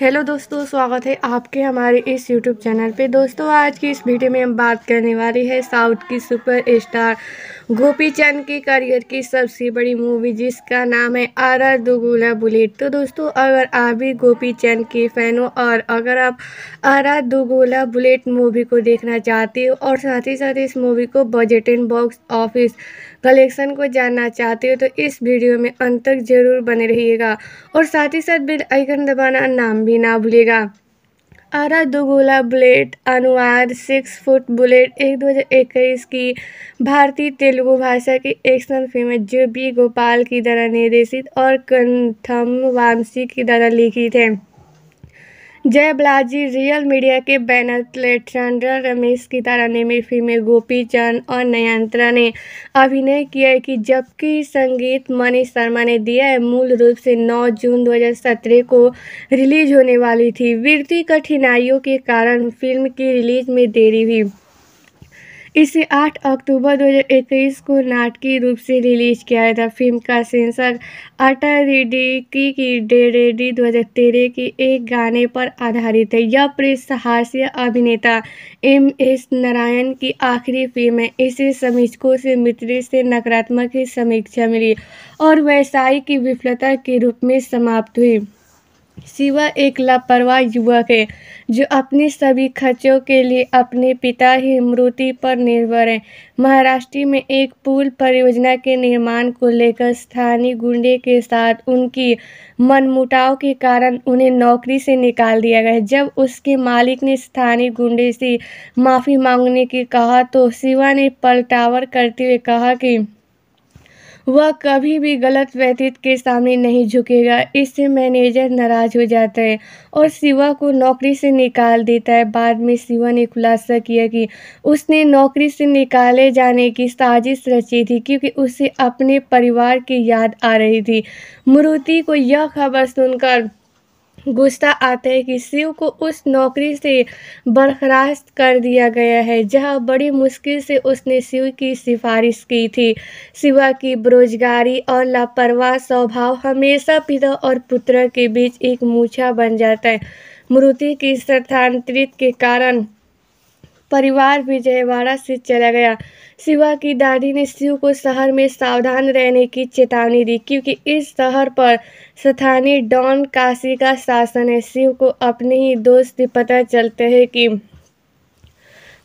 hello दोस्तों स्वागत है आपके हमारे इस यूट्यूब चैनल पे दोस्तों आज की इस वीडियो में हम बात करने वाले हैं साउथ की सुपर स्टार गोपी चंद की करियर की सबसे बड़ी मूवी जिसका नाम है आर आर दुगुला बुलेट तो दोस्तों अगर आप भी गोपी चंद के फ़ैन हो और अगर आप आर आर दुगुला बुलेट मूवी को देखना चाहते हो और साथ ही साथ इस मूवी को budget and box office collection को जानना चाहते हो तो इस वीडियो में अंत तक ज़रूर बने रहिएगा और साथ ही साथ बेल आइकन दबाना नाम भी ना भूलिएगा आरा दुगोला बुलेट अनुवाद सिक्स फुट बुलेट एक दो हज़ार इक्कीस की भारतीय तेलुगु भाषा की एक्शन फिल्म है जो बी गोपाल की द्वारा निर्देशित और कंथम वामसी की द्वारा लिखित है जय बलाजी रियल मीडिया के बैनर प्लेटर रमेश की तारा ने में फिल्में गोपी चंद और नयंत्रा ने अभिनय किया है कि जबकि संगीत मनीष शर्मा ने दिया है मूल रूप से 9 जून 2017 को रिलीज होने वाली थी वित्तीय कठिनाइयों के कारण फिल्म की रिलीज में देरी हुई इसे 8 अक्टूबर 2023 को नाटकीय रूप से रिलीज किया गया था फिल्म का सेंसर अटा रेडी की, डे रेडी दो की एक गाने पर आधारित है यह प्रेस हास्य अभिनेता एम एस नारायण की आखिरी फिल्म है इसे समीक्षकों से मित्र से नकारात्मक समीक्षा मिली और व्यवसाय की विफलता के रूप में समाप्त हुई सिवा एक लापरवाह युवक है जो अपने सभी खर्चों के लिए अपने पिता ही मृति पर निर्भर है महाराष्ट्र में एक पुल परियोजना के निर्माण को लेकर स्थानीय गुंडे के साथ उनकी मनमुटाव के कारण उन्हें नौकरी से निकाल दिया गया जब उसके मालिक ने स्थानीय गुंडे से माफ़ी मांगने की कहा तो शिवा ने पलटावर करते हुए कहा कि वह कभी भी गलत व्यतीत के सामने नहीं झुकेगा इससे मैनेजर नाराज हो जाता है और शिवा को नौकरी से निकाल देता है बाद में शिवा ने खुलासा किया कि उसने नौकरी से निकाले जाने की साजिश रची थी क्योंकि उसे अपने परिवार की याद आ रही थी मुरुति को यह खबर सुनकर गुस्सा आता है कि शिव को उस नौकरी से बर्खास्त कर दिया गया है जहां बड़ी मुश्किल से उसने शिव की सिफारिश की थी शिवा की बेरोजगारी और लापरवाह स्वभाव हमेशा पिता और पुत्र के बीच एक मूछा बन जाता है मृति की स्थानांतरित के कारण परिवार विजयवाड़ा से चला गया शिवा की दादी ने शिव को शहर में सावधान रहने की चेतावनी दी क्योंकि इस शहर पर स्थानीय डॉन काशी का शासन है शिव को अपने ही दोस्त से पता चलते हैं कि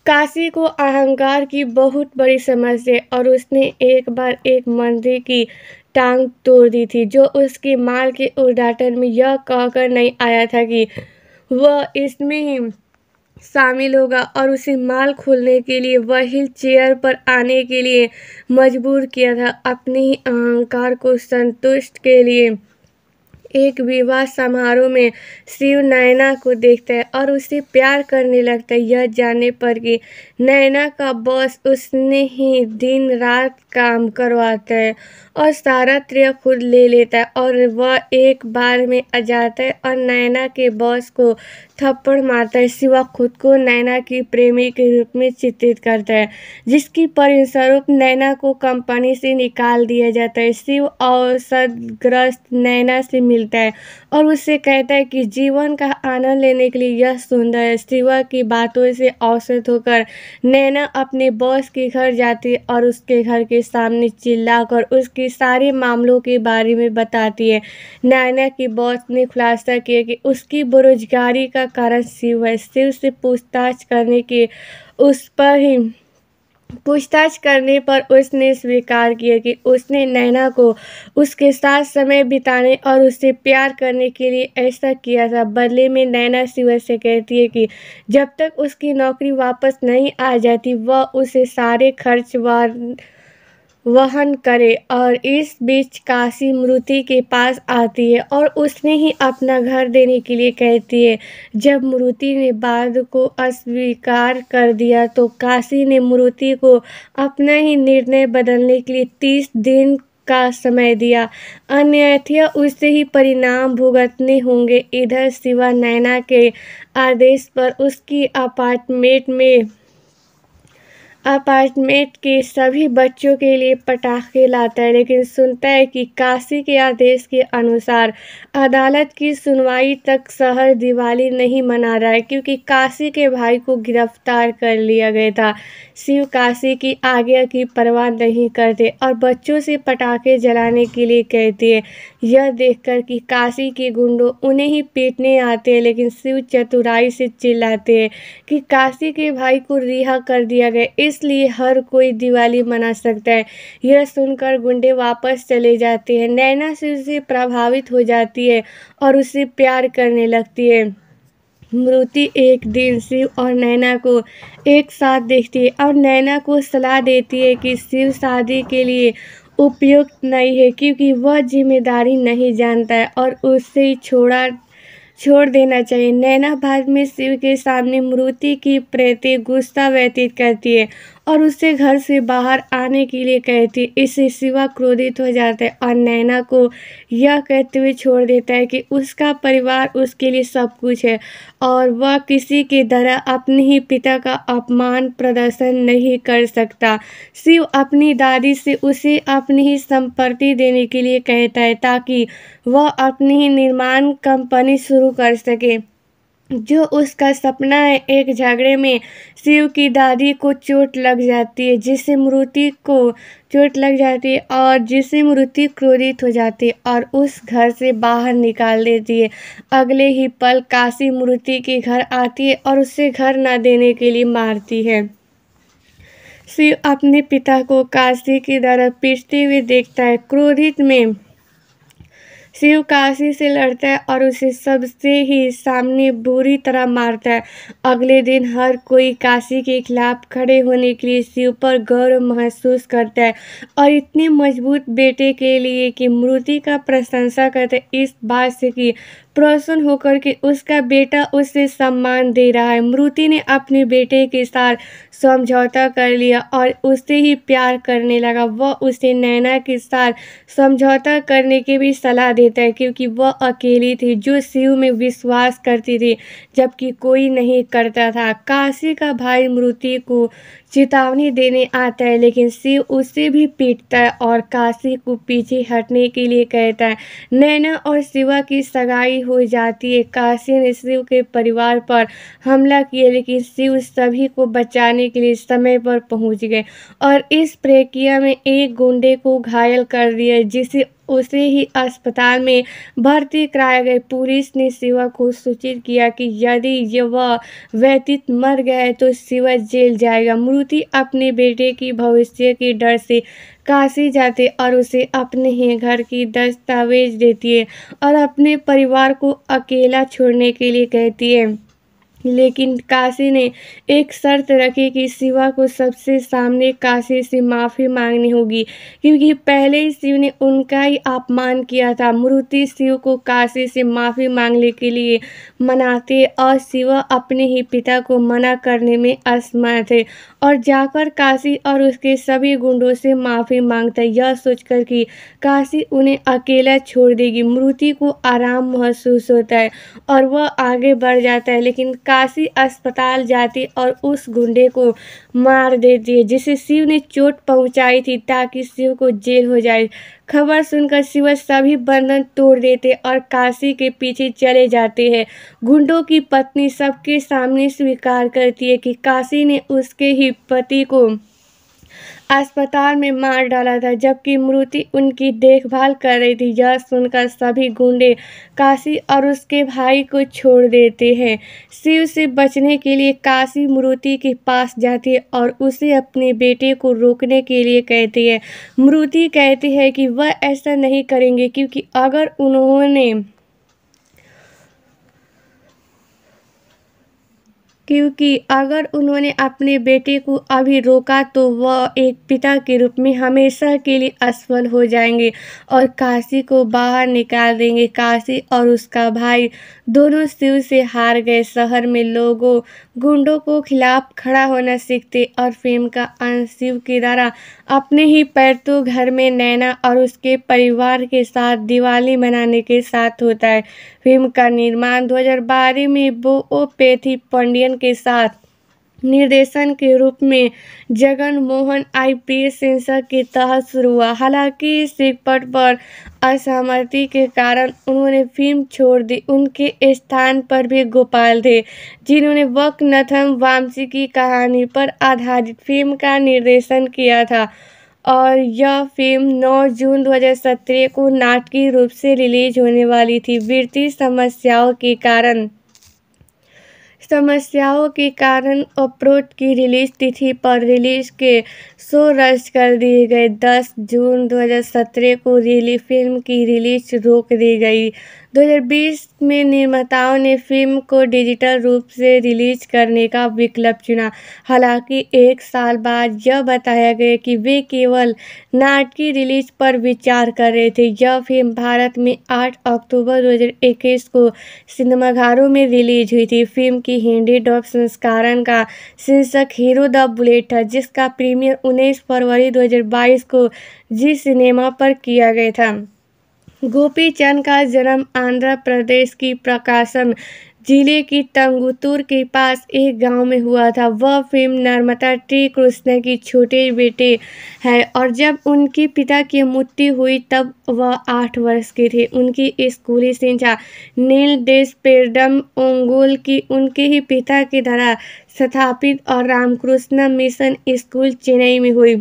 काशी को अहंकार की बहुत बड़ी समझ है और उसने एक बार एक मंदिर की टांग तोड़ दी थी जो उसकी माल के उद्घाटन में यह कहकर नहीं आया था कि वह इसमें ही शामिल होगा और उसे माल खोलने के लिए व्हील चेयर पर आने के लिए मजबूर किया था अपने ही अहंकार को संतुष्ट के लिए एक विवाह समारोह में शिव नैना को देखता है और उसे प्यार करने लगता है यह जानने पर कि नैना का बॉस उसने ही दिन रात काम करवाता है और सारा त्रिय खुद ले लेता है और वह एक बार में आ जाता है और नैना के बॉस को थप्पड़ मारता है शिवा खुद को नैना की प्रेमी के रूप में चित्रित करता है जिसकी परिस्वरूप नैना को कंपनी से निकाल दिया जाता है शिव औसतग्रस्त नैना से मिलता है और उससे कहता है कि जीवन का आनंद लेने के लिए यह सुंदर है शिवा की बातों से औसत होकर नैना अपने बॉस के घर जाती है और उसके घर के सामने चिल्लाकर उसके सारे मामलों के बारे में बताती है नैना की बॉस ने खुलासा किया कि उसकी बेरोजगारी का कारण शिव है शिव से पूछताछ करने की उस पर ही पूछताछ करने पर उसने स्वीकार किया कि उसने नैना को उसके साथ समय बिताने और उससे प्यार करने के लिए ऐसा किया था बदले में नैना शिव से कहती है कि जब तक उसकी नौकरी वापस नहीं आ जाती वह उसे सारे खर्च व वहन करे और इस बीच काशी मृति के पास आती है और उसने ही अपना घर देने के लिए कहती है जब मृति ने बाद को अस्वीकार कर दिया तो काशी ने मृति को अपना ही निर्णय बदलने के लिए तीस दिन का समय दिया अन्यथा उससे ही परिणाम भुगतने होंगे इधर शिवा नैना के आदेश पर उसकी अपार्टमेंट में अपार्टमेंट के सभी बच्चों के लिए पटाखे लाता है लेकिन सुनता है कि काशी के आदेश के अनुसार अदालत की सुनवाई तक शहर दिवाली नहीं मना रहा है क्योंकि काशी के भाई को गिरफ्तार कर लिया गया था शिव काशी की आज्ञा की परवाह नहीं करते और बच्चों से पटाखे जलाने के लिए कहती है यह देखकर कि काशी के गुंडों उन्हें ही पीटने आते हैं लेकिन शिव चतुराई से चिल्लाते हैं कि काशी के भाई को रिहा कर दिया गया इसलिए हर कोई दिवाली मना सकता है यह सुनकर गुंडे वापस चले जाते हैं नैना शिव से प्रभावित हो जाती है और उसे प्यार करने लगती है मूर्ति एक दिन शिव और नैना को एक साथ देखती है और नैना को सलाह देती है कि शिव शादी के लिए उपयुक्त नहीं है क्योंकि वह जिम्मेदारी नहीं जानता है और उसे छोड़ा छोड़ देना चाहिए नैना भारत में शिव के सामने मूर्ति की प्रति गुस्सा व्यतीत करती है और उसे घर से बाहर आने के लिए कहती इससे शिवा क्रोधित हो जाता है और नैना को यह कहते हुए छोड़ देता है कि उसका परिवार उसके लिए सब कुछ है और वह किसी की तरह अपने ही पिता का अपमान प्रदर्शन नहीं कर सकता शिव अपनी दादी से उसे अपनी ही संपत्ति देने के लिए कहता है ताकि वह अपनी ही निर्माण कंपनी शुरू कर सके जो उसका सपना है एक झगड़े में शिव की दादी को चोट लग जाती है जिससे मूर्ति को चोट लग जाती है और जिससे मूर्ति क्रोधित हो जाती है और उस घर से बाहर निकाल देती है अगले ही पल काशी मूर्ति के घर आती है और उसे घर ना देने के लिए मारती है शिव अपने पिता को काशी की तरफ पीटते हुए देखता है क्रोधित में शिव काशी से लड़ता है और उसे सबसे ही सामने बुरी तरह मारता है अगले दिन हर कोई काशी के खिलाफ खड़े होने के लिए शिव पर गौरव महसूस करता है और इतने मजबूत बेटे के लिए कि मूर्ति का प्रशंसा करते इस बात से कि प्रसन्न होकर के उसका बेटा उसे सम्मान दे रहा है मृति ने अपने बेटे के साथ समझौता कर लिया और उससे ही प्यार करने लगा वह उसे नैना के साथ समझौता करने की भी सलाह देता है क्योंकि वह अकेली थी जो शिव में विश्वास करती थी जबकि कोई नहीं करता था काशी का भाई मृति को चेतावनी देने आता है लेकिन शिव उसे भी पीटता है और काशी को पीछे हटने के लिए कहता है नैना और शिवा की सगाई हो जाती है काशी ने शिव के परिवार पर हमला किया लेकिन शिव सभी को बचाने के लिए समय पर पहुंच गए और इस प्रक्रिया में एक गुंडे को घायल कर दिया जिसे उसे ही अस्पताल में भर्ती कराया गया पुलिस ने शिवा को सूचित किया कि यदि युवा व्यतीत मर गए तो शिवा जेल जाएगा मृति अपने बेटे की भविष्य के डर से काशी जाते और उसे अपने ही घर की दस्तावेज देती है और अपने परिवार को अकेला छोड़ने के लिए कहती है लेकिन काशी ने एक शर्त रखी कि शिवा को सबसे सामने काशी से माफ़ी मांगनी होगी क्योंकि पहले ही शिव ने उनका ही अपमान किया था मूर्ति शिव को काशी से माफ़ी मांगने के लिए मनाते और शिवा अपने ही पिता को मना करने में असमर्थ है और जाकर काशी और उसके सभी गुंडों से माफ़ी मांगता यह सोचकर कि काशी उन्हें अकेला छोड़ देगी मृति को आराम महसूस होता है और वह आगे बढ़ जाता है लेकिन काशी अस्पताल जाती और उस गुंडे को मार देती है जिसे शिव ने चोट पहुंचाई थी ताकि शिव को जेल हो जाए खबर सुनकर शिव सभी बंधन तोड़ देते और काशी के पीछे चले जाते हैं घुंडों की पत्नी सबके सामने स्वीकार करती है कि काशी ने उसके ही पति को अस्पताल में मार डाला था जबकि मृति उनकी देखभाल कर रही थी यह सुनकर सभी गुंडे काशी और उसके भाई को छोड़ देते हैं शिव से बचने के लिए काशी मृति के पास जाती है और उसे अपने बेटे को रोकने के लिए कहती है मृति कहती है कि वह ऐसा नहीं करेंगे क्योंकि अगर उन्होंने क्योंकि अगर उन्होंने अपने बेटे को अभी रोका तो वह एक पिता के रूप में हमेशा के लिए असफल हो जाएंगे और काशी को बाहर निकाल देंगे काशी और उसका भाई दोनों शिव से हार गए शहर में लोगों गुंडों को खिलाफ खड़ा होना सीखते और फिल्म का अंत शिव की द्वारा अपने ही पैरतू तो घर में नैना और उसके परिवार के साथ दिवाली मनाने के साथ होता है फिल्म का निर्माण 2012 में बो ओ पेथी पंडियन के साथ निर्देशन के रूप में जगन मोहन आई एस सेंसर के तहत शुरू हुआ हालांकि इस पट पर असहमति के कारण उन्होंने फिल्म छोड़ दी उनके स्थान पर भी गोपाल थे जिन्होंने वकनथम वामसी की कहानी पर आधारित फिल्म का निर्देशन किया था और यह फिल्म 9 जून 2017 को नाटकीय रूप से रिलीज होने वाली थी वित्तीय समस्याओं के कारण समस्याओं के कारण अप्रोट की रिलीज तिथि पर रिलीज के शो रद्द कर दिए गए दस जून 2017 को रिली फिल्म की रिलीज रोक दी गई दो हज़ार बीस में निर्माताओं ने फ़िल्म को डिजिटल रूप से रिलीज़ करने का विकल्प चुना हालांकि एक साल बाद यह बताया गया कि वे केवल नाटकीय रिलीज़ पर विचार कर रहे थे यह फ़िल्म भारत में आठ अक्टूबर दो हज़ार इक्कीस को सिनेमाघरों में रिलीज हुई थी फिल्म की हिंदी डॉप संस्करण का शीर्षक हीरो द बुलेट था जिसका प्रीमियर उन्नीस फरवरी 2022 को जी सिनेमा पर किया गया था गोपी चंद का जन्म आंध्र प्रदेश की प्रकाशम जिले की तंगुतूर के पास एक गांव में हुआ था वह फिल्म नर्मदा टी कृष्ण की छोटे बेटे है और जब उनके पिता की मृत्यु हुई तब वह आठ वर्ष के थे उनकी स्कूली शिक्षा नील देश पेडम ओंगोल की उनके ही पिता के द्वारा स्थापित और रामकृष्ण मिशन स्कूल चेन्नई में हुई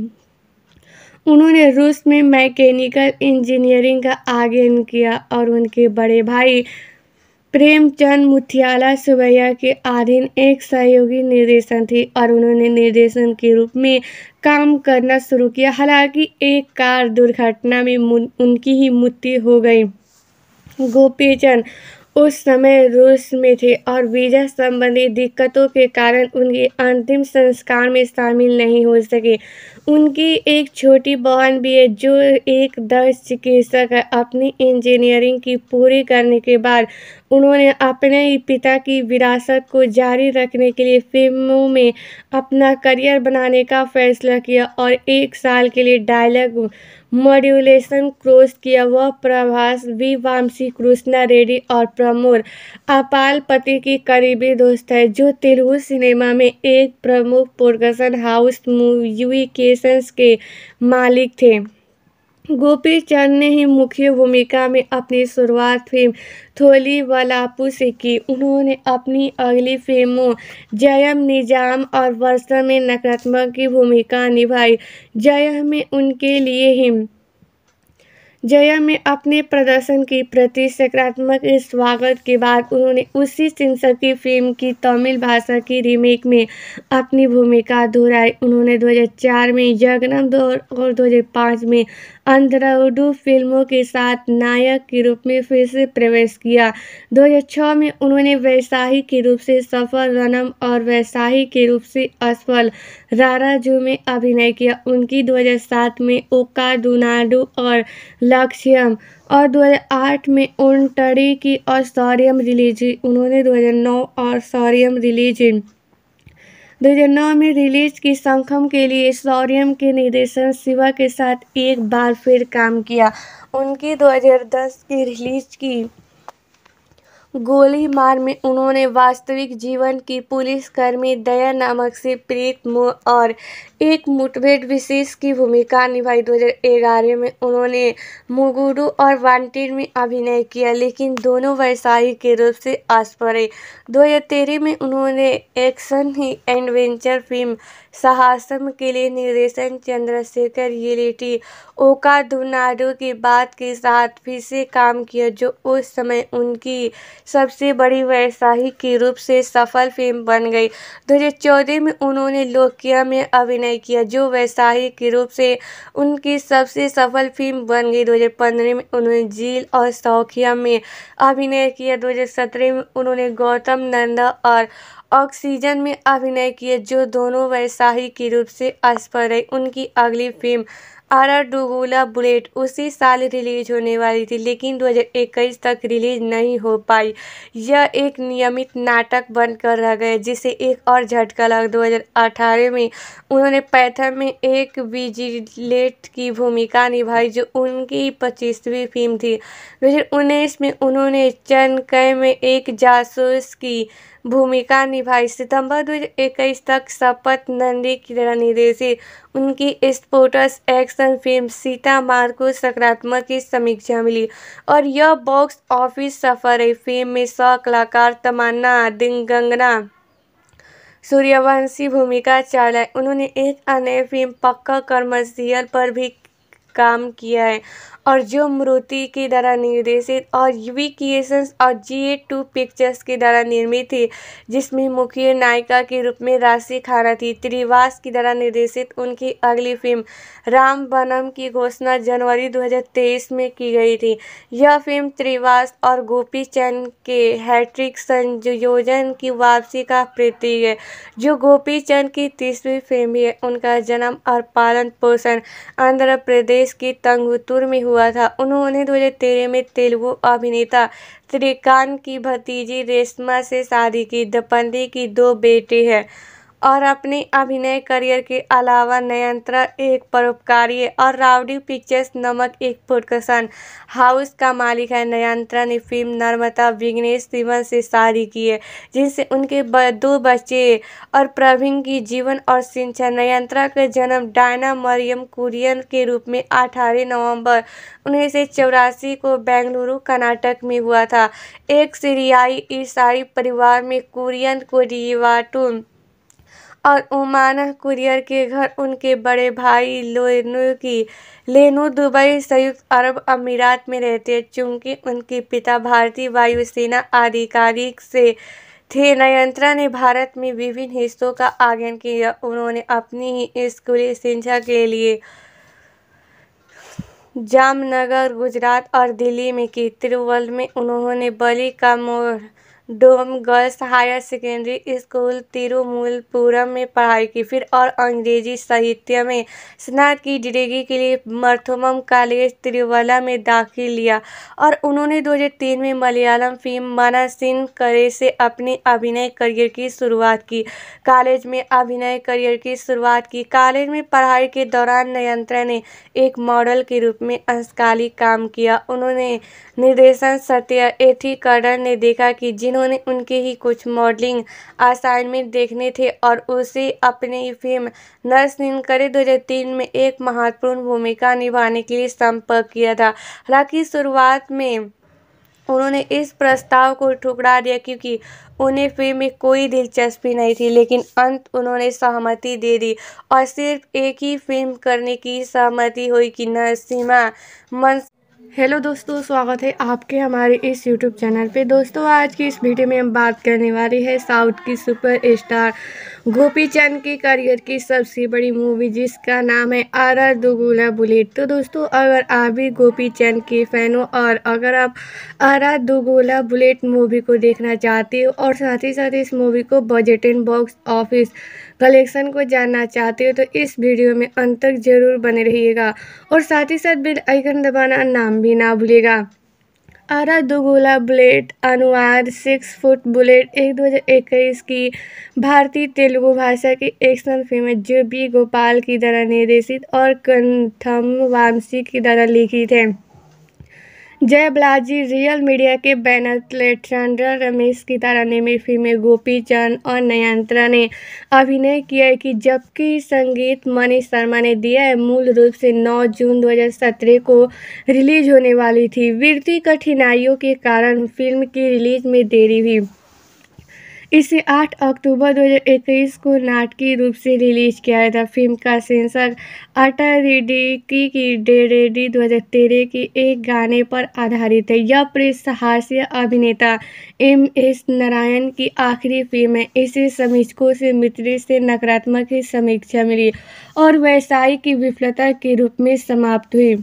उन्होंने रूस में मैकेनिकल इंजीनियरिंग का आगेन किया और उनके बड़े भाई प्रेमचंद मुथियाला सुबैया के अधीन एक सहयोगी निर्देशन थे और उन्होंने निर्देशन के रूप में काम करना शुरू किया हालांकि एक कार दुर्घटना में उनकी ही मृत्यु हो गई गोपीचंद उस समय रूस में थे और वीजा संबंधी दिक्कतों के कारण उनके अंतिम संस्कार में शामिल नहीं हो सके उनकी एक छोटी बहन भी है जो एक दस चिकित्सक है अपनी इंजीनियरिंग की पूरी करने के बाद उन्होंने अपने ही पिता की विरासत को जारी रखने के लिए फिल्मों में अपना करियर बनाने का फैसला किया और एक साल के लिए डायलॉग मॉड्यूलेशन क्रोस किया वह प्रभास वी वामसी कृष्णा रेड्डी और प्रमोद अपालपति की करीबी दोस्त है जो तेलुगु सिनेमा में एक प्रमुख प्रोडक्शन हाउस म्यूजिकेशंस के मालिक थे गोपी चंद ने ही मुख्य भूमिका में अपनी शुरुआत फिल्म थोली वालापू से की उन्होंने अपनी अगली फिल्मों जयम निजाम और वर्षा में नकारात्मक की भूमिका निभाई जयम में उनके लिए ही जया में अपने प्रदर्शन के प्रति सकारात्मक स्वागत के बाद उन्होंने उसी सिंसर की फिल्म की तमिल भाषा की रीमेक में अपनी भूमिका दोहराई उन्होंने 2004 में जगनम दौर और 2005 में अंधाधुंध फिल्मों के साथ नायक के रूप में फिर से प्रवेश किया 2006 में उन्होंने वैशाही के रूप से सफल रनम और वैशाही के रूप से असफल राराजू में अभिनय किया उनकी 2007 में ओका दुनाडू और लक्ष्यम और 2008 में उन टड़ी की और सौरियम रिलीज उन्होंने 2009 और सौरियम रिलीज 2009 में रिलीज की संखम के लिए शौर्यम के निर्देशन शिवा के साथ एक बार फिर काम किया उनकी 2010 की रिलीज की गोली मार में उन्होंने वास्तविक जीवन की पुलिसकर्मी दया नामक से प्रीत मोह और एक मुठभेड़ विशेष की भूमिका निभाई 2011 में उन्होंने मुगुरु और वांटेड में अभिनय किया लेकिन दोनों व्यवसायिक के रूप से आस्परे दो हजार में उन्होंने एक्शन ही एडवेंचर फिल्म साहसम के लिए निर्देशन चंद्रशेखर लेटी ओका दुनाडो की बात के साथ फिर से काम किया जो उस समय उनकी सबसे बड़ी व्यवसायिक के रूप से सफल फिल्म बन गई 2014 में उन्होंने लोकिया में अभिनय अभिनय किया जो व्यावसायिक रूप से उनकी सबसे सफल फिल्म बन गई 2015 में उन्होंने जील और सौखिया में अभिनय किया 2017 में उन्होंने गौतम नंदा और ऑक्सीजन में अभिनय किया जो दोनों व्यावसायिक रूप से असफल रही उनकी अगली फिल्म आर आर अराडुगुला बुलेट उसी साल रिलीज होने वाली थी लेकिन 2021 तक रिलीज नहीं हो पाई यह एक नियमित नाटक बनकर रह गए जिसे एक और झटका लगा 2018 में उन्होंने पैथम में एक विजिलेट की भूमिका निभाई जो उनकी पच्चीसवीं फिल्म थी दो में उन्होंने चन कै में एक जासूस की भूमिका निभाई सितंबर दो तक शपथ नंदी निर्देशी उनकी स्पोर्टस एक्शन फिल्म सीता मार को सकारात्मक की समीक्षा मिली और यह बॉक्स ऑफिस सफर है फिल्म में सौ कलाकार तमन्ना दिंगंगना सूर्यवंशी भूमिका चाला उन्होंने एक अन्य फिल्म पक्का कमर्शियल पर भी काम किया है और जो मृति के द्वारा निर्देशित और यूवी क्रिएशंस और जी ए टू पिक्चर्स के द्वारा निर्मित थी जिसमें मुख्य नायिका के रूप में राशि खाना थी त्रिवास की द्वारा निर्देशित उनकी अगली फिल्म राम बनम की घोषणा जनवरी 2023 में की गई थी यह फिल्म त्रिवास और गोपी चंद के हैट्रिक संयोजन की वापसी का प्रतीक है जो गोपी चंद की तीसरी फिल्म है उनका जन्म और पालन पोषण आंध्र प्रदेश के तंगुतुर में हुआ हुआ था उन्होंने दो तेरह में तेलुगु अभिनेता श्रीकांत की भतीजी रेशमा से शादी की दंपति की दो बेटे हैं और अपने अभिनय करियर के अलावा नयनतरा एक परोपकारी और रावडी पिक्चर्स नमक एक प्रोडक्शन हाउस का मालिक है नयनतरा ने फिल्म नर्मता विघ्नेश सिवन से शादी की है जिनसे उनके दो बच्चे और प्रवीण की जीवन और शिक्षा नयनतरा का जन्म डायना मरियम कुरियन के रूप में अठारह नवंबर उन्नीस सौ चौरासी को बेंगलुरु कर्नाटक में हुआ था एक सीरियाई ईसाई परिवार में कुरियन को डिवाटू और उमाना कुरियर के घर उनके बड़े भाई लेनू की लेनू दुबई संयुक्त अरब अमीरात में रहते चूंकि उनके पिता भारतीय वायुसेना अधिकारी से थे नयंत्रा ने भारत में विभिन्न हिस्सों का आगन किया उन्होंने अपनी ही स्कूली शिक्षा के लिए जामनगर गुजरात और दिल्ली में की तिरुवल में उन्होंने बलि का मोड़ डोम girls higher secondary school Thirumoolapuram में पढ़ाई की फिर और अंग्रेजी साहित्य में स्नातक की डिग्री के लिए मर्थमम कॉलेज तिरुवला में दाखिल लिया और उन्होंने 2003 में मलयालम फिल्म मना सिंह करे से अपने अभिनय करियर की शुरुआत की कॉलेज में अभिनय करियर की शुरुआत की कॉलेज में पढ़ाई के दौरान नयंत्रा ने एक मॉडल के रूप में अंशकाली काम किया उन्होंने निर्देशन सत्य एथिकरण ने देखा कि जिन्होंने उनके ही कुछ मॉडलिंग असाइनमेंट देखने थे और उसे अपनी फिल्म दो हज़ार तीन में एक महत्वपूर्ण भूमिका निभाने के लिए संपर्क किया था हालांकि शुरुआत में उन्होंने इस प्रस्ताव को ठुकरा दिया क्योंकि उन्हें फिल्म में कोई दिलचस्पी नहीं थी लेकिन अंत उन्होंने सहमति दे दी और सिर्फ एक ही फिल्म करने की सहमति हुई कि नरसिम्हा मंस हेलो दोस्तों स्वागत है आपके हमारे इस यूट्यूब चैनल पे दोस्तों आज की इस वीडियो में हम बात करने वाले हैं साउथ की सुपर स्टार गोपी चंद की करियर की सबसे बड़ी मूवी जिसका नाम है आर आर दुगुला बुलेट तो दोस्तों अगर आप भी गोपी चंद के फ़ैन हो और अगर आप आर आर दुगुला बुलेट मूवी को देखना चाहते हो और साथ ही साथ इस मूवी को budget and box office collection को जानना चाहते हो तो इस वीडियो में अंत तक ज़रूर बने रहिएगा और साथ ही साथ बिल आइकन दबाना नाम भी ना भूलेगा आरा दो बुलेट अनुवाद सिक्स फुट बुलेट एक दो हज़ार इक्कीस की भारतीय तेलुगु भाषा की एक्शन फिल्म है जो बी गोपाल की द्वारा निर्देशित और कंथम वामसी की द्वारा लिखित थी जय बलाजी रियल मीडिया के बैनर तले रमेश की ताराने में फिल्में गोपी चंद और नयंत्रा ने अभिनय किया है कि जबकि संगीत मनीष शर्मा ने दिया है मूल रूप से 9 जून 2017 को रिलीज होने वाली थी वित्तीय कठिनाइयों के कारण फिल्म की रिलीज में देरी हुई इसे 8 अक्टूबर 2021 को नाटकीय रूप से रिलीज किया गया था फिल्म का सेंसर अटा रेडी की डे रेडी दो के एक गाने पर आधारित है यह प्रेस हास्य अभिनेता एम एस नारायण की आखिरी फिल्म है इसे समीक्षकों से मित्र से नकारात्मक समीक्षा मिली और व्यवसाय की विफलता के रूप में समाप्त हुई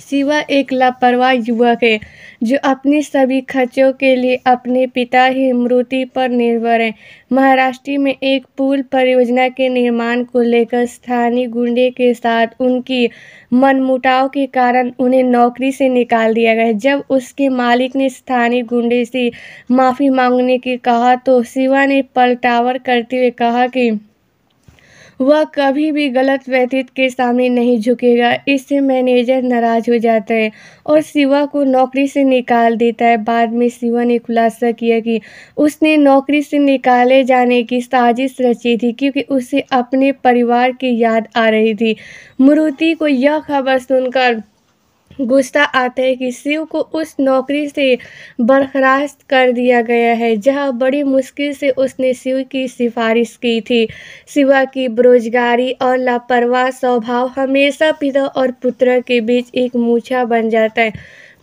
शिवा एक लापरवाह युवक है जो अपने सभी खर्चों के लिए अपने पिता ही मृत्यु पर निर्भर है महाराष्ट्र में एक पुल परियोजना के निर्माण को लेकर स्थानीय गुंडे के साथ उनकी मनमुटाव के कारण उन्हें नौकरी से निकाल दिया गया जब उसके मालिक ने स्थानीय गुंडे से माफ़ी मांगने की कहा तो शिवा ने पलटावर करते हुए कहा कि वह कभी भी गलत व्यतीत के सामने नहीं झुकेगा इससे मैनेजर नाराज हो जाता है और शिवा को नौकरी से निकाल देता है बाद में शिवा ने खुलासा किया कि उसने नौकरी से निकाले जाने की साजिश रची थी क्योंकि उसे अपने परिवार की याद आ रही थी मुरुति को यह खबर सुनकर गुस्सा आता है कि शिव को उस नौकरी से बर्खास्त कर दिया गया है जहां बड़ी मुश्किल से उसने शिव की सिफारिश की थी शिवा की बेरोजगारी और लापरवाह स्वभाव हमेशा पिता और पुत्र के बीच एक मूछा बन जाता है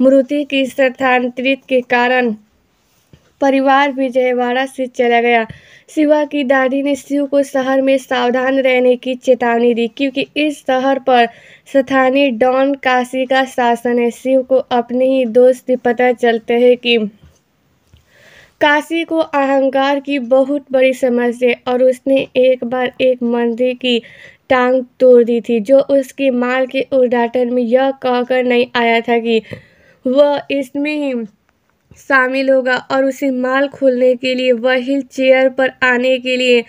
मृति की स्थानांतरित के कारण परिवार विजयवाड़ा से चला गया शिवा की दादी ने शिव को शहर में सावधान रहने की चेतावनी दी क्योंकि इस शहर पर स्थानीय डॉन काशी का शासन है शिव को अपने ही दोस्त पता चलते हैं कि काशी को अहंकार की बहुत बड़ी समस्या और उसने एक बार एक मंदिर की टांग तोड़ दी थी जो उसके माल के उद्घाटन में यह कहकर नहीं आया था कि वह इसमें ही शामिल होगा और उसे माल खोलने के लिए व्हील चेयर पर आने के लिए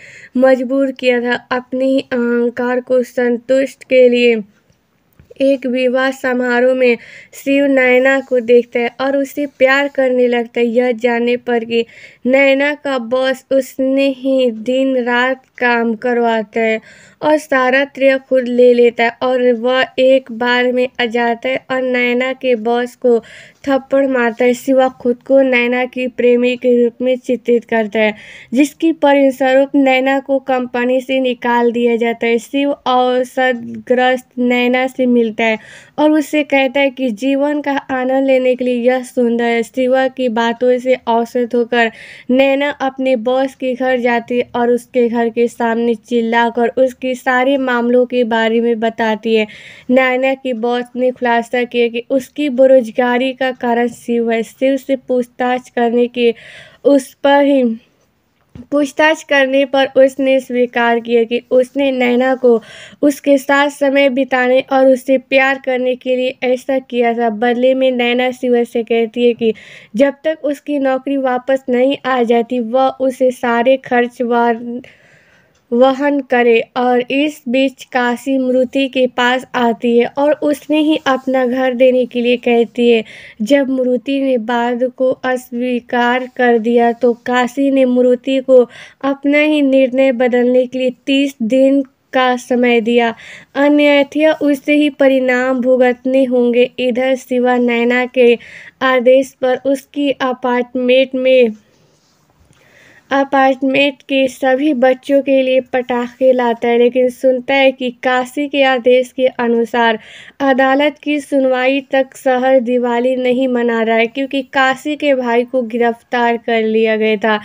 मजबूर किया था अपने ही अहंकार को संतुष्ट के लिए एक विवाह समारोह में शिव नैना को देखता है और उसे प्यार करने लगता है यह जानने पर कि नैना का बॉस उसने ही दिन रात काम करवाता है और सारा श्रेय खुद ले लेता है और वह एक बार में आ जाता है और नैना के बॉस को थप्पड़ मारता है शिवा खुद को नैना की प्रेमी के रूप में चित्रित करता है जिसकी परिस्वरूप नैना को कंपनी से निकाल दिया जाता है शिव अवसरग्रस्त नैना से मिलता है और उससे कहता है कि जीवन का आनंद लेने के लिए यह सुंदर है शिवा की बातों से औसत होकर नैना अपने बॉस के घर जाती है और उसके घर के सामने चिल्लाकर उसकी के सारे मामलों के बारे में बताती है नैना की बॉस ने खुलासा किया कि उसकी बेरोजगारी का कारण शिव है शिव से पूछताछ करने के उस पर ही पूछताछ करने पर उसने स्वीकार किया कि उसने नैना को उसके साथ समय बिताने और उससे प्यार करने के लिए ऐसा किया था बदले में नैना शिव से कहती है कि जब तक उसकी नौकरी वापस नहीं आ जाती वह उसे सारे खर्च वार वहन करे और इस बीच काशी मृति के पास आती है और उसने ही अपना घर देने के लिए कहती है जब मृति ने बाद को अस्वीकार कर दिया तो काशी ने मृति को अपना ही निर्णय बदलने के लिए तीस दिन का समय दिया अन्यथा उससे ही परिणाम भुगतने होंगे इधर शिवा नैना के आदेश पर उसकी अपार्टमेंट में अपार्टमेंट के सभी बच्चों के लिए पटाखे लाता है लेकिन सुनता है कि काशी के आदेश के अनुसार अदालत की सुनवाई तक शहर दिवाली नहीं मना रहा है क्योंकि काशी के भाई को गिरफ्तार कर लिया गया था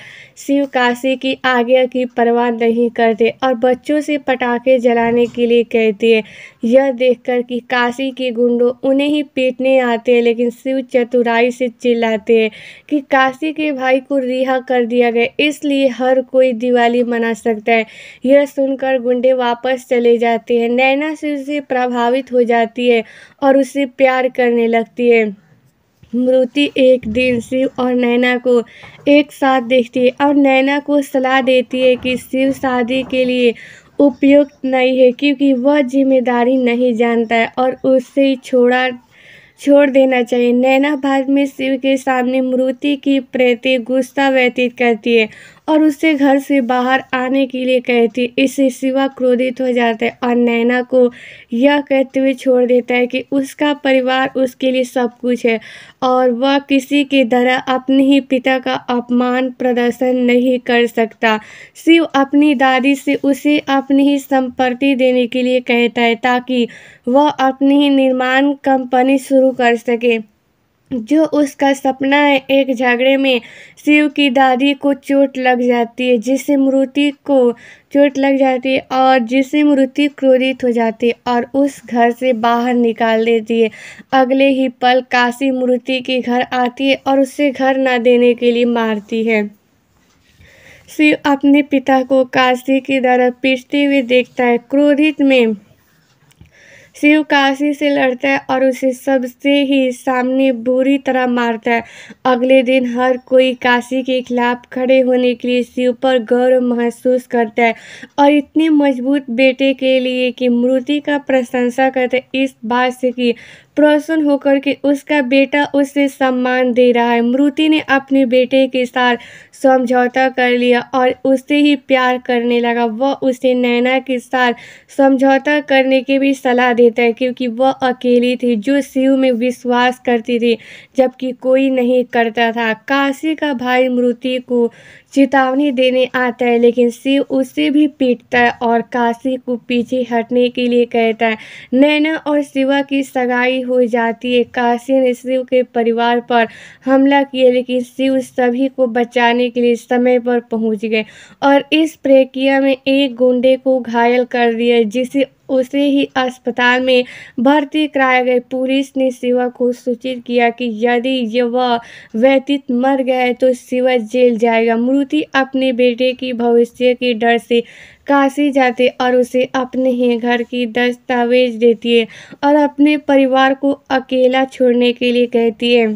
शिव काशी की आज्ञा की परवाह नहीं करते और बच्चों से पटाखे जलाने के लिए कहती है यह देखकर कि काशी के गुंडों उन्हें ही पीटने आते हैं लेकिन शिव चतुराई से चिल्लाते हैं कि काशी के भाई को रिहा कर दिया गया इसलिए हर कोई दिवाली मना सकता है यह सुनकर गुंडे वापस चले जाते हैं नैना शिव से प्रभावित हो जाती है और उससे प्यार करने लगती है मृति एक दिन शिव और नैना को एक साथ देखती है और नैना को सलाह देती है कि शिव शादी के लिए उपयुक्त नहीं है क्योंकि वह जिम्मेदारी नहीं जानता है और उसे छोड़ा छोड़ देना चाहिए नैना बाद में शिव के सामने मूर्ति की प्रति गुस्सा व्यतीत करती है और उसे घर से बाहर आने के लिए कहती इससे शिवा क्रोधित हो जाता है और नैना को यह कहते हुए छोड़ देता है कि उसका परिवार उसके लिए सब कुछ है और वह किसी के तरह अपने ही पिता का अपमान प्रदर्शन नहीं कर सकता शिव अपनी दादी से उसे अपनी ही संपत्ति देने के लिए कहता है ताकि वह अपनी ही निर्माण कंपनी शुरू कर सके जो उसका सपना है एक झगड़े में शिव की दादी को चोट लग जाती है जिससे मृति को चोट लग जाती है और जिससे मृति क्रोधित हो जाती है और उस घर से बाहर निकाल देती है अगले ही पल काशी मृति के घर आती है और उसे घर ना देने के लिए मारती है शिव अपने पिता को काशी की तरफ पीटते हुए देखता है क्रोधित में शिव काशी से लड़ता है और उसे सबसे ही सामने बुरी तरह मारता है अगले दिन हर कोई काशी के खिलाफ खड़े होने के लिए शिव पर गौरव महसूस करता है और इतने मजबूत बेटे के लिए कि मूर्ति का प्रशंसा करते इस बात से कि प्रसन्न होकर के उसका बेटा उसे सम्मान दे रहा है मृति ने अपने बेटे के साथ समझौता कर लिया और उससे ही प्यार करने लगा वह उसे नैना के साथ समझौता करने की भी सलाह देता है क्योंकि वह अकेली थी जो शिव में विश्वास करती थी जबकि कोई नहीं करता था काशी का भाई मृति को चेतावनी देने आता है लेकिन शिव उसे भी पीटता है और काशी को पीछे हटने के लिए कहता है नैना और शिवा की सगाई हो जाती है काशी ने शिव के परिवार पर हमला किया लेकिन शिव सभी को बचाने के लिए समय पर पहुंच गए और इस प्रक्रिया में एक गुंडे को घायल कर दिया जिसे उसे ही अस्पताल में भर्ती कराया गया पुलिस ने शिवा को सूचित किया कि यदि युवा व्यतीत मर गए तो शिवा जेल जाएगा मृति अपने बेटे की भविष्य के डर से काशी जाते और उसे अपने ही घर की दस्तावेज देती है और अपने परिवार को अकेला छोड़ने के लिए कहती है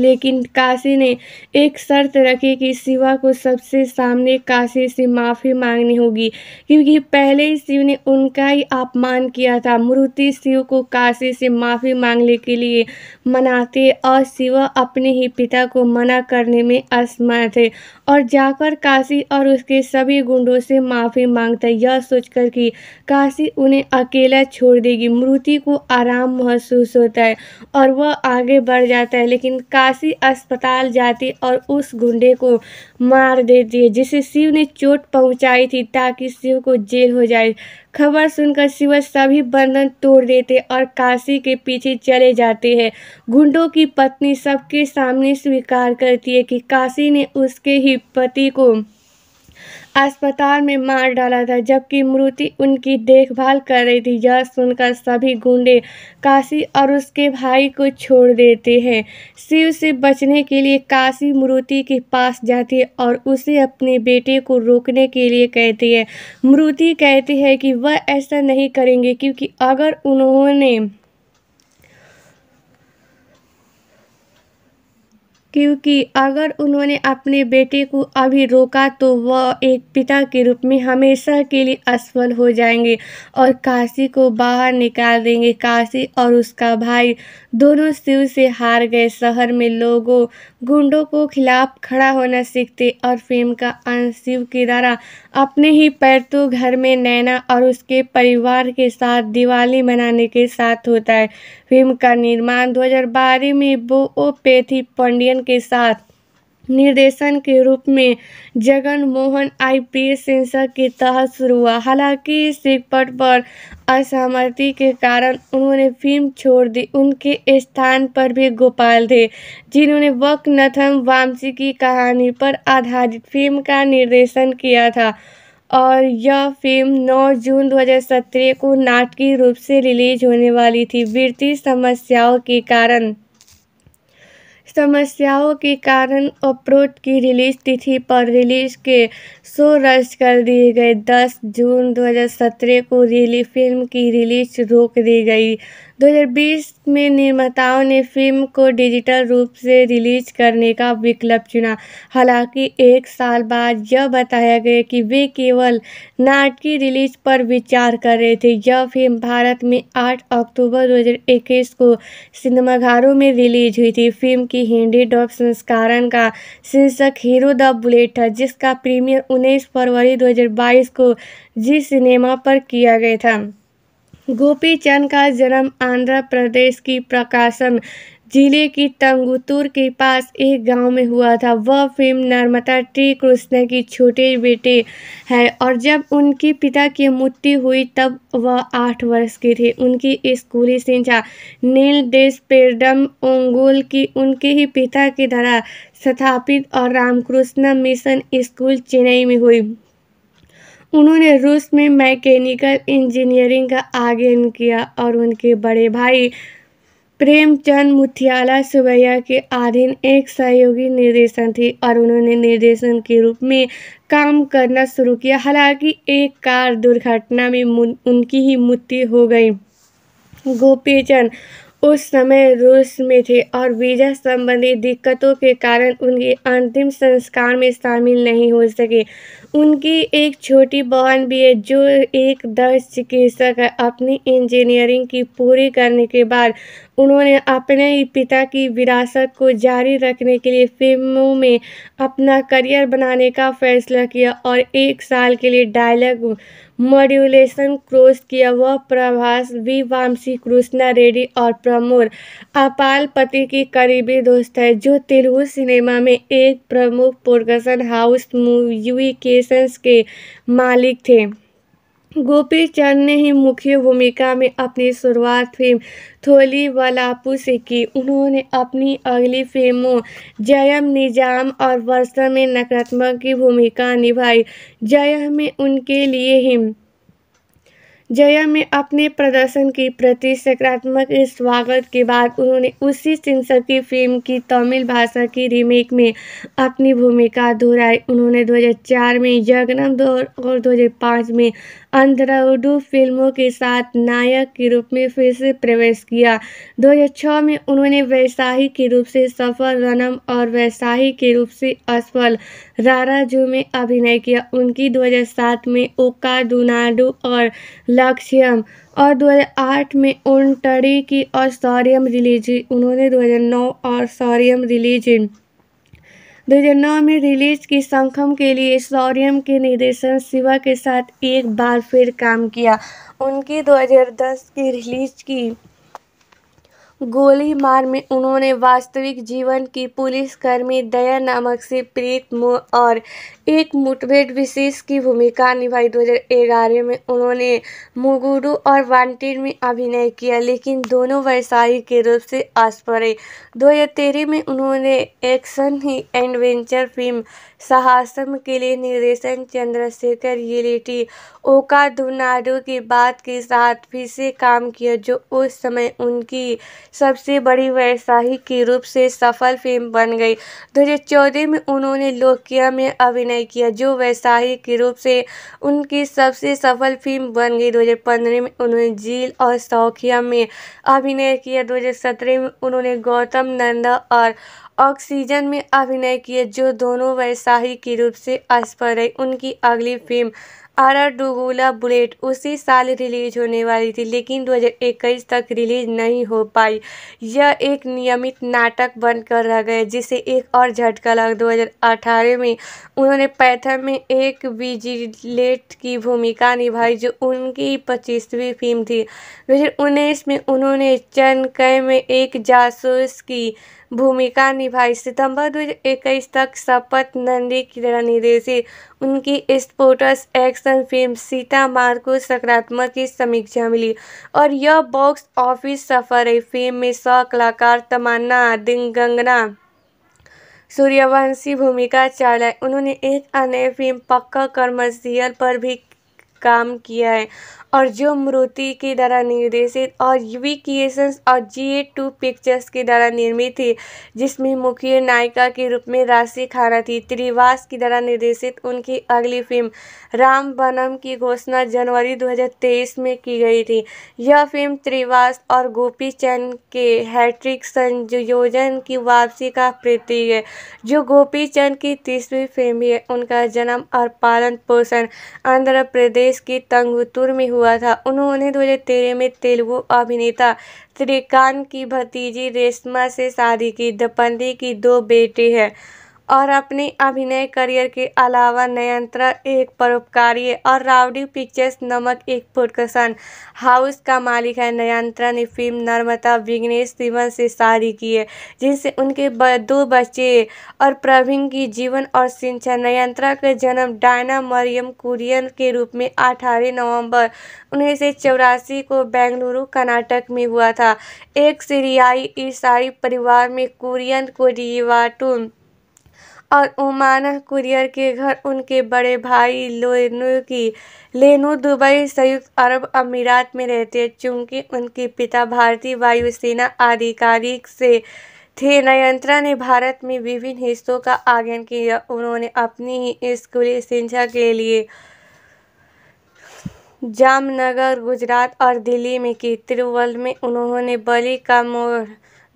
लेकिन काशी ने एक शर्त रखी कि शिवा को सबसे सामने काशी से माफ़ी मांगनी होगी क्योंकि पहले ही शिव ने उनका ही अपमान किया था मूर्ति शिव को काशी से माफ़ी मांगने के लिए मनाते और शिवा अपने ही पिता को मना करने में असमर्थ है और जाकर काशी और उसके सभी गुंडों से माफ़ी मांगता यह सोचकर कि काशी उन्हें अकेला छोड़ देगी मूर्ति को आराम महसूस होता है और वह आगे बढ़ जाता है लेकिन का काशी अस्पताल जाती और उस गुंडे को मार देती है जिसे शिव ने चोट पहुंचाई थी ताकि शिव को जेल हो जाए खबर सुनकर शिव सभी बंधन तोड़ देते और काशी के पीछे चले जाते हैं गुंडों की पत्नी सबके सामने स्वीकार करती है कि काशी ने उसके ही पति को अस्पताल में मार डाला था जबकि मृति उनकी देखभाल कर रही थी यह सुनकर सभी गुंडे काशी और उसके भाई को छोड़ देते हैं शिव से बचने के लिए काशी मृति के पास जाती है और उसे अपने बेटे को रोकने के लिए कहती है मृति कहती है कि वह ऐसा नहीं करेंगे क्योंकि अगर उन्होंने क्योंकि अगर उन्होंने अपने बेटे को अभी रोका तो वह एक पिता के रूप में हमेशा के लिए असफल हो जाएंगे और काशी को बाहर निकाल देंगे काशी और उसका भाई दोनों शिव से हार गए शहर में लोगों गुंडों को खिलाफ खड़ा होना सीखते और फेम का अंश शिव की द्वारा अपने ही पैरतू तो घर में नैना और उसके परिवार के साथ दिवाली मनाने के साथ होता है फिल्म का निर्माण दो में बो ओ पेथी पंडियन के साथ निर्देशन के रूप में जगन मोहन एस सेंसर के तहत शुरू हुआ हालांकि इस पट पर असहमति के कारण उन्होंने फिल्म छोड़ दी उनके स्थान पर भी गोपाल थे जिन्होंने वकनथम वामसी की कहानी पर आधारित फिल्म का निर्देशन किया था और यह फिल्म 9 जून 2017 को नाटकीय रूप से रिलीज होने वाली थी वित्तीय समस्याओं के कारण समस्याओं के कारण अप्रोट की रिलीज तिथि पर रिलीज के शो रद्द कर दिए गए दस जून 2017 को रिली फिल्म की रिलीज रोक दी गई 2020 में निर्माताओं ने फिल्म को डिजिटल रूप से रिलीज करने का विकल्प चुना हालांकि एक साल बाद यह बताया गया कि वे केवल नाटकीय रिलीज पर विचार कर रहे थे यह फिल्म भारत में 8 अक्टूबर 2021 को सिनेमाघरों में रिलीज हुई थी फिल्म की हिंदी डॉप संस्करण का शीर्षक हीरो द बुलेट था जिसका प्रीमियर उन्नीस फरवरी 2022 को जी सिनेमा पर किया गया था गोपी चंद का जन्म आंध्र प्रदेश की प्रकाशम जिले की तंगुतूर के पास एक गांव में हुआ था वह फिल्म नर्मदा टी कृष्ण की छोटे बेटे है और जब उनके पिता की मृत्यु हुई तब वह आठ वर्ष के थे उनकी स्कूली शिक्षा नील देश पेडम ओंगोल की उनके ही पिता की द्वारा स्थापित और रामकृष्ण मिशन स्कूल चेन्नई में हुई उन्होंने रूस में मैकेनिकल इंजीनियरिंग का आगमन किया और उनके बड़े भाई प्रेमचंद मुथियाला सुबैया के अधीन एक सहयोगी निर्देशन थी और उन्होंने निर्देशन के रूप में काम करना शुरू किया हालांकि एक कार दुर्घटना में उनकी ही मृत्यु हो गई गोपीचंद उस समय रूस में थे और वीजा संबंधी दिक्कतों के कारण उनके अंतिम संस्कार में शामिल नहीं हो सके उनकी एक छोटी बहन भी है जो एक दस चिकित्सक है अपनी इंजीनियरिंग की पूरी करने के बाद उन्होंने अपने ही पिता की विरासत को जारी रखने के लिए फिल्मों में अपना करियर बनाने का फैसला किया और एक साल के लिए डायलॉग मॉड्यूलेशन क्रोस किया वह प्रभास वी वामसी कृष्णा रेड्डी और प्रमोद अपाल पति की करीबी दोस्त है जो तेलुगु सिनेमा में एक प्रमुख प्रोडक्शन हाउस मूवी के स्टेशंस के मालिक थे गोपी चंद ने ही मुख्य भूमिका में अपनी शुरुआत फिल्म थोली वालापू से की उन्होंने अपनी अगली फिल्मों जयम निजाम और वर्षा में नकारात्मक की भूमिका निभाई जयम में उनके लिए ही जया में अपने प्रदर्शन के प्रति सकारात्मक स्वागत के बाद उन्होंने उसी सिंसर की फिल्म की तमिल भाषा की रीमेक में अपनी भूमिका दोहराई उन्होंने 2004 में जगनम दौर और 2005 में अंधाधुंध फिल्मों के साथ नायक के रूप में फिर से प्रवेश किया 2006 में उन्होंने वैसाही के रूप से सफल रनम और वैसाही के रूप से असफल राराजू में अभिनय किया उनकी 2007 में ओका डुनाडू और लक्ष्यम और 2008 में उन टड़ी की और सौरियम रिलीज उन्होंने 2009 और सौरियम रिलीज 2009 में रिलीज की संखम के लिए शौर्यम के निर्देशन शिवा के साथ एक बार फिर काम किया उनकी 2010 की रिलीज की गोली मार में उन्होंने वास्तविक जीवन की पुलिसकर्मी दया नामक से प्रीत मोह और एक मुठभेड़ विशेष की भूमिका निभाई 2011 में उन्होंने मुगुरु और वांटेड में अभिनय किया लेकिन दोनों व्यवसायिक के रूप से असफल रहे दो में उन्होंने एक्शन ही एडवेंचर फिल्म साहसम के लिए निर्देशन चंद्रशेखर येलेटी ओका दुनाडो के बाद के साथ फिर से काम किया जो उस समय उनकी सबसे बड़ी व्यवसायिक के रूप से सफल फिल्म बन गई 2014 में उन्होंने लोकिया में अभिनय अभिनय किया जो व्यावसायिक रूप से उनकी सबसे सफल फिल्म बन गई 2015 में उन्होंने झील और सौखिया में अभिनय किया 2017 में उन्होंने गौतम नंदा और ऑक्सीजन में अभिनय किया जो दोनों व्यावसायिक रूप से असफल रही उनकी अगली फिल्म आर अराडुगुला बुलेट उसी साल रिलीज होने वाली थी लेकिन 2021 तक रिलीज नहीं हो पाई यह एक नियमित नाटक बनकर रह गया जिसे एक और झटका लगा 2018 में उन्होंने पैथम में एक विजिलेट की भूमिका निभाई जो उनकी पच्चीसवीं फिल्म थी दो में उन्होंने चन में एक जासूस की भूमिका निभाई सितंबर दो तक शपथ नंदी किरण निर्देशित उनकी स्पोर्टस एक्शन फिल्म सीता मार को सकारात्मक की समीक्षा मिली और यह बॉक्स ऑफिस सफर है फिल्म में सौ कलाकार तमन्ना दिंगना गंगना सूर्यवंशी भूमिका चलाई उन्होंने एक अन्य फिल्म पक्का कमर्शियल पर भी काम किया है और जो मूर्ति के द्वारा निर्देशित और यूवी क्रिएशंस और जी ए टू पिक्चर्स के द्वारा निर्मित थी जिसमें मुख्य नायिका के रूप में राशि खाना थी त्रिवास की द्वारा निर्देशित उनकी अगली फिल्म राम बनम की घोषणा जनवरी 2023 में की गई थी यह फिल्म त्रिवास और गोपी चंद के हैट्रिक संयोजन की वापसी का प्रतीक है जो गोपी चंद की तीसरी फिल्म है उनका जन्म और पालन पोषण आंध्र प्रदेश के तंगुतुर में हुआ हुआ था उन्होंने दो तेरह में तेलुगु अभिनेता श्रीकांत की भतीजी रेशमा से शादी की दंपति की दो बेटे हैं और अपने अभिनय करियर के अलावा नियंत्रण एक परोपकारी और रावडी पिक्चर्स नमक एक प्रोडक्शन हाउस का मालिक है नियंत्रण ने फिल्म नर्मदा विघ्नेश सिवन से शादी की है जिनसे उनके दो बच्चे और प्रवीण की जीवन और शिक्षा नियंत्रण का जन्म डायना मरियम कुरियन के रूप में अठारह नवंबर उन्नीस सौ चौरासी को बेंगलुरु कर्नाटक में हुआ था एक सीरियाई ईसाई परिवार में कुरियन को रिवाटू और उमाना कुरियर के घर उनके बड़े भाई लेनो की लेनो दुबई संयुक्त अरब अमीरात में रहते चूंकि उनके पिता भारतीय वायुसेना अधिकारी से थे नयंत्रा ने भारत में विभिन्न हिस्सों का आगन किया उन्होंने अपनी ही स्कूली शिक्षा के लिए जामनगर गुजरात और दिल्ली में की तिरुवल में उन्होंने बलि का मोड़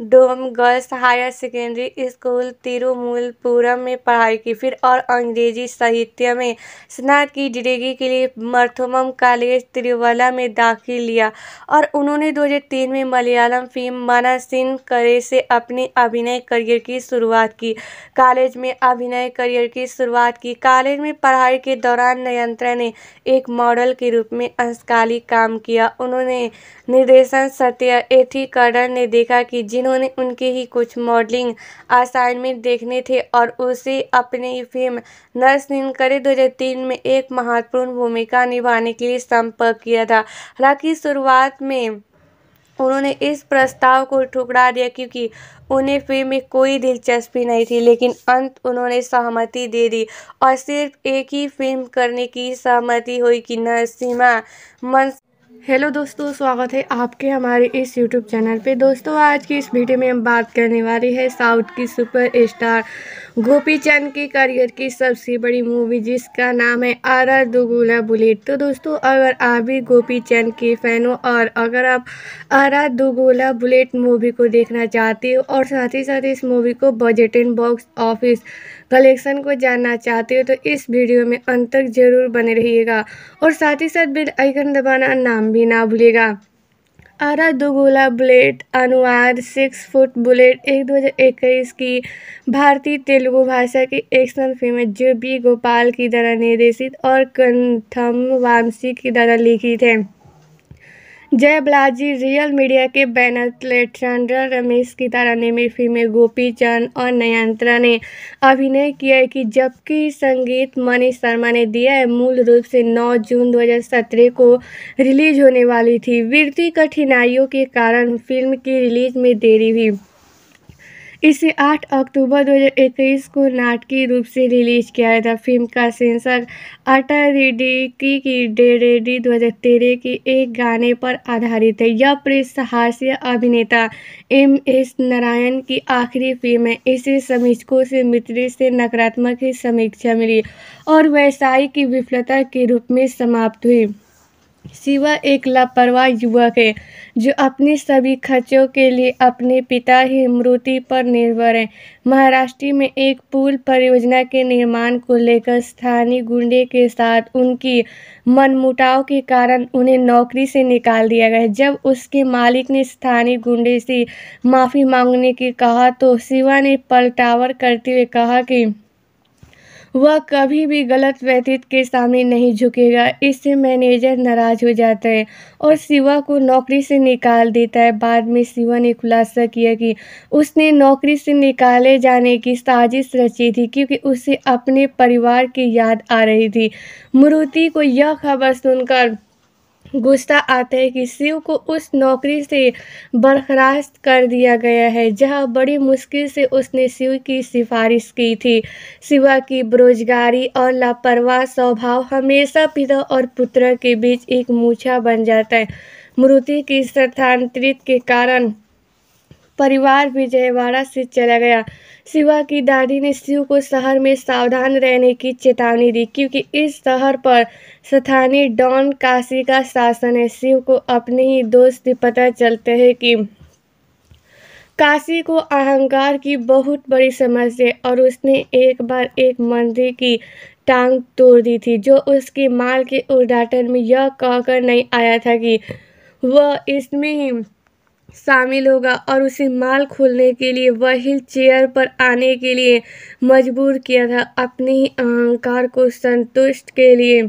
डोम girls higher secondary school Thirumoolapuram में पढ़ाई की फिर और अंग्रेजी साहित्य में स्नातक की डिग्री के लिए मर्थमम कॉलेज तिरुवला में दाखिल लिया और उन्होंने 2003 में मलयालम फिल्म माना सिंह करे से अपने अभिनय करियर की शुरुआत की कॉलेज में अभिनय करियर की शुरुआत की कॉलेज में पढ़ाई के दौरान नयंत्रा ने एक मॉडल के रूप में अंशकालिक काम किया उन्होंने निर्देशन सत्य एथिकर्डन ने देखा कि जिन उन्होंने उनके ही कुछ मॉडलिंग असाइनमेंट देखने थे और उसे अपने फिल्म नर्स निनकरे 2003 में एक महत्वपूर्ण भूमिका निभाने के लिए संपर्क किया था हालांकि शुरुआत में उन्होंने इस प्रस्ताव को ठुकरा दिया क्योंकि उन्हें फिल्म में कोई दिलचस्पी नहीं थी लेकिन अंत उन्होंने सहमति दे दी और सिर्फ एक ही फिल्म करने की सहमति हुई कि नरसिम्हा मंस हेलो दोस्तों स्वागत है आपके हमारे इस यूट्यूब चैनल पे दोस्तों आज की इस वीडियो में हम बात करने वाले हैं साउथ की सुपर स्टार गोपी चंद की करियर की सबसे बड़ी मूवी जिसका नाम है आर आर दुगुला बुलेट तो दोस्तों अगर आप भी गोपी चंद के फ़ैन हो और अगर आप आर आर दुगुला बुलेट मूवी को देखना चाहते हो और साथ ही साथ इस मूवी को budget and box office collection को जानना चाहते हो तो इस वीडियो में अंत तक ज़रूर बने रहिएगा और साथ ही साथ बेल आइकन दबाना नाम भी ना भूलिएगा आरा दुगोला बुलेट अनुवाद सिक्स फुट बुलेट एक दो हज़ार इक्कीस की भारतीय तेलुगु भाषा की एक्शन फिल्म जो बी गोपाल की द्वारा निर्देशित और कंथम वामसी की द्वारा लिखित है जय बलाजी रियल मीडिया के बैनर तले ट्रेंडर रमेश की तारा ने निमी में गोपी चंद और नयंत्रा ने अभिनय किया है कि जबकि संगीत मनीष शर्मा ने दिया है मूल रूप से 9 जून 2017 को रिलीज होने वाली थी वित्तीय कठिनाइयों के कारण फिल्म की रिलीज में देरी हुई इसे 8 अक्टूबर 2021 को नाटकीय रूप से रिलीज किया गया था फिल्म का सेंसर अटल रेडी की, की डे रेडी दो की एक गाने पर आधारित है यह प्रेस अभिनेता एम एस नारायण की आखिरी फिल्म है इसे समीक्षकों से मित्र से नकारात्मक ही समीक्षा मिली और व्यवसाय की विफलता के रूप में समाप्त हुई शिवा एक लापरवाह युवक है जो अपने सभी खर्चों के लिए अपने पिता ही मृत्यु पर निर्भर है महाराष्ट्र में एक पुल परियोजना के निर्माण को लेकर स्थानीय गुंडे के साथ उनकी मनमुटाव के कारण उन्हें नौकरी से निकाल दिया गया जब उसके मालिक ने स्थानीय गुंडे से माफ़ी मांगने की कहा तो शिवा ने पलटावर करते हुए कहा कि वह कभी भी गलत व्यतीत के सामने नहीं झुकेगा इससे मैनेजर नाराज हो जाता है और शिवा को नौकरी से निकाल देता है बाद में शिवा ने खुलासा किया कि उसने नौकरी से निकाले जाने की साजिश रची थी क्योंकि उसे अपने परिवार की याद आ रही थी मुरुति को यह खबर सुनकर गुस्सा आता है कि शिव को उस नौकरी से बर्खास्त कर दिया गया है जहां बड़ी मुश्किल से उसने शिव की सिफारिश की थी शिवा की बेरोजगारी और लापरवाह स्वभाव हमेशा पिता और पुत्र के बीच एक मूछा बन जाता है मृति की स्थानांतरित के कारण परिवार विजयवाड़ा से चला गया शिवा की दादी ने शिव को शहर में सावधान रहने की चेतावनी दी क्योंकि इस शहर पर स्थानीय डॉन काशी का शासन है शिव को अपने ही दोस्त पता चलते हैं कि काशी को अहंकार की बहुत बड़ी समस्या और उसने एक बार एक मंदिर की टांग तोड़ दी थी जो उसके माल के उद्घाटन में यह कहकर नहीं आया था कि वह इसमें ही शामिल होगा और उसे माल खोलने के लिए व्हील चेयर पर आने के लिए मजबूर किया था अपने ही अहंकार को संतुष्ट के लिए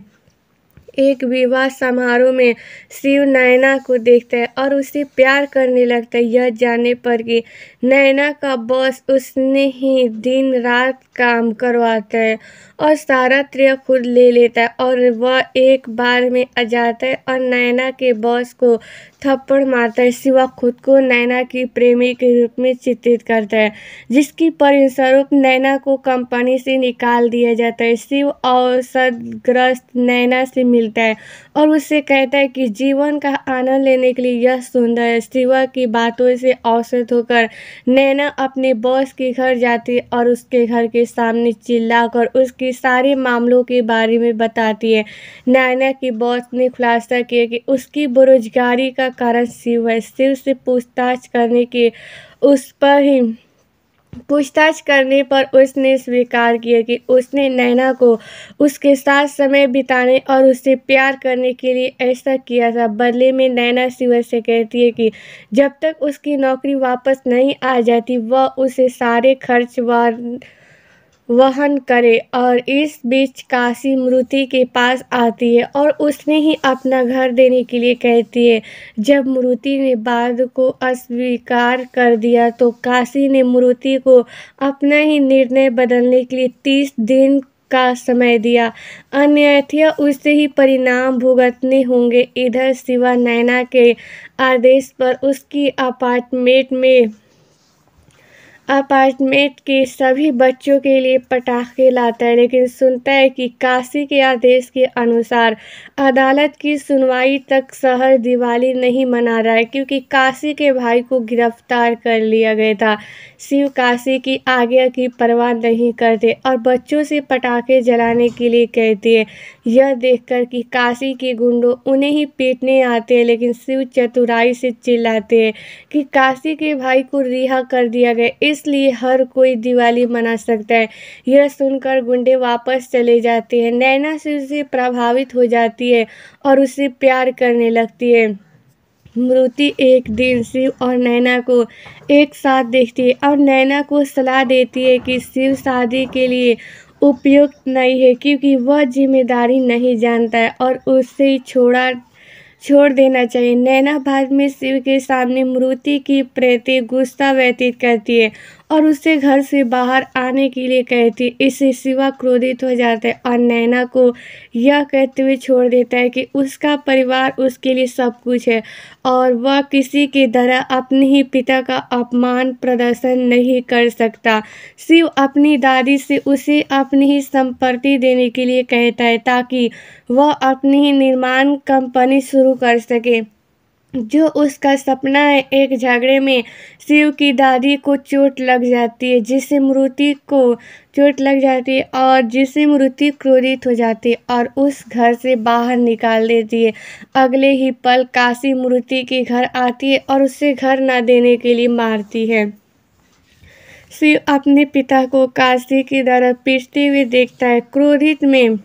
एक विवाह समारोह में शिव नैना को देखता है और उसे प्यार करने लगता है यह जाने पर कि नैना का बॉस उसने ही दिन रात काम करवाता है और सारा श्रेय खुद ले लेता है और वह एक बार में आ जाता है और नैना के बॉस को थप्पड़ मारता है शिवा खुद को नैना की प्रेमी के रूप में चित्रित करता है जिसकी परिस्वरूप नैना को कंपनी से निकाल दिया जाता है शिव औसतग्रस्त नैना से मिलता है और उससे कहता है कि जीवन का आनंद लेने के लिए यह सुंदर है शिवा की बातों से औसत होकर नैना अपने बॉस के घर जाती है और उसके घर के सामने चिल्लाकर उसकी के सारे मामलों के बारे में बताती है नैना की बॉस ने खुलासा किया कि उसकी बेरोजगारी का कारण शिव है शिव से पूछताछ करने के उस पर ही पूछताछ करने पर उसने स्वीकार किया कि उसने नैना को उसके साथ समय बिताने और उससे प्यार करने के लिए ऐसा किया था बदले में नैना शिव से कहती है कि जब तक उसकी नौकरी वापस नहीं आ जाती वह उसे सारे खर्च वार वहन करे और इस बीच काशी मूर्ति के पास आती है और उसने ही अपना घर देने के लिए कहती है जब मूर्ति ने बाद को अस्वीकार कर दिया तो काशी ने मूर्ति को अपना ही निर्णय बदलने के लिए तीस दिन का समय दिया अन्यथा उससे ही परिणाम भुगतने होंगे इधर शिवा नैना के आदेश पर उसकी अपार्टमेंट में अपार्टमेंट के सभी बच्चों के लिए पटाखे लाता है लेकिन सुनता है कि काशी के आदेश के अनुसार अदालत की सुनवाई तक शहर दिवाली नहीं मना रहा है क्योंकि काशी के भाई को गिरफ्तार कर लिया गया था शिव काशी की आज्ञा की परवाह नहीं करते और बच्चों से पटाखे जलाने के लिए कहते हैं यह देखकर कि काशी के गुंडों उन्हें ही पीटने आते हैं लेकिन शिव चतुराई से चिल्लाते हैं कि काशी के भाई को रिहा कर दिया गया इस इसलिए हर कोई दिवाली मना सकता है यह सुनकर गुंडे वापस चले जाते हैं नैना से उसे प्रभावित हो जाती है और उसे प्यार करने लगती है मृति एक दिन शिव और नैना को एक साथ देखती है और नैना को सलाह देती है कि शिव शादी के लिए उपयुक्त नहीं है क्योंकि वह जिम्मेदारी नहीं जानता है और उसे छोड़ा छोड़ देना चाहिए नैना भारत में शिव के सामने मूर्ति की प्रति गुस्सा व्यतीत करती है और उसे घर से बाहर आने के लिए कहती इससे शिवा क्रोधित हो जाता है और नैना को यह कहते हुए छोड़ देता है कि उसका परिवार उसके लिए सब कुछ है और वह किसी की तरह अपने ही पिता का अपमान प्रदर्शन नहीं कर सकता शिव अपनी दादी से उसे अपनी ही संपत्ति देने के लिए कहता है ताकि वह अपनी ही निर्माण कंपनी शुरू कर सके जो उसका सपना है एक झगड़े में शिव की दादी को चोट लग जाती है जिससे मृति को चोट लग जाती है और जिससे मृति क्रोधित हो जाती है और उस घर से बाहर निकाल देती है अगले ही पल काशी मृति के घर आती है और उसे घर ना देने के लिए मारती है शिव अपने पिता को काशी की तरफ पीटते हुए देखता है क्रोधित में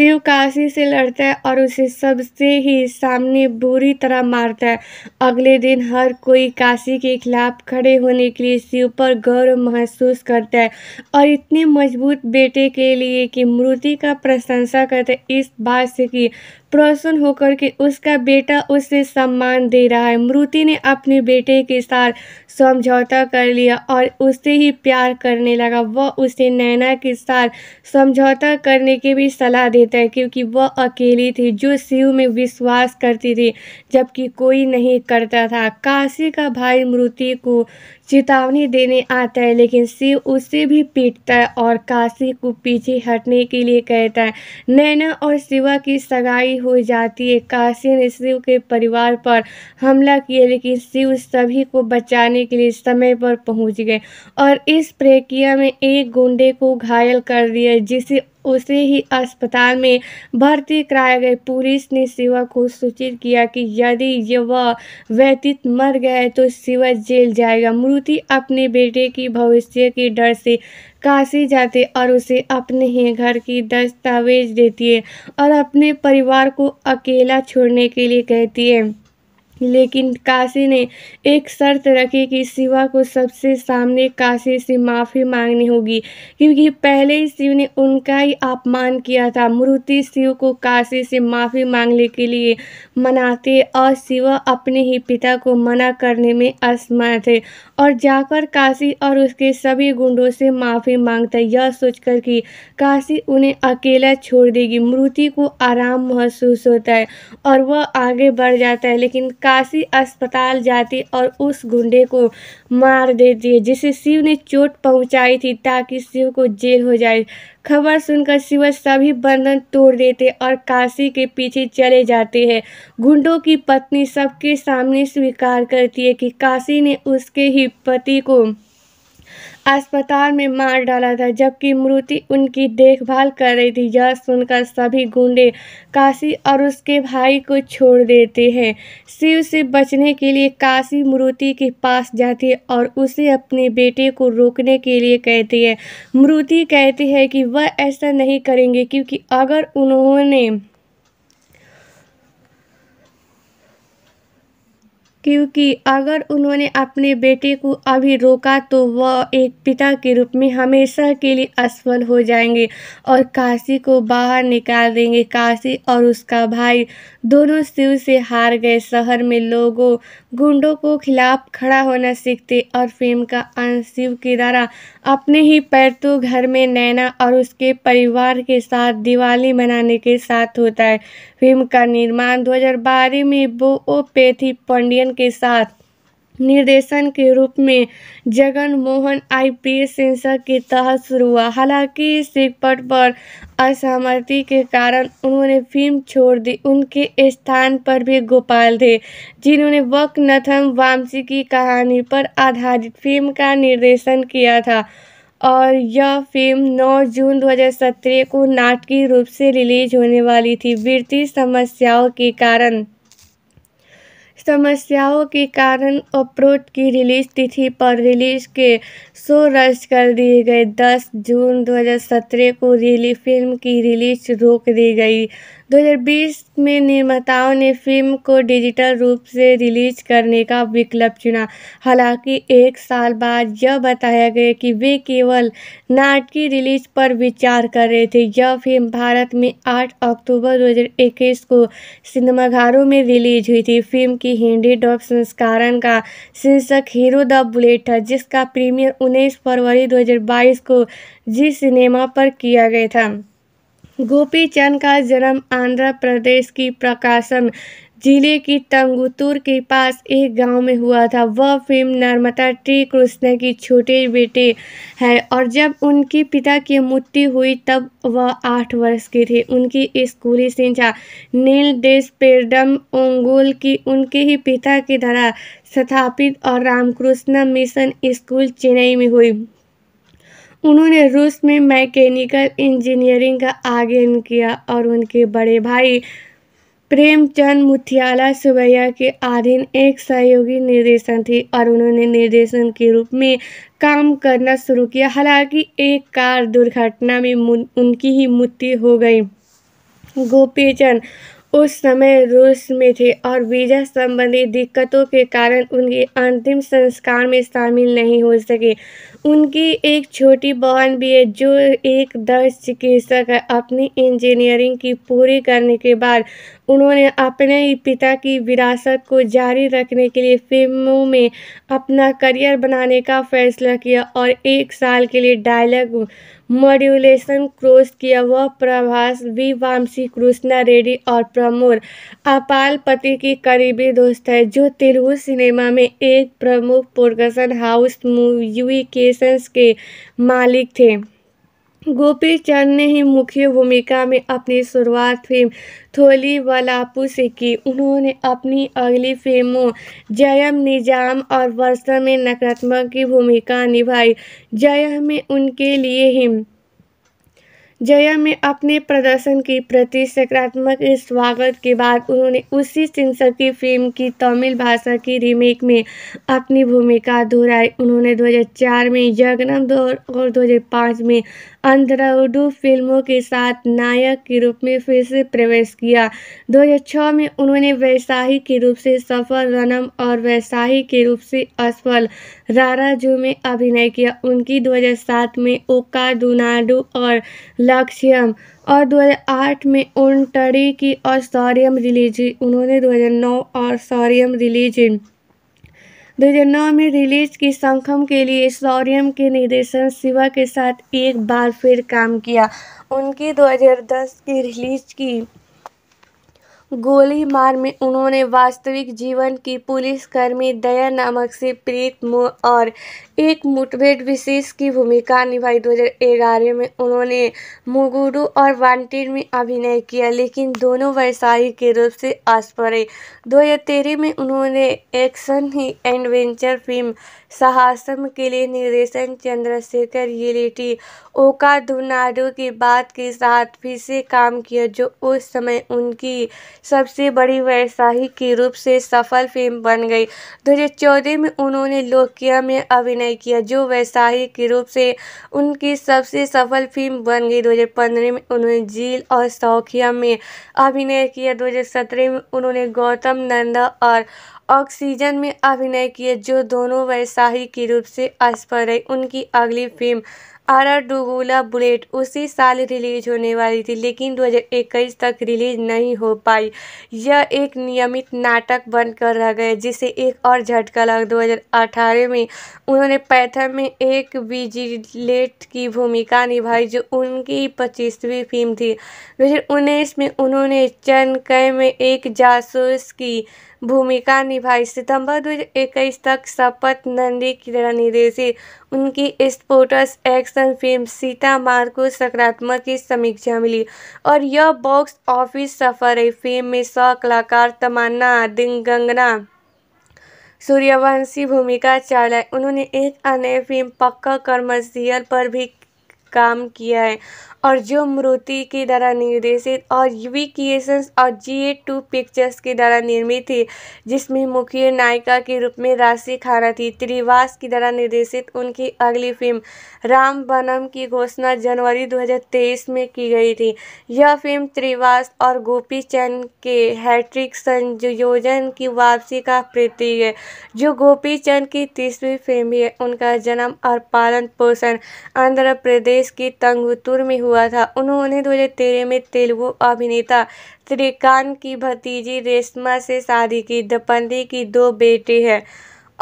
शिव काशी से लड़ता है और उसे सबसे ही सामने बुरी तरह मारता है अगले दिन हर कोई काशी के खिलाफ खड़े होने के लिए शिव पर गौरव महसूस करता है और इतने मजबूत बेटे के लिए कि मूर्ति का प्रशंसा करते इस बात से कि प्रसन्न होकर के उसका बेटा उसे सम्मान दे रहा है मृति ने अपने बेटे के साथ समझौता कर लिया और उससे ही प्यार करने लगा वह उसे नैना के साथ समझौता करने की भी सलाह देता है क्योंकि वह अकेली थी जो शिव में विश्वास करती थी जबकि कोई नहीं करता था काशी का भाई मृति को चेतावनी देने आता है लेकिन शिव उसे भी पीटता है और काशी को पीछे हटने के लिए कहता है नैना और शिवा की सगाई हो जाती है काशी ने शिव के परिवार पर हमला किया लेकिन शिव सभी को बचाने के लिए समय पर पहुंच गए और इस प्रक्रिया में एक गुंडे को घायल कर दिया जिसे उसे ही अस्पताल में भर्ती कराया गया पुलिस ने शिवा को सूचित किया कि यदि ये वह व्यतीत मर गए तो शिवा जेल जाएगा मृति अपने बेटे की भविष्य के डर से काशी जाते और उसे अपने ही घर की दस्तावेज देती है और अपने परिवार को अकेला छोड़ने के लिए कहती है लेकिन काशी ने एक शर्त रखी कि शिवा को सबसे सामने काशी से माफ़ी मांगनी होगी क्योंकि पहले ही शिव ने उनका ही अपमान किया था मूर्ति शिव को काशी से माफ़ी मांगने के लिए मनाते और शिवा अपने ही पिता को मना करने में असमर्थ है और जाकर काशी और उसके सभी गुंडों से माफ़ी मांगता यह सोचकर कि काशी उन्हें अकेला छोड़ देगी मृति को आराम महसूस होता है और वह आगे बढ़ जाता है लेकिन काशी अस्पताल जाती और उस गुंडे को मार देती है जिसे शिव ने चोट पहुंचाई थी ताकि शिव को जेल हो जाए खबर सुनकर शिव सभी बंधन तोड़ देते और काशी के पीछे चले जाते हैं गुंडों की पत्नी सबके सामने स्वीकार करती है कि काशी ने उसके ही पति को अस्पताल में मार डाला था जबकि मृति उनकी देखभाल कर रही थी यह सुनकर सभी गुंडे काशी और उसके भाई को छोड़ देते हैं शिव से बचने के लिए काशी मृति के पास जाती है और उसे अपने बेटे को रोकने के लिए कहती है मृति कहती है कि वह ऐसा नहीं करेंगे क्योंकि अगर उन्होंने क्योंकि अगर उन्होंने अपने बेटे को अभी रोका तो वह एक पिता के रूप में हमेशा के लिए असफल हो जाएंगे और काशी को बाहर निकाल देंगे काशी और उसका भाई दोनों शिव से हार गए शहर में लोगों गुंडों को खिलाफ खड़ा होना सीखते और फेम का अंश शिव की द्वारा अपने ही तो घर में नैना और उसके परिवार के साथ दिवाली मनाने के साथ होता है फिल्म का निर्माण 2012 में बो पेथी पंडियन के साथ निर्देशन के रूप में जगन मोहन आई पी सेंसर के तहत शुरू हुआ हालांकि इस पट पर असहमति के कारण उन्होंने फिल्म छोड़ दी उनके स्थान पर भी गोपाल थे जिन्होंने वकनथम वामसी की कहानी पर आधारित फिल्म का निर्देशन किया था और यह फ़िल्म 9 जून 2017 को नाटकीय रूप से रिलीज होने वाली थी वित्तीय समस्याओं के कारण समस्याओं के कारण अप्रोट की रिलीज तिथि पर रिलीज के शो रद्द कर दिए गए 10 जून 2017 को रिली फिल्म की रिलीज रोक दी गई 2020 में निर्माताओं ने फिल्म को डिजिटल रूप से रिलीज करने का विकल्प चुना हालांकि एक साल बाद यह बताया गया कि वे केवल नाटकी रिलीज पर विचार कर रहे थे यह फिल्म भारत में 8 अक्टूबर 2021 को सिनेमाघरों में रिलीज हुई थी फिल्म की हिंदी डॉप संस्करण का शीर्षक हीरो द बुलेट था जिसका प्रीमियर उन्नीस फरवरी दो को जी सिनेमा पर किया गया था गोपी चंद का जन्म आंध्र प्रदेश की प्रकाशम जिले की तंगुतूर के पास एक गांव में हुआ था वह फिल्म नर्मदा टी कृष्ण की छोटे बेटे है और जब उनके पिता की मृत्यु हुई तब वह आठ वर्ष के थे उनकी स्कूली शिक्षा नील देश पेडम ओंगोल की उनके ही पिता की द्वारा स्थापित और रामकृष्ण मिशन स्कूल चेन्नई में हुई उन्होंने रूस में मैकेनिकल इंजीनियरिंग का आगेन किया और उनके बड़े भाई प्रेमचंद मुथियाला सुबैया के अधीन एक सहयोगी निर्देशन थी और उन्होंने निर्देशन के रूप में काम करना शुरू किया हालांकि एक कार दुर्घटना में उनकी ही मृत्यु हो गई गोपीचंद उस समय रूस में थे और वीज़ा संबंधी दिक्कतों के कारण उनके अंतिम संस्कार में शामिल नहीं हो सके उनकी एक छोटी बहन भी है जो एक दस चिकित्सक है अपनी इंजीनियरिंग की पूरी करने के बाद उन्होंने अपने ही पिता की विरासत को जारी रखने के लिए फिल्मों में अपना करियर बनाने का फैसला किया और एक साल के लिए डायलॉग मॉड्यूलेशन क्रोस किया वह प्रभास वी वामसी कृष्णा रेड्डी और प्रमोद पति की करीबी दोस्त है जो तेलुगु सिनेमा में एक प्रमुख प्रोडक्शन हाउस मूवी के मालिक थे गोपी चंद ने ही मुख्य भूमिका में अपनी शुरुआत फिल्म थोली वालापू से की उन्होंने अपनी अगली फिल्मों जयम निजाम और वर्षा में नकारात्मक की भूमिका निभाई जयम में उनके लिए ही जया में अपने प्रदर्शन के प्रति सकारात्मक स्वागत के बाद उन्होंने उसी सिंसर की फिल्म की तमिल भाषा की रीमेक में अपनी भूमिका दोहराई उन्होंने 2004 में यज्ञम दो और 2005 में अंधाधुंध फिल्मों के साथ नायक के रूप में फिर से प्रवेश किया 2006 में उन्होंने वैसाही के रूप से सफल रनम और वैसाही के रूप से असफल राराजू में अभिनय किया उनकी 2007 में ओका डोनाडू और लक्ष्यम और 2008 में उन टड़ी की और सौरियम रिलीज उन्होंने 2009 और सौरियम रिलीज 2009 में रिलीज की संखम के लिए शौर्यम के निर्देशन शिवा के साथ एक बार फिर काम किया उनकी 2010 की रिलीज की गोली मार में उन्होंने वास्तविक जीवन की पुलिसकर्मी दया नामक से प्रीत और एक मुठभेड़ विशेष की भूमिका निभाई 2011 में उन्होंने मुगुडू और वांटेड में अभिनय किया लेकिन दोनों व्यवसायी के रूप से आस पड़े दो में उन्होंने एक्शन ही एडवेंचर फिल्म साहसम के लिए निर्देशन चंद्रशेखर ओका ओकादुनाडो के बाद के साथ फिर से काम किया जो उस समय उनकी सबसे बड़ी व्यावसायिक के रूप से सफल फिल्म बन गई 2014 में उन्होंने लोकिया में अभिनय किया जो व्यावसायिक के रूप से उनकी सबसे सफल फिल्म बन गई 2015 में उन्होंने झील और शौकिया में अभिनय किया 2017 में उन्होंने गौतम नंदा और ऑक्सीजन में अभिनय किए जो दोनों के रूप से असफल रहे उनकी अगली फिल्म डुगुला बुलेट उसी साल रिलीज होने वाली थी लेकिन 2021 तक रिलीज नहीं हो पाई यह एक नियमित नाटक बनकर रह गए जिसे एक और झटका लगा 2018 में उन्होंने पैथम में एक विजिलेट की भूमिका निभाई जो उनकी पच्चीसवीं फिल्म थी 2019 में उन्होंने चनकय में एक जासूस की भूमिका निभाई सितंबर 2021 तक शपथ नंदी किरण निर्देशित उनकी स्पोर्टस एक्शन फिल्म सीता मार को सकारात्मक की समीक्षा मिली और यह बॉक्स ऑफिस सफर है फिल्म में सौ कलाकार तमन्ना दिंग सूर्यवंशी भूमिका चलाई उन्होंने एक अन्य फिल्म पक्का कमर्शियल पर भी काम किया है और जो मूर्ति के द्वारा निर्देशित और यूवी क्रिएशंस और जी टू पिक्चर्स के द्वारा निर्मित थी जिसमें मुख्य नायिका के रूप में राशि खाना थी त्रिवास के द्वारा निर्देशित उनकी अगली फिल्म राम बनम की घोषणा जनवरी 2023 में की गई थी यह फिल्म त्रिवास और गोपी चंद के हैट्रिक संयोजन की वापसी का प्रतीक है जो गोपी चंद की तीसरी फिल्म है उनका जन्म और पालन पोषण आंध्र प्रदेश की तंगुतुर में हुआ हुआ था उन्होंने तेरह में तेलुगु अभिनेता श्रीकांत की भतीजी रेशमा से शादी की दंपति की दो बेटे हैं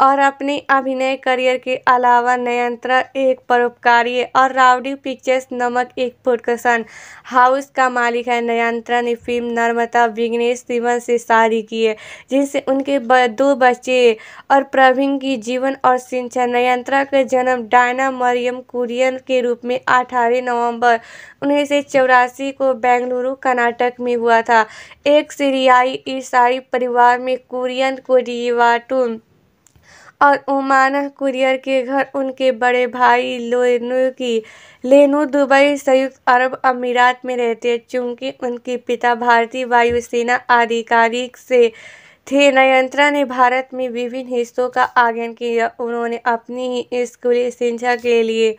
और अपने अभिनय करियर के अलावा नियंत्रण एक परोपकारी और रावडी पिक्चर्स नमक एक प्रोडक्शन हाउस का मालिक है नियंत्रण ने फिल्म नर्मता विघ्नेश सिवन से शादी की है जिनसे उनके दो बच्चे और प्रवीण की जीवन और शिक्षा नियंत्रण का जन्म डायना मरियम कुरियन के रूप में अठारह नवंबर उन्नीस को बेंगलुरु कर्नाटक में हुआ था एक सीरियाई ईसाई परिवार में कुरियन को रिवाटुम और उमाना कुरियर के घर उनके बड़े भाई लेनो की लेनो दुबई संयुक्त अरब अमीरात में रहते हैं चूंकि उनके पिता भारतीय वायुसेना अधिकारी से थे नयंत्रा ने भारत में विभिन्न हिस्सों का आगन किया उन्होंने अपनी ही स्कूली शिक्षा के लिए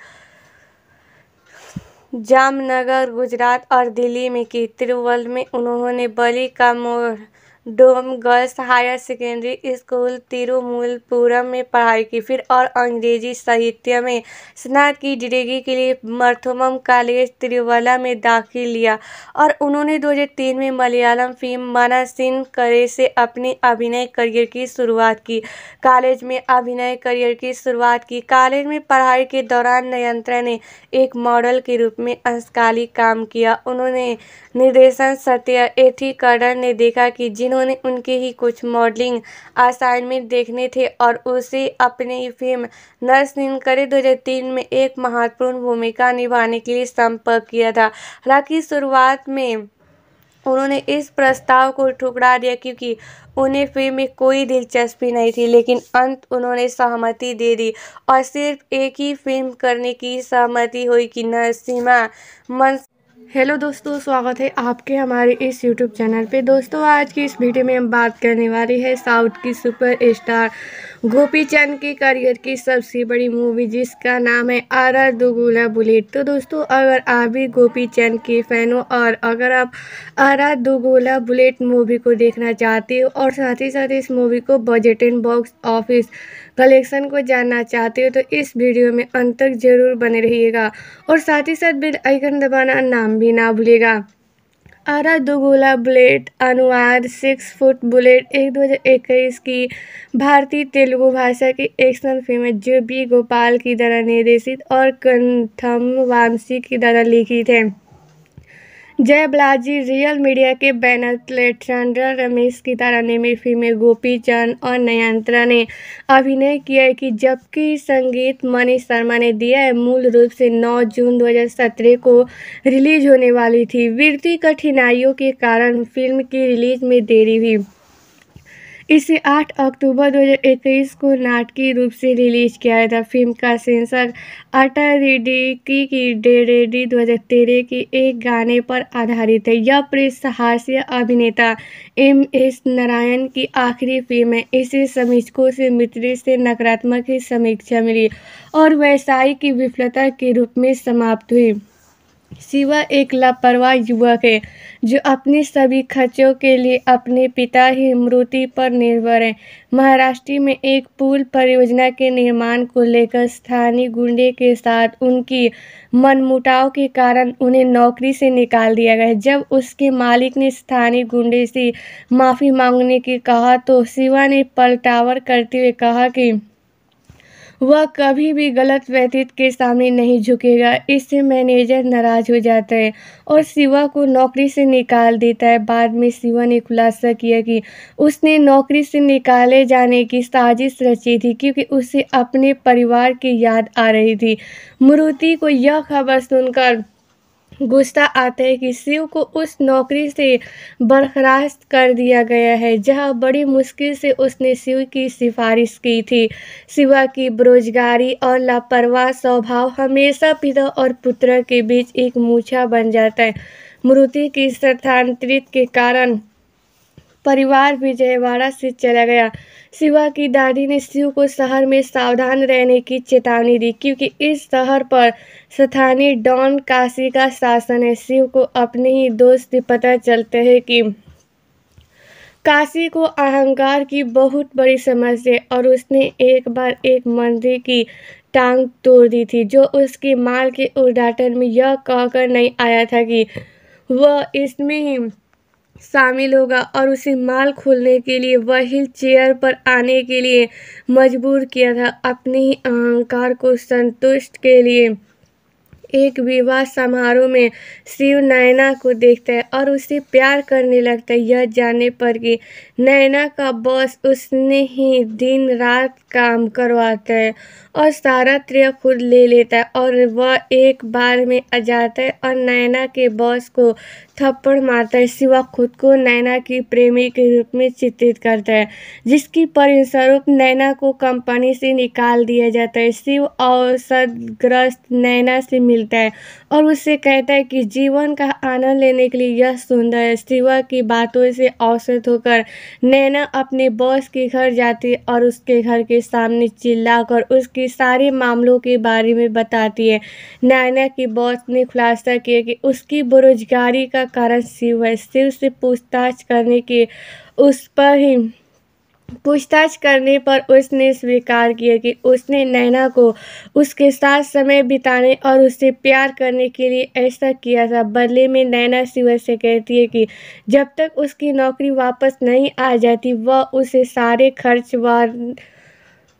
जामनगर गुजरात और दिल्ली में की तिरुवल में उन्होंने बलि का मोड़ डोम girls higher secondary school Thirumoolapuram में पढ़ाई की फिर और अंग्रेजी साहित्य में स्नातक की डिग्री के लिए मर्थमम कॉलेज तिरुवला में दाखिल लिया और उन्होंने 2003 में मलयालम फिल्म मना सिंह करे से अपने अभिनय करियर की शुरुआत की कॉलेज में अभिनय करियर की शुरुआत की कॉलेज में पढ़ाई के दौरान नियंत्रण ने एक मॉडल के रूप में अंशकाली काम किया उन्होंने निर्देशन सत्य एठीकरण ने देखा कि जिन जिन्होंने उनके ही कुछ मॉडलिंग असाइनमेंट देखने थे और उसे अपने फिल्म नर्स इन करे दो में एक महत्वपूर्ण भूमिका निभाने के लिए संपर्क किया था हालांकि शुरुआत में उन्होंने इस प्रस्ताव को ठुकरा दिया क्योंकि उन्हें फिल्म में कोई दिलचस्पी नहीं थी लेकिन अंत उन्होंने सहमति दे दी और सिर्फ एक ही फिल्म करने की सहमति हुई कि नरसिम्हा मंस हेलो दोस्तों स्वागत है आपके हमारे इस यूट्यूब चैनल पे दोस्तों आज की इस वीडियो में हम बात करने वाले हैं साउथ की सुपर स्टार गोपी चंद के करियर की सबसे बड़ी मूवी जिसका नाम है आर आर दुगुला बुलेट तो दोस्तों अगर आप भी गोपी चंद के फ़ैन हो और अगर आप आर दुगुला बुलेट मूवी को देखना चाहते हो और साथ ही साथ इस मूवी को budget and box office collection को जानना चाहते हो तो इस वीडियो में अंत तक ज़रूर बने रहिएगा और साथ ही साथ बिल आइकन दबाना नाम भी ना भूलिएगा आरा दुगोला बुलेट अनुवाद सिक्स फुट बुलेट एक दो हज़ार इक्कीस की भारतीय तेलुगु भाषा की एक्शन फिल्म है जो बी गोपाल की द्वारा निर्देशित और कंथम वामसी की द्वारा लिखित है जय बलाजी रियल मीडिया के बैनर तले ट्रेंडर रमेश की तारा ने में फिल्में गोपी चंद और नयंत्रा ने अभिनय किया है कि जबकि संगीत मनीष शर्मा ने दिया है मूल रूप से 9 जून 2017 को रिलीज होने वाली थी वित्तीय कठिनाइयों के कारण फिल्म की रिलीज में देरी हुई इसे 8 अक्टूबर 2021 को नाटकीय रूप से रिलीज किया गया था फिल्म का सेंसर अटा रेडी की की डे रेडी दो की एक गाने पर आधारित है यह प्रेस हास्य अभिनेता एम एस नारायण की आखिरी फिल्म है इसे समीक्षकों से मित्र से नकारात्मक ही समीक्षा मिली और व्यवसाय की विफलता के रूप में समाप्त हुई सिवा एक लापरवाह युवक है जो अपने सभी खर्चों के लिए अपने पिता ही मृति पर निर्भर है महाराष्ट्र में एक पुल परियोजना के निर्माण को लेकर स्थानीय गुंडे के साथ उनकी मनमुटाव के कारण उन्हें नौकरी से निकाल दिया गया जब उसके मालिक ने स्थानीय गुंडे से माफ़ी मांगने की कहा तो शिवा ने पलटावर करते हुए कहा कि वह कभी भी गलत व्यतीत के सामने नहीं झुकेगा इससे मैनेजर नाराज हो जाता है और शिवा को नौकरी से निकाल देता है बाद में शिवा ने खुलासा किया कि उसने नौकरी से निकाले जाने की साजिश रची थी क्योंकि उसे अपने परिवार की याद आ रही थी मुरुति को यह खबर सुनकर गुस्सा आता है कि शिव को उस नौकरी से बर्खास्त कर दिया गया है जहां बड़ी मुश्किल से उसने शिव की सिफारिश की थी शिवा की बेरोजगारी और लापरवाह स्वभाव हमेशा पिता और पुत्र के बीच एक मूछा बन जाता है मृति की स्थानांतरित के कारण परिवार विजयवाड़ा से चला गया शिवा की दादी ने शिव को शहर में सावधान रहने की चेतावनी दी क्योंकि इस शहर पर स्थानीय डॉन काशी का शासन है शिव को अपने ही दोस्त पता चलते हैं कि काशी को अहंकार की बहुत बड़ी समस्या और उसने एक बार एक मंदिर की टांग तोड़ दी थी जो उसकी माल के उद्घाटन में यह कहकर नहीं आया था कि वह इसमें ही शामिल होगा और उसे माल खोलने के लिए व्हील चेयर पर आने के लिए मजबूर किया था अपने ही अहंकार को संतुष्ट के लिए एक विवाह समारोह में शिव नैना को देखता है और उसे प्यार करने लगता है यह जाने पर कि नैना का बॉस उसने ही दिन रात काम करवाता है और सारा त्रिय खुद ले लेता है और वह एक बार में आ जाता है और नैना के बॉस को थप्पड़ मारता है शिवा खुद को नैना की प्रेमी के रूप में चित्रित करता है जिसकी परिणस्वरूप नैना को कंपनी से निकाल दिया जाता है शिव औसतग्रस्त नैना से मिलता है और उससे कहता है कि जीवन का आनंद लेने के लिए यह सुंदर है शिवा की बातों से औसत होकर नैना अपने बॉस के घर जाती है और उसके घर के सामने चिल्लाकर उसके सारे मामलों के बारे में बताती है नैना की बॉस ने खुलासा किया कि उसकी बेरोजगारी का कारण शिव है शिव से पूछताछ करने के उस पर ही पूछताछ करने पर उसने स्वीकार किया कि उसने नैना को उसके साथ समय बिताने और उससे प्यार करने के लिए ऐसा किया था बदले में नैना शिव से कहती है कि जब तक उसकी नौकरी वापस नहीं आ जाती वह उसे सारे खर्च व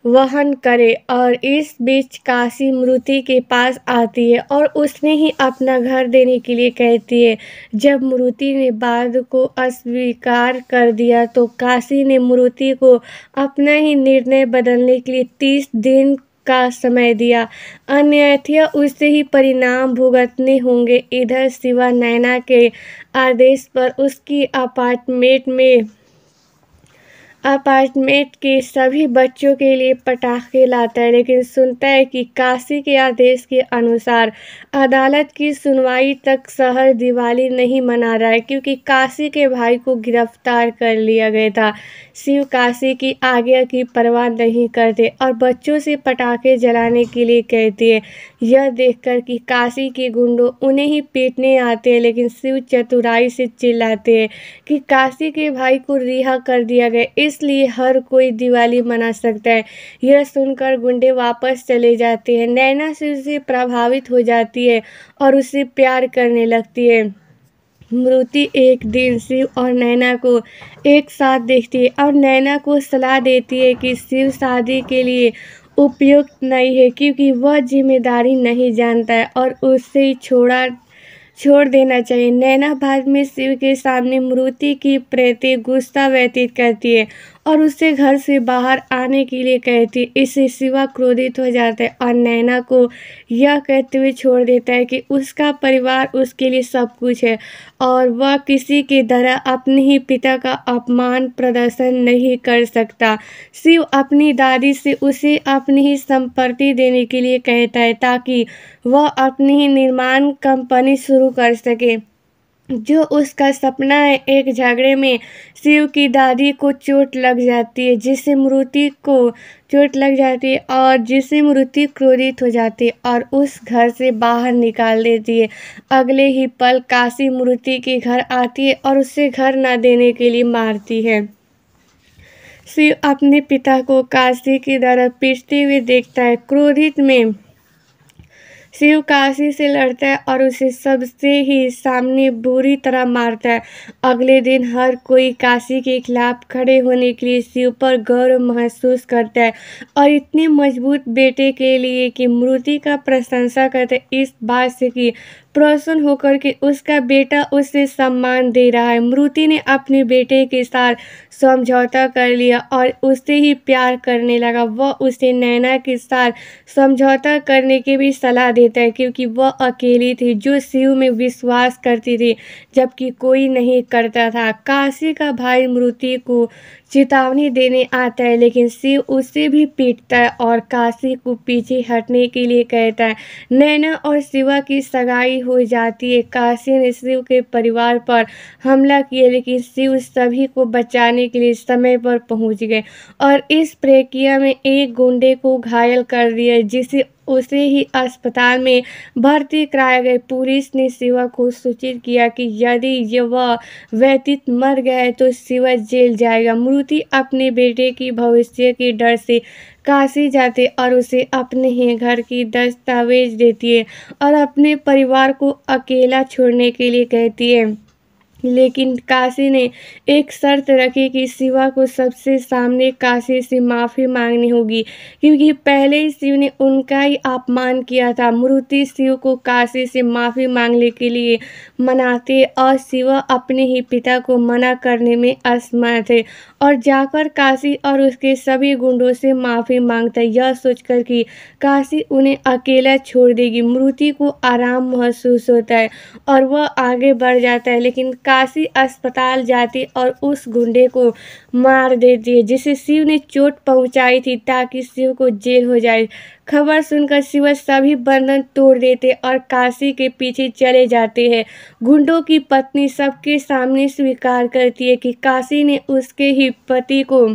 वहन करे और इस बीच काशी मूर्ति के पास आती है और उसने ही अपना घर देने के लिए कहती है जब मूर्ति ने बाद को अस्वीकार कर दिया तो काशी ने मूर्ति को अपना ही निर्णय बदलने के लिए तीस दिन का समय दिया अन्यथा उससे ही परिणाम भुगतने होंगे इधर शिवा नैना के आदेश पर उसकी अपार्टमेंट में अपार्टमेंट के सभी बच्चों के लिए पटाखे लाता है लेकिन सुनता है कि काशी के आदेश के अनुसार अदालत की सुनवाई तक शहर दिवाली नहीं मना रहा है क्योंकि काशी के भाई को गिरफ्तार कर लिया गया था शिव काशी की आज्ञा की परवाह नहीं करते और बच्चों से पटाखे जलाने के लिए कहती है यह देखकर कि काशी के गुंडों उन्हें ही पीटने आते हैं लेकिन शिव चतुराई से चिल्लाते हैं कि काशी के भाई को रिहा कर दिया गया इसलिए हर कोई दिवाली मना सकता है यह सुनकर गुंडे वापस चले जाते हैं नैना शिव से प्रभावित हो जाती है और उसे प्यार करने लगती है मृति एक दिन शिव और नैना को एक साथ देखती है और नैना को सलाह देती है कि शिव शादी के लिए उपयुक्त नहीं है क्योंकि वह जिम्मेदारी नहीं जानता है और उसे छोड़ा छोड़ देना चाहिए नैना भारत में शिव के सामने मूर्ति की प्रति गुस्सा व्यतीत करती है और उसे घर से बाहर आने के लिए कहती इससे शिवा क्रोधित हो जाता है और नैना को यह कहते हुए छोड़ देता है कि उसका परिवार उसके लिए सब कुछ है और वह किसी की तरह अपने ही पिता का अपमान प्रदर्शन नहीं कर सकता शिव अपनी दादी से उसे अपनी ही संपत्ति देने के लिए कहता है ताकि वह अपनी ही निर्माण कंपनी शुरू कर सके जो उसका सपना है एक झगड़े में शिव की दादी को चोट लग जाती है जिससे मृति को चोट लग जाती है और जिससे मूर्ति क्रोधित हो जाती है और उस घर से बाहर निकाल देती है अगले ही पल काशी मृति के घर आती है और उसे घर ना देने के लिए मारती है शिव अपने पिता को काशी की तरफ पीटते हुए देखता है क्रोधित में शिव काशी से लड़ता है और उसे सबसे ही सामने बुरी तरह मारता है अगले दिन हर कोई काशी के खिलाफ खड़े होने के लिए शिव पर गौरव महसूस करता है और इतने मजबूत बेटे के लिए कि मूर्ति का प्रशंसा करते इस बात से कि प्रसन्न होकर के उसका बेटा उसे सम्मान दे रहा है मृति ने अपने बेटे के साथ समझौता कर लिया और उससे ही प्यार करने लगा वह उसे नैना के साथ समझौता करने की भी सलाह देता है क्योंकि वह अकेली थी जो शिव में विश्वास करती थी जबकि कोई नहीं करता था काशी का भाई मृति को चेतावनी देने आता है लेकिन शिव उसे भी पीटता है और काशी को पीछे हटने के लिए कहता है नैना और शिवा की सगाई हो जाती है काशी ने शिव के परिवार पर हमला किया लेकिन शिव सभी को बचाने के लिए समय पर पहुंच गए और इस प्रक्रिया में एक गुंडे को घायल कर दिया जिसे उसे ही अस्पताल में भर्ती कराया गया पुलिस ने शिवा को सूचित किया कि यदि ये वह व्यतीत मर गए तो शिवा जेल जाएगा मृति अपने बेटे की भविष्य के डर से काशी जाते और उसे अपने ही घर की दस्तावेज देती है और अपने परिवार को अकेला छोड़ने के लिए कहती है लेकिन काशी ने एक शर्त रखी कि शिवा को सबसे सामने काशी से माफ़ी मांगनी होगी क्योंकि पहले ही शिव ने उनका ही अपमान किया था मूर्ति शिव को काशी से माफ़ी मांगने के लिए मनाते और शिवा अपने ही पिता को मना करने में असमर्थ है और जाकर काशी और उसके सभी गुंडों से माफ़ी मांगता यह सोचकर कि काशी उन्हें अकेला छोड़ देगी मृति को आराम महसूस होता है और वह आगे बढ़ जाता है लेकिन काशी अस्पताल जाती और उस गुंडे को मार देती है जिसे शिव ने चोट पहुंचाई थी ताकि शिव को जेल हो जाए खबर सुनकर शिव सभी बंधन तोड़ देते और काशी के पीछे चले जाते हैं गुंडों की पत्नी सबके सामने स्वीकार करती है कि काशी ने उसके ही पति को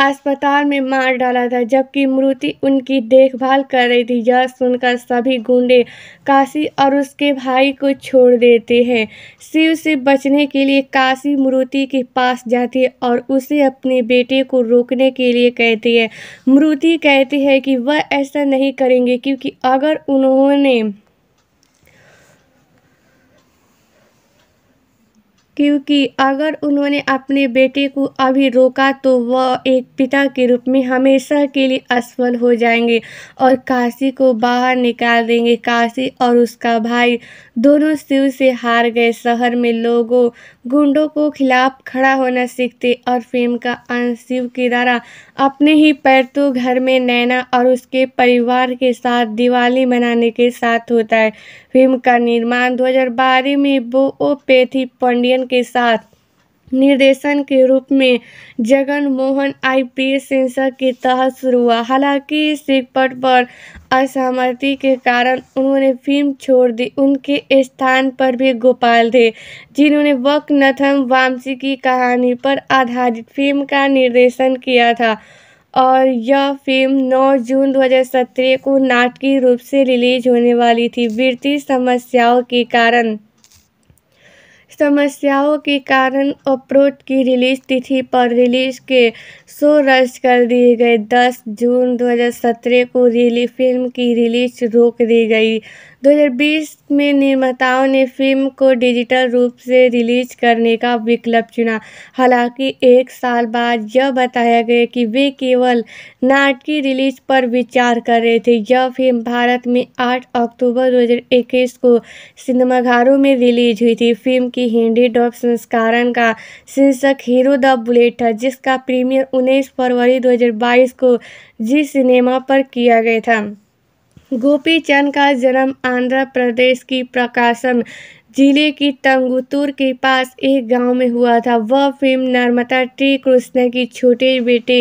अस्पताल में मार डाला था जबकि मृति उनकी देखभाल कर रही थी यह सुनकर सभी गुंडे काशी और उसके भाई को छोड़ देते हैं शिव से बचने के लिए काशी मृति के पास जाती है और उसे अपने बेटे को रोकने के लिए कहती है मृति कहती है कि वह ऐसा नहीं करेंगे क्योंकि अगर उन्होंने क्योंकि अगर उन्होंने अपने बेटे को अभी रोका तो वह एक पिता के रूप में हमेशा के लिए असफल हो जाएंगे और काशी को बाहर निकाल देंगे काशी और उसका भाई दोनों शिव से हार गए शहर में लोगों गुंडों को खिलाफ खड़ा होना सीखते और फिल्म का अंत शिव के द्वारा अपने ही पैरतू तो घर में नैना और उसके परिवार के साथ दिवाली मनाने के साथ होता है फिल्म का निर्माण 2012 में बो ओ पेथी पंडियन के साथ निर्देशन के रूप में जगन मोहन आईपीएस सेंसर के तहत शुरू हुआ हालांकि इस पट पर असहमति के कारण उन्होंने फिल्म छोड़ दी उनके स्थान पर भी गोपाल थे जिन्होंने वकनथम वामसी की कहानी पर आधारित फिल्म का निर्देशन किया था और यह फिल्म 9 जून 2017 को नाटकीय रूप से रिलीज होने वाली थी वित्तीय समस्याओं के कारण समस्याओं के कारण अप्रोट की रिलीज तिथि पर रिलीज के शो रद्द कर दिए गए दस जून दो हज़ार सत्रह को रिली फिल्म की रिलीज रोक दी गई दो हज़ार बीस में निर्माताओं ने फ़िल्म को डिजिटल रूप से रिलीज़ करने का विकल्प चुना हालांकि एक साल बाद यह बताया गया कि वे केवल नाटकीय रिलीज पर विचार कर रहे थे यह फिल्म भारत में आठ अक्टूबर दो हज़ार इक्कीस को सिनेमाघरों में रिलीज हुई थी फिल्म की हिंदी डॉप संस्करण का शीर्षक हीरो द बुलेट था जिसका प्रीमियर उन्नीस फरवरी 2022 को जी सिनेमा पर किया गया था गोपी चंद का जन्म आंध्र प्रदेश की प्रकाशम जिले की तंगुतूर के पास एक गांव में हुआ था वह फिल्म नर्मदा टी कृष्ण की छोटे बेटे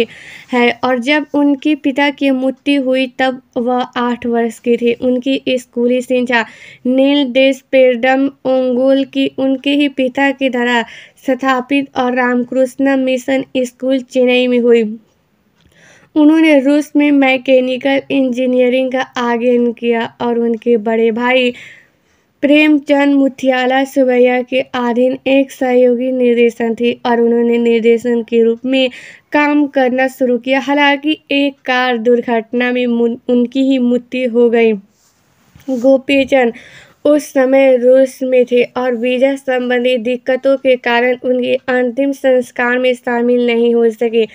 है और जब उनके पिता की मृत्यु हुई तब वह आठ वर्ष के थे उनकी स्कूली शिक्षा नील देश पेरडम ओंगोल की उनके ही पिता के द्वारा स्थापित और रामकृष्ण मिशन स्कूल चेन्नई में हुई उन्होंने रूस में मैकेनिकल इंजीनियरिंग का आगेन किया और उनके बड़े भाई प्रेमचंद मुथियाला सुबैया के अधीन एक सहयोगी निर्देशन थी और उन्होंने निर्देशन के रूप में काम करना शुरू किया हालांकि एक कार दुर्घटना में उनकी ही मृत्यु हो गई गोपीचंद उस समय रूस में थे और वीज़ा संबंधी दिक्कतों के कारण उनके अंतिम संस्कार में शामिल नहीं हो सके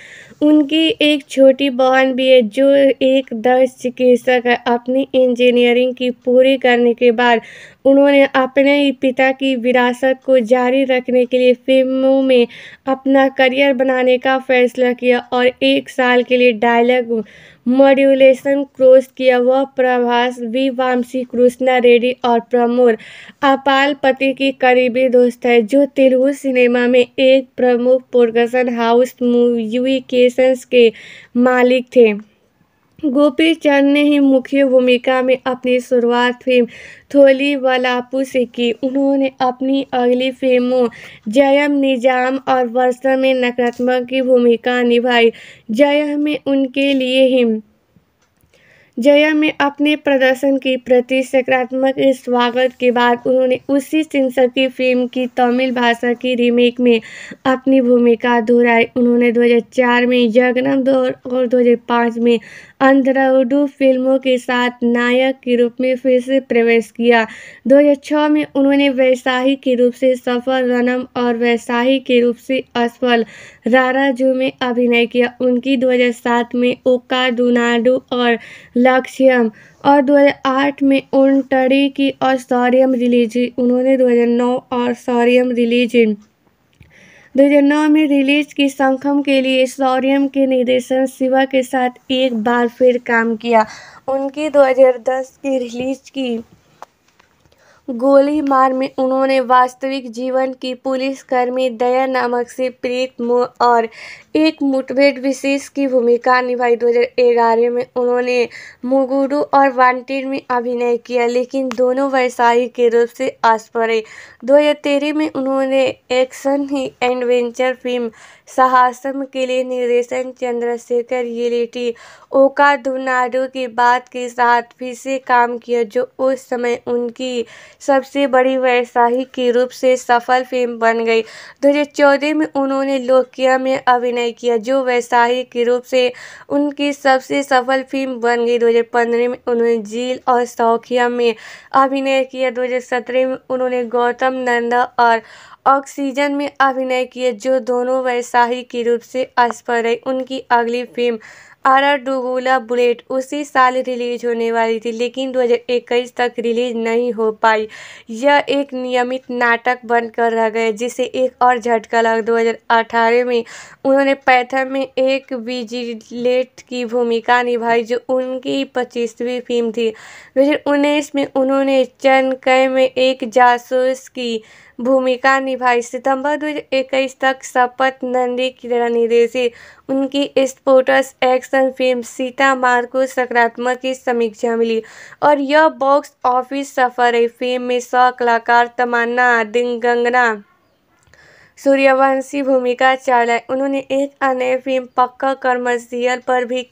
उनकी एक छोटी बहन भी है जो एक दस चिकित्सक है अपनी इंजीनियरिंग की पूरी करने के बाद उन्होंने अपने ही पिता की विरासत को जारी रखने के लिए फिल्मों में अपना करियर बनाने का फैसला किया और एक साल के लिए डायलॉग मॉड्यूलेशन क्रोस किया वह प्रभास वी वामसी कृष्णा रेड्डी और प्रमोद पति की करीबी दोस्त है जो तेलुगु सिनेमा में एक प्रमुख प्रोडक्शन हाउस म्यूजिकेशंस के मालिक थे गोपी चंद ने ही मुख्य भूमिका में अपनी शुरुआत फिल्म थोली वालापू से की उन्होंने अपनी अगली फिल्मों जयम निजाम और वर्षा में नकारात्मक की भूमिका निभाई जयम में उनके लिए ही जया में अपने प्रदर्शन के प्रति सकारात्मक स्वागत के बाद उन्होंने उसी सिंसर की फिल्म की तमिल भाषा की रीमेक में अपनी भूमिका दोहराई उन्होंने 2004 में यज्ञम दौर और 2005 में अंधाधुंध फिल्मों के साथ नायक के रूप में फिर से प्रवेश किया 2006 में उन्होंने वैशाही के रूप से सफल रनम और वैशाही के रूप से असफल राराजू में अभिनय किया उनकी 2007 में ओका डुनाडू और लक्ष्यम और 2008 में उन टड़ी की और सौरियम रिलीज हुई उन्होंने 2009 और सौरियम रिलीज 2009 में रिलीज की संखम के लिए शौर्यम के निर्देशन शिवा के साथ एक बार फिर काम किया उनकी 2010 की रिलीज की गोली मार में उन्होंने वास्तविक जीवन की पुलिसकर्मी दया नामक से प्रीत मोह और एक मुठभेड़ विशेष की भूमिका निभाई 2011 में उन्होंने मुगुरु और वांटेड में अभिनय किया लेकिन दोनों व्यवसायी के रूप से आस पड़े दो में उन्होंने एक्शन ही एडवेंचर फिल्म साहसम के लिए निर्देशन चंद्रशेखर येलेटी ओका धुनाडो की बात के साथ फिर से काम किया जो उस समय उनकी सबसे बड़ी व्यवसायी के रूप से सफल फिल्म बन गई 2014 में उन्होंने लोकिया में अभिनय अभिनय किया जो व्यावसायिक रूप से उनकी सबसे सफल फिल्म बन गई 2015 में उन्होंने झील और सौखिया में अभिनय किया 2017 में उन्होंने गौतम नंदा और ऑक्सीजन में अभिनय किया जो दोनों व्यावसायिक रूप से असफल रही उनकी अगली फिल्म अराडुगुला बुलेट उसी साल रिलीज होने वाली थी लेकिन 2021 तक रिलीज नहीं हो पाई यह एक नियमित नाटक बनकर रह गए जिसे एक और झटका लगा 2018 में उन्होंने पैथम में एक विजिलेट की भूमिका निभाई जो उनकी पच्चीसवीं फिल्म थी दो में उन्होंने चनकय में एक जासूस की भूमिका निभाई सितंबर दो तक शपथ नंदी किरण निर्देशित उनकी स्पोर्टस एक्शन फिल्म सीता मार को सकारात्मक समीक्षा मिली और यह बॉक्स ऑफिस सफर रही फिल्म में सौ कलाकार तमन्ना दिंगंगना सूर्यवंशी भूमिका चावला उन्होंने एक अन्य फिल्म पक्का कमर्शियल पर भी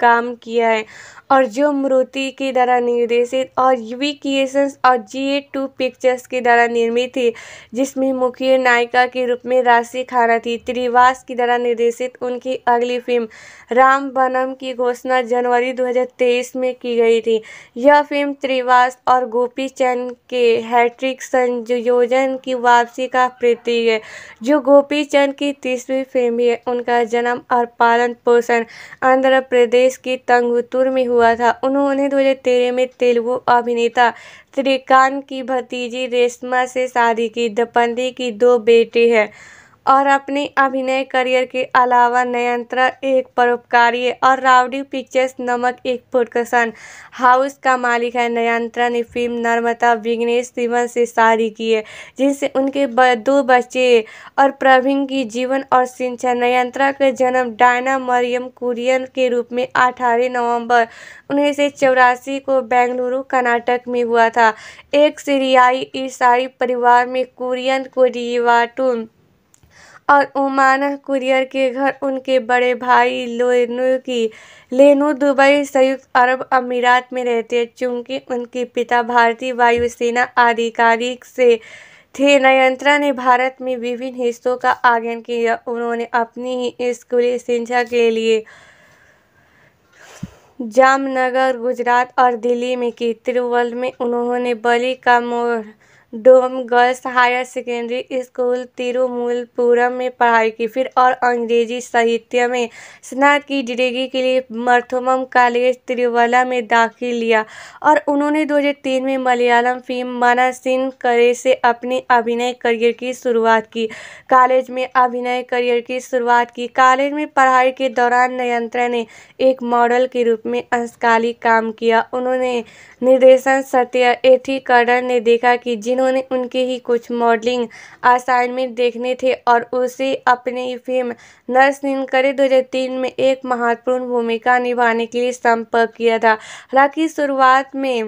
काम किया है और जो मूर्ति के द्वारा निर्देशित और वी क्रिएशंस और जी ए टू पिक्चर्स के द्वारा निर्मित थी जिसमें मुख्य नायिका के रूप में राशि खाना थी त्रिवास के द्वारा निर्देशित उनकी अगली फिल्म राम बनम की घोषणा जनवरी 2023 में की गई थी यह फिल्म त्रिवास और गोपी चंद के हैट्रिक संयोजन की वापसी का प्रतीक है जो गोपी चंद की तीसरी फिल्म है उनका जन्म और पालन पोषण आंध्र प्रदेश के तंगुतुर में हुआ था उन्होंने दो हजार तेरह में तेलुगु अभिनेता श्रीकांत की भतीजी रेशमा से शादी की दंपति की दो बेटे हैं और अपने अभिनय करियर के अलावा नयनतरा एक परोपकारी और रावडी पिक्चर्स नमक एक प्रोडक्शन हाउस का मालिक है नयनतरा ने फिल्म नर्मदा विघ्नेश सिवन से शादी की है जिनसे उनके दो बच्चे और प्रवीण की जीवन और सिंचा नयनतरा का जन्म डायना मरियम कुरियन के रूप में अठारह नवंबर उन्नीस सौ चौरासी को बेंगलुरु कर्नाटक में हुआ था एक सीरियाई ईसाई परिवार में कुरियन को डिवाटू और उमाना कुरियर के घर उनके बड़े भाई लेनू की लेनू दुबई संयुक्त अरब अमीरात में रहते हैं चूंकि उनके पिता भारतीय वायुसेना आधिकारिक से थे नयंत्रा ने भारत में विभिन्न हिस्सों का आगन किया उन्होंने अपनी ही स्कूली शिक्षा के लिए जामनगर गुजरात और दिल्ली में की तिरुवल में उन्होंने बलि का मोड़ डोम girls higher secondary school Thirumoolapuram में पढ़ाई की फिर और अंग्रेजी साहित्य में स्नातक की डिग्री के लिए मर्थमम कॉलेज तिरुवला में दाखिल लिया और उन्होंने 2003 में मलयालम फिल्म मना सिंह करे से अपने अभिनय करियर की शुरुआत की कॉलेज में अभिनय करियर की शुरुआत की कॉलेज में पढ़ाई के दौरान नयंत्रा ने एक मॉडल के रूप में अंशकाली काम किया उन्होंने निर्देशन सत्य एथिकरण ने देखा कि जिन्होंने उनके ही कुछ मॉडलिंग असाइनमेंट देखने थे और उसे अपनी फिल्म हज़ार तीन में एक महत्वपूर्ण भूमिका निभाने के लिए संपर्क किया था हालांकि शुरुआत में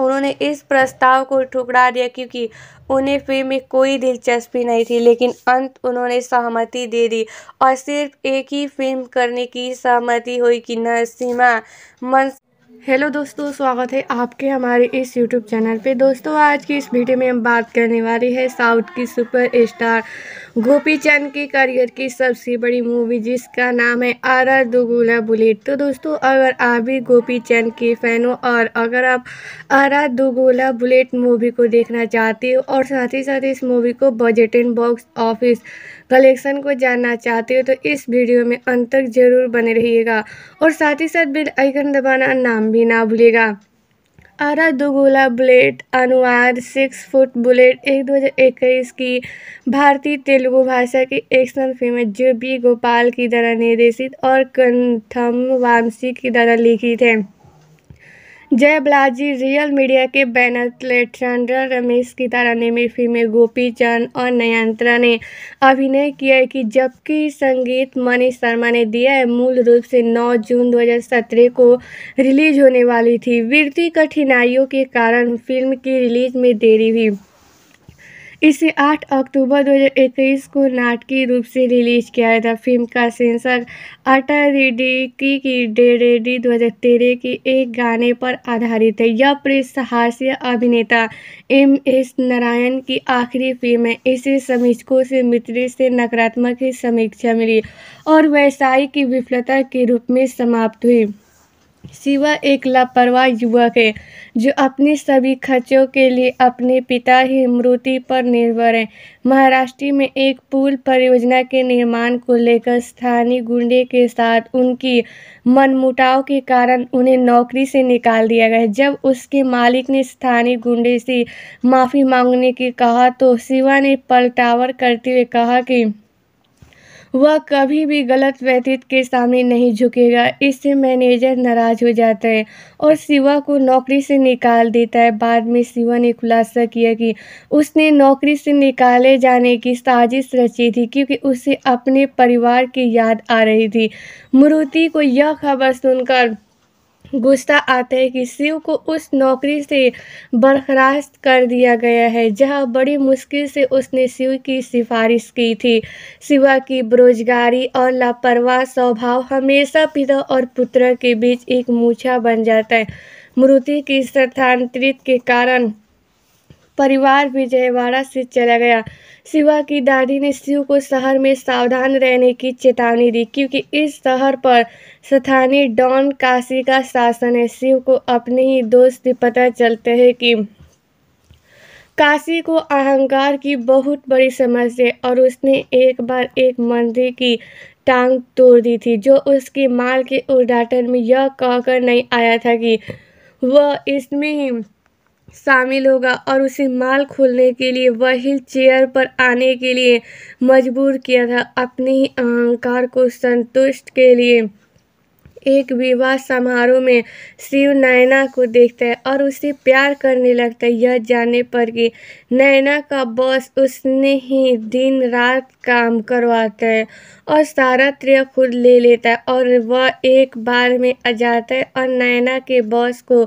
उन्होंने इस प्रस्ताव को ठुकरा दिया क्योंकि उन्हें फिल्म में कोई दिलचस्पी नहीं थी लेकिन अंत उन्होंने सहमति दे दी और सिर्फ एक ही फिल्म करने की सहमति हुई कि नरसिम्हा मंस हेलो दोस्तों स्वागत है आपके हमारे इस यूट्यूब चैनल पे दोस्तों आज की इस वीडियो में हम बात करने वाले हैं साउथ की सुपर स्टार गोपी चंद की करियर की सबसे बड़ी मूवी जिसका नाम है आर आर दुगुला बुलेट तो दोस्तों अगर आप भी गोपी चंद के फ़ैन हो और अगर आप आर आर दुगुला बुलेट मूवी को देखना चाहते हो और साथ ही साथ इस मूवी को budget and box office collection को जानना चाहते हो तो इस वीडियो में अंत तक ज़रूर बने रहिएगा और साथ ही साथ बिल आइकन दबाना नाम भी ना भूलेगा आरा दुगोला बुलेट अनुवाद सिक्स फुट बुलेट एक दो हज़ार इक्कीस की भारतीय तेलुगु भाषा की एक्शन फिल्म है जो बी गोपाल की द्वारा निर्देशित और कंथम वामसी की द्वारा लिखित है जय बलाजी रियल मीडिया के बैनर तले चंद्रा रमेश की तारा ने मिर्फी में गोपी चंद और नयंत्रा ने अभिनय किया है कि जबकि संगीत मनीष शर्मा ने दिया है मूल रूप से 9 जून 2017 को रिलीज होने वाली थी वित्तीय कठिनाइयों के कारण फिल्म की रिलीज में देरी हुई इसे 8 अक्टूबर 2021 को नाटकीय रूप से रिलीज किया गया था फिल्म का सेंसर अटल रेडी की डे रेडी दो की एक गाने पर आधारित है यह प्रेस हास्य अभिनेता एम एस नारायण की आखिरी फिल्म है इसे समीक्षकों से मित्र से नकारात्मक समीक्षा मिली और व्यवसाय की विफलता के रूप में समाप्त हुई सिवा एक लापरवाह युवक है जो अपने सभी खर्चों के लिए अपने पिता ही मृति पर निर्भर है महाराष्ट्र में एक पुल परियोजना के निर्माण को लेकर स्थानीय गुंडे के साथ उनकी मनमुटाव के कारण उन्हें नौकरी से निकाल दिया गया जब उसके मालिक ने स्थानीय गुंडे से माफ़ी मांगने की कहा तो शिवा ने पलटावर करते हुए कहा कि वह कभी भी गलत व्यतीत के सामने नहीं झुकेगा इससे मैनेजर नाराज हो जाता है और शिवा को नौकरी से निकाल देता है बाद में शिवा ने खुलासा किया कि उसने नौकरी से निकाले जाने की साजिश रची थी क्योंकि उसे अपने परिवार की याद आ रही थी मुरुति को यह खबर सुनकर गुस्सा आता है कि शिव को उस नौकरी से बर्खास्त कर दिया गया है जहां बड़ी मुश्किल से उसने शिव की सिफारिश की थी शिवा की बेरोजगारी और लापरवाह स्वभाव हमेशा पिता और पुत्र के बीच एक मूछा बन जाता है मृति की स्थानांतरित के कारण परिवार विजयवाड़ा से चला गया शिवा की दादी ने शिव को शहर में सावधान रहने की चेतावनी दी क्योंकि इस शहर पर स्थानीय डॉन काशी का शासन है शिव को अपने ही दोस्त से पता चलते हैं कि काशी को अहंकार की बहुत बड़ी समस्या है और उसने एक बार एक मंदिर की टांग तोड़ दी थी जो उसके माल के उद्घाटन में यह कहकर नहीं आया था कि वह इसमें ही शामिल होगा और उसे माल खोलने के लिए व्हील चेयर पर आने के लिए मजबूर किया था अपने ही अहंकार को संतुष्ट के लिए एक विवाह समारोह में शिव नैना को देखता है और उसे प्यार करने लगता है यह जानने पर कि नैना का बॉस उसने ही दिन रात काम करवाता है और सारा श्रेय खुद ले लेता है और वह एक बार में आ जाता है और नैना के बॉस को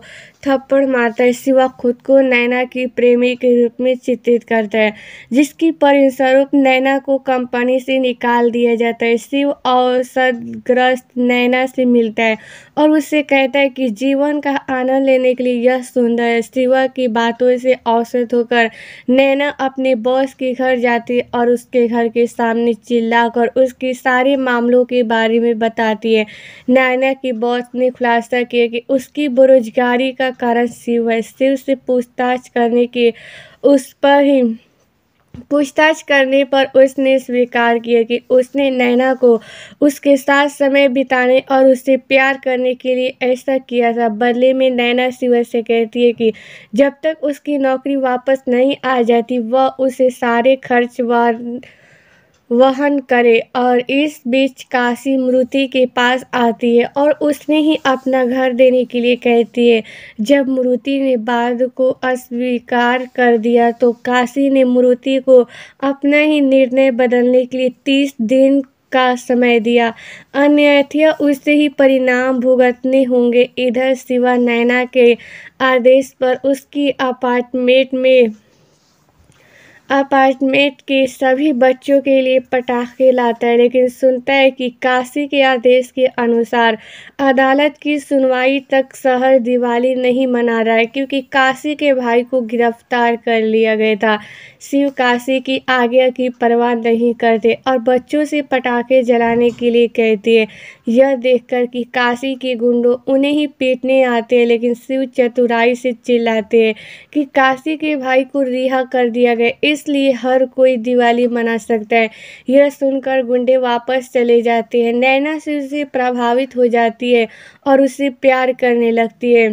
थप्पड़ मारता है सिवा खुद को नैना की प्रेमी के रूप में चित्रित करता है जिसकी परिस्वरूप नैना को कंपनी से निकाल दिया जाता है शिव औसतग्रस्त नैना से मिलता है और उससे कहता है कि जीवन का आनंद लेने के लिए यह सुंदर है शिवा की बातों से औसत होकर नैना अपने बॉस के घर जाती है और उसके घर के सामने चिल्लाकर उसकी के सारे मामलों के बारे में बताती है नैना की बॉस ने खुलासा किया कि उसकी बेरोजगारी का कारण शिव है शिव से पूछताछ करने के उस पर ही पूछताछ करने पर उसने स्वीकार किया कि उसने नैना को उसके साथ समय बिताने और उससे प्यार करने के लिए ऐसा किया था बदले में नैना शिव से कहती है कि जब तक उसकी नौकरी वापस नहीं आ जाती वह उसे सारे खर्च व वहन करे और इस बीच काशी मृति के पास आती है और उसने ही अपना घर देने के लिए कहती है जब मृति ने बाद को अस्वीकार कर दिया तो काशी ने मृति को अपना ही निर्णय बदलने के लिए तीस दिन का समय दिया अन्यथा उससे ही परिणाम भुगतने होंगे इधर शिवा नैना के आदेश पर उसकी अपार्टमेंट में अपार्टमेंट के सभी बच्चों के लिए पटाखे लाता है लेकिन सुनता है कि काशी के आदेश के अनुसार अदालत की सुनवाई तक शहर दिवाली नहीं मना रहा है क्योंकि काशी के भाई को गिरफ्तार कर लिया गया था शिव काशी की आज्ञा की परवाह नहीं करते और बच्चों से पटाखे जलाने के लिए कहती है यह देखकर कि काशी के गुंडों उन्हें ही पीटने आते हैं लेकिन शिव चतुराई से चिल्लाते हैं कि काशी के भाई को रिहा कर दिया गया इसलिए हर कोई दिवाली मना सकता है यह सुनकर गुंडे वापस चले जाते हैं नैना शिव से प्रभावित हो जाती है और उसे प्यार करने लगती है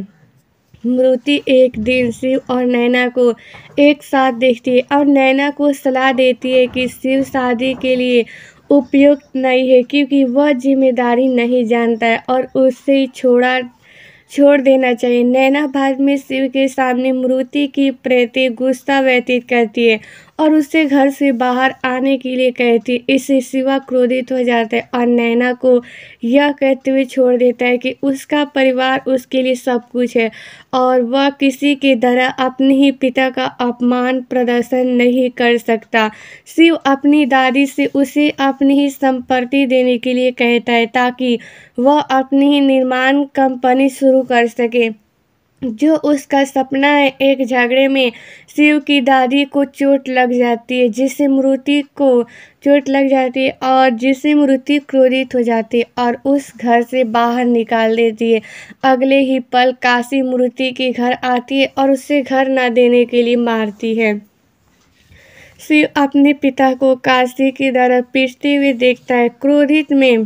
मूर्ति एक दिन शिव और नैना को एक साथ देखती है और नैना को सलाह देती है कि शिव शादी के लिए उपयुक्त नहीं है क्योंकि वह जिम्मेदारी नहीं जानता है और उसे छोड़ा छोड़ देना चाहिए नैना भारत में शिव के सामने मूर्ति की प्रति गुस्सा व्यतीत करती है और उसे घर से बाहर आने के लिए कहती इससे शिवा क्रोधित हो जाता है और नैना को यह कहते हुए छोड़ देता है कि उसका परिवार उसके लिए सब कुछ है और वह किसी की तरह अपने ही पिता का अपमान प्रदर्शन नहीं कर सकता शिव अपनी दादी से उसे अपनी ही संपत्ति देने के लिए कहता है ताकि वह अपनी ही निर्माण कंपनी शुरू कर सके जो उसका सपना है एक झगड़े में शिव की दादी को चोट लग जाती है जिससे मूर्ति को चोट लग जाती है और जिससे मूर्ति क्रोधित हो जाती है और उस घर से बाहर निकाल देती है अगले ही पल काशी मूर्ति के घर आती है और उसे घर ना देने के लिए मारती है शिव अपने पिता को काशी की तरफ पीटते हुए देखता है क्रोधित में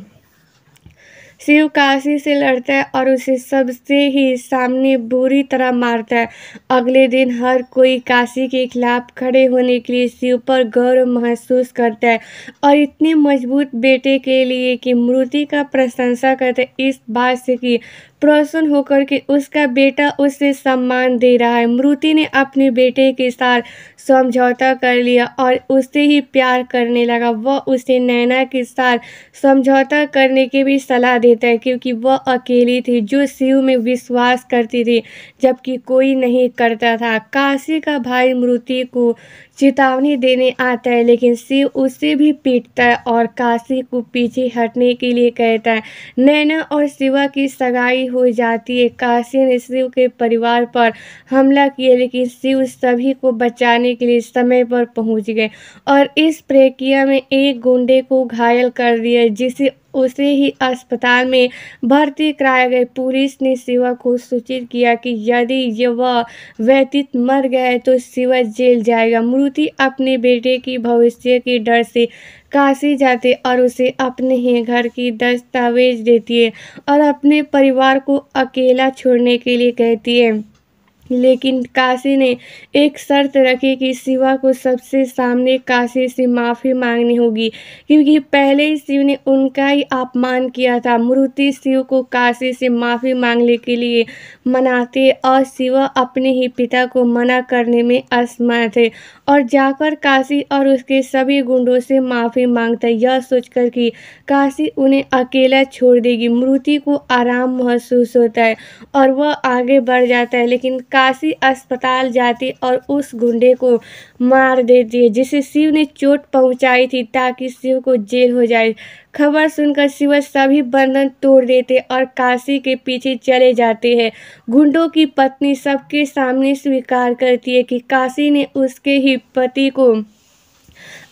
शिव काशी से लड़ता है और उसे सबसे ही सामने बुरी तरह मारता है अगले दिन हर कोई काशी के खिलाफ खड़े होने के लिए शिव पर गौरव महसूस करता है और इतने मजबूत बेटे के लिए कि मूर्ति का प्रशंसा करते इस बात से कि प्रसन्न होकर के उसका बेटा उसे सम्मान दे रहा है मृति ने अपने बेटे के साथ समझौता कर लिया और उससे ही प्यार करने लगा वह उसे नैना के साथ समझौता करने की भी सलाह देता है क्योंकि वह अकेली थी जो शिव में विश्वास करती थी जबकि कोई नहीं करता था काशी का भाई मृति को चेतावनी देने आता है लेकिन शिव उसे भी पीटता है और काशी को पीछे हटने के लिए कहता है नैना और शिवा की सगाई हो जाती है काशी ने शिव के परिवार पर हमला किया लेकिन शिव सभी को बचाने के लिए समय पर पहुंच गए और इस प्रक्रिया में एक गुंडे को घायल कर दिया जिसे उसे ही अस्पताल में भर्ती कराया गया पुलिस ने शिवा को सूचित किया कि यदि युवा व्यतीत मर गए तो शिवा जेल जाएगा मृति अपने बेटे की भविष्य के डर से काशी जाते और उसे अपने ही घर की दस्तावेज देती है और अपने परिवार को अकेला छोड़ने के लिए कहती है लेकिन काशी ने एक शर्त रखी कि शिवा को सबसे सामने काशी से माफ़ी मांगनी होगी क्योंकि पहले ही शिव ने उनका ही अपमान किया था मूर्ति शिव को काशी से माफ़ी मांगने के लिए मनाते और शिवा अपने ही पिता को मना करने में असमर्थ है और जाकर काशी और उसके सभी गुंडों से माफ़ी मांगता यह सोचकर कि काशी उन्हें अकेला छोड़ देगी मूर्ति को आराम महसूस होता है और वह आगे बढ़ जाता है लेकिन काशी अस्पताल जाती और उस गुंडे को मार देती है जिसे शिव ने चोट पहुंचाई थी ताकि शिव को जेल हो जाए खबर सुनकर शिव सभी बंधन तोड़ देते और काशी के पीछे चले जाते हैं गुंडों की पत्नी सबके सामने स्वीकार करती है कि काशी ने उसके ही पति को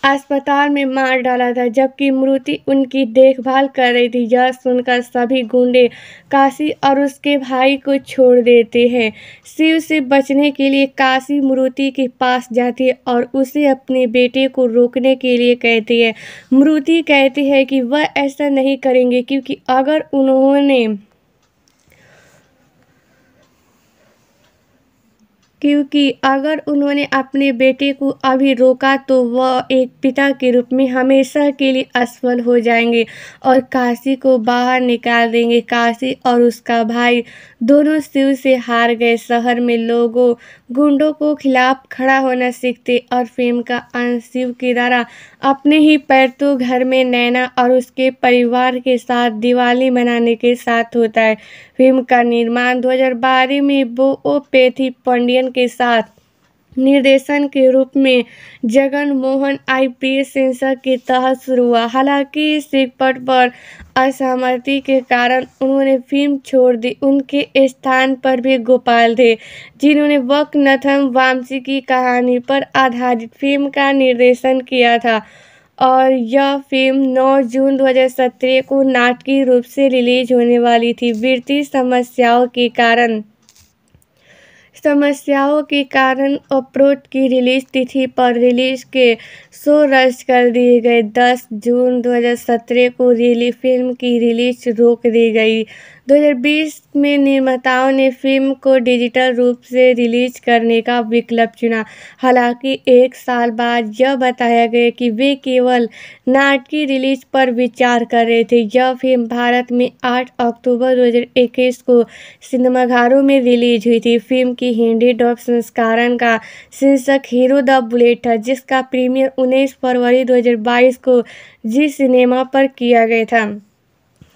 अस्पताल में मार डाला था जबकि मृति उनकी देखभाल कर रही थी यह सुनकर सभी गुंडे काशी और उसके भाई को छोड़ देते हैं शिव से बचने के लिए काशी मृति के पास जाती है और उसे अपने बेटे को रोकने के लिए कहती है मृति कहती है कि वह ऐसा नहीं करेंगे क्योंकि अगर उन्होंने क्योंकि अगर उन्होंने अपने बेटे को अभी रोका तो वह एक पिता के रूप में हमेशा के लिए असफल हो जाएंगे और काशी को बाहर निकाल देंगे काशी और उसका भाई दोनों शिव से हार गए शहर में लोगों गुंडों को खिलाफ खड़ा होना सीखते और फेम का अंत शिव के द्वारा अपने ही तो घर में नैना और उसके परिवार के साथ दिवाली मनाने के साथ होता है फिल्म का निर्माण 2012 में बो ओ पेथी पंडियन के साथ निर्देशन के रूप में जगन मोहन आई एस सेंसर के तहत शुरू हुआ हालांकि इस पट पर असहमति के कारण उन्होंने फिल्म छोड़ दी उनके स्थान पर भी गोपाल थे जिन्होंने वकनथम वामसी की कहानी पर आधारित फिल्म का निर्देशन किया था और यह फिल्म 9 जून 2017 को नाटकीय रूप से रिलीज होने वाली थी वित्तीय समस्याओं के कारण समस्याओं के कारण अप्रोट की रिलीज तिथि पर रिलीज के शो रद्द कर दिए गए दस जून 2017 को रिली फिल्म की रिलीज रोक दी गई 2020 में निर्माताओं ने फिल्म को डिजिटल रूप से रिलीज करने का विकल्प चुना हालांकि एक साल बाद यह बताया गया कि वे केवल नाटकीय रिलीज पर विचार कर रहे थे यह फिल्म भारत में 8 अक्टूबर 2021 को सिनेमाघरों में रिलीज हुई थी फिल्म की हिंदी डॉप संस्करण का शीर्षक हीरो द बुलेट है जिसका प्रीमियर 19 फरवरी 2022 को जी सिनेमा पर किया गया था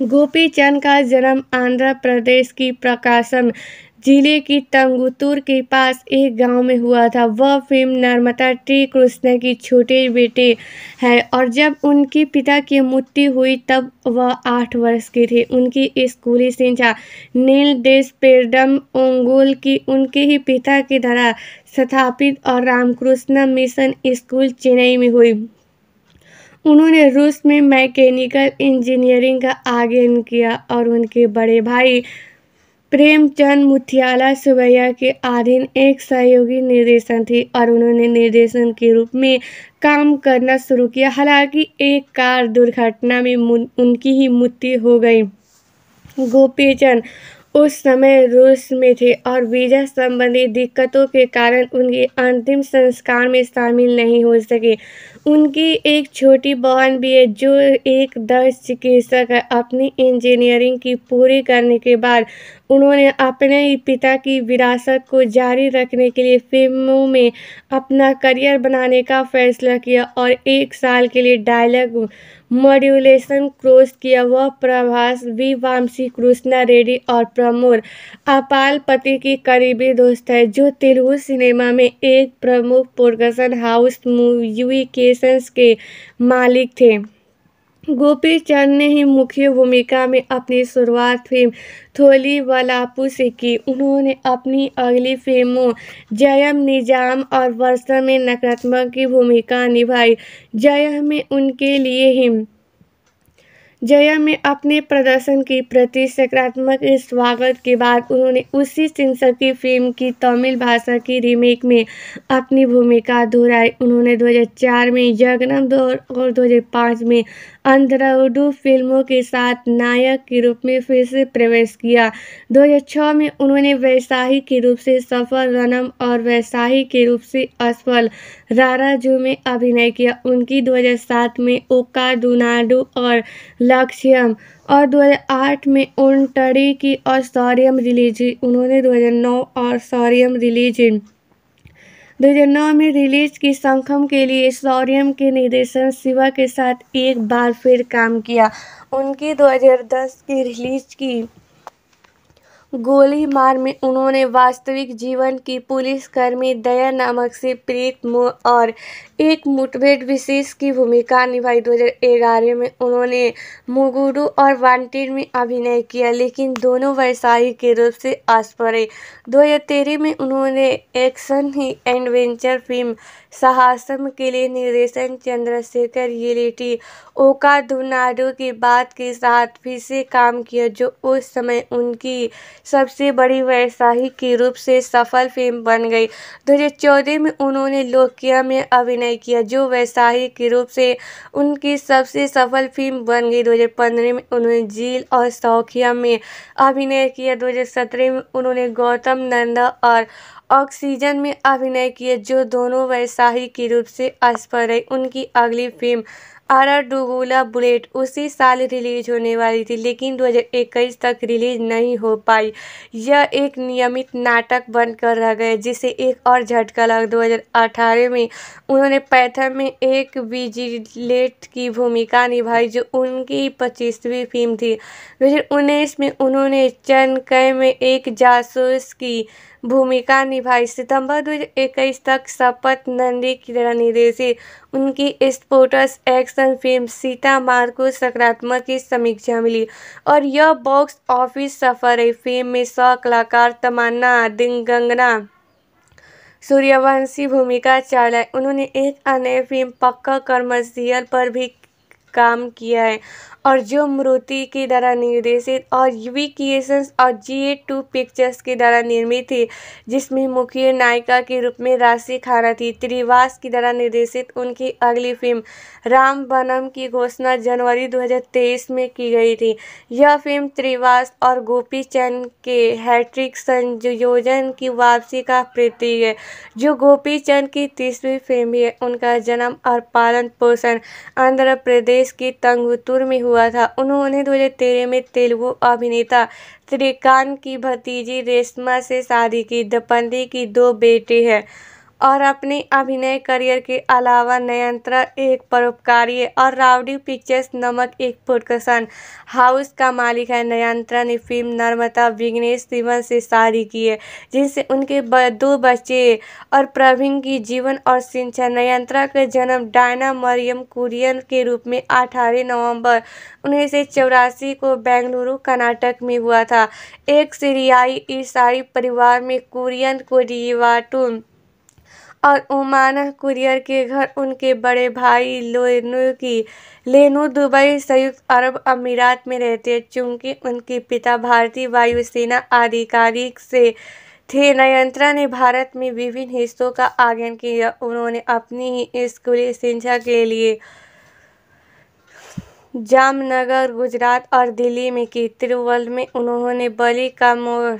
गोपी चंद का जन्म आंध्र प्रदेश की प्रकाशम जिले की तंगुतूर के पास एक गांव में हुआ था वह फिल्म नर्मदा टी कृष्ण की छोटे बेटे हैं और जब उनके पिता की मृत्यु हुई तब वह आठ वर्ष के थे उनकी स्कूली शिक्षा नील देश पेडम ओंगोल की उनके ही पिता के द्वारा स्थापित और रामकृष्ण मिशन स्कूल चेन्नई में हुई उन्होंने रूस में मैकेनिकल इंजीनियरिंग का आगमन किया और उनके बड़े भाई प्रेमचंद मुथियाला सुबैया के अधीन एक सहयोगी निर्देशन थी और उन्होंने निर्देशन के रूप में काम करना शुरू किया हालांकि एक कार दुर्घटना में उनकी ही मृत्यु हो गई गोपीचंद उस समय रूस में थे और वीजा संबंधी दिक्कतों के कारण उनके अंतिम संस्कार में शामिल नहीं हो सके उनकी एक छोटी बहन भी है जो एक दस चिकित्सक है अपनी इंजीनियरिंग की पूरी करने के बाद उन्होंने अपने ही पिता की विरासत को जारी रखने के लिए फिल्मों में अपना करियर बनाने का फैसला किया और एक साल के लिए डायलॉग मॉड्यूलेशन क्रोस किया वह प्रभास वी वामसी कृष्णा रेड्डी और प्रमोद अपाल पति की करीबी दोस्त है जो तेलुगु सिनेमा में एक प्रमुख प्रोडक्शन हाउस मूवी के स्टेशंस के मालिक थे गोपी चंद ने ही मुख्य भूमिका में अपनी शुरुआत फिल्म थोली वलापू से की उन्होंने अपनी अगली फिल्मों जयम निजाम और वर्षा में नकारात्मक की भूमिका निभाई जयम में उनके लिए ही जया में अपने प्रदर्शन के प्रति सकारात्मक स्वागत के बाद उन्होंने उसी सेंसर की फिल्म की तमिल भाषा की रीमेक में अपनी भूमिका दोहराई उन्होंने 2004 में यज्ञम और 2005 में अंधाधुंध फिल्मों के साथ नायक के रूप में फिर से प्रवेश किया 2006 में उन्होंने वैशाही के रूप से सफल रनम और वैशाही के रूप से असफल राराजू में अभिनय किया उनकी 2007 में ओका दुनाडू और लक्ष्यम और 2008 में उन टड़ी की और सौरियम रिलीज उन्होंने 2009 और सौरियम रिलीज 2009 में रिलीज की संखम के लिए शौर्यम के निर्देशन शिवा के साथ एक बार फिर काम किया उनकी 2010 की रिलीज की गोली मार में उन्होंने वास्तविक जीवन की पुलिसकर्मी दया नामक से प्रीत मोह और एक मुठभेट विशेष की भूमिका निभाई 2011 में उन्होंने मुगुरु और वांटेड में अभिनय किया लेकिन दोनों वैसाही के रूप से आसपड़े दो हज़ार में उन्होंने एक्शन ही एडवेंचर फिल्म साहसम के लिए निर्देशन चंद्रशेखर येलेटी ओका धुनाडो की बात के साथ फिर से काम किया जो उस समय उनकी सबसे बड़ी वैसाही के रूप से सफल फिल्म बन गई 2014 में उन्होंने लोकिया में अभिनय अभिनय किया जो व्यावसायिक रूप से उनकी सबसे सफल फिल्म बन गई 2015 में उन्होंने झील और सौखिया में अभिनय किया 2017 में उन्होंने गौतम नंदा और ऑक्सीजन में अभिनय किया जो दोनों व्यावसायिक रूप से असफल रही उनकी अगली फिल्म आर अराडुगुला बुलेट उसी साल रिलीज होने वाली थी लेकिन 2021 तक रिलीज नहीं हो पाई यह एक नियमित नाटक बनकर रह गए जिसे एक और झटका लगा 2018 में उन्होंने पैथम में एक विजिलेट की भूमिका निभाई जो उनकी पच्चीसवीं फिल्म थी दो में उन्होंने चन कै में एक जासूस की भूमिका निभाई सितंबर इक्कीस तक शपथ नंदी निर्देशी उनकी स्पोर्टस एक्शन फिल्म सीता मार को सकारात्मक की समीक्षा मिली और यह बॉक्स ऑफिस सफर है फिल्म में सौ कलाकार तमन्ना दिंग सूर्यवंशी भूमिका चलाई उन्होंने एक अन्य फिल्म पक्का कमर्शियल पर भी काम किया है और जो मूर्ति के द्वारा निर्देशित और वी क्रिएशंस और जी ए टू पिक्चर्स के द्वारा निर्मित थी जिसमें मुख्य नायिका के रूप में राशि खाना थी त्रिवास के द्वारा निर्देशित उनकी अगली फिल्म राम बनम की घोषणा जनवरी 2023 में की गई थी यह फिल्म त्रिवास और गोपी चंद के हैट्रिक संयोजन की वापसी का प्रतीक है जो गोपी चंद की तीसवीं फिल्म है उनका जन्म और पालन पोषण आंध्र प्रदेश के तंगुतुर में हुआ हुआ था उन्होंने दो तेरह में तेलुगु अभिनेता श्रीकांत की भतीजी रेशमा से शादी की दंपति की दो बेटे हैं और अपने अभिनय करियर के अलावा नयंत्रा एक परोपकारी और रावडी पिक्चर्स नमक एक प्रोडक्शन हाउस का मालिक है नयंत्रा ने फिल्म नर्मता विघ्नेश सिवन से शादी की है जिनसे उनके दो बच्चे और प्रवीण की जीवन और शिक्षा नयंत्रा का जन्म डायना मरियम कुरियन के रूप में अठारह नवंबर उन्नीस सौ चौरासी को बेंगलुरु कर्नाटक में हुआ था एक सीरियाई ईसाई परिवार में कुरियन को डिवाटुम और उमाना कुरियर के घर उनके बड़े भाई लेनू की लेनू दुबई संयुक्त अरब अमीरात में रहते हैं चूंकि उनके पिता भारतीय वायुसेना अधिकारी से थे नयंत्रा ने भारत में विभिन्न हिस्सों का आगन किया उन्होंने अपनी ही स्कूली शिक्षा के लिए जामनगर गुजरात और दिल्ली में की तिरुवल में उन्होंने बलि का मोड़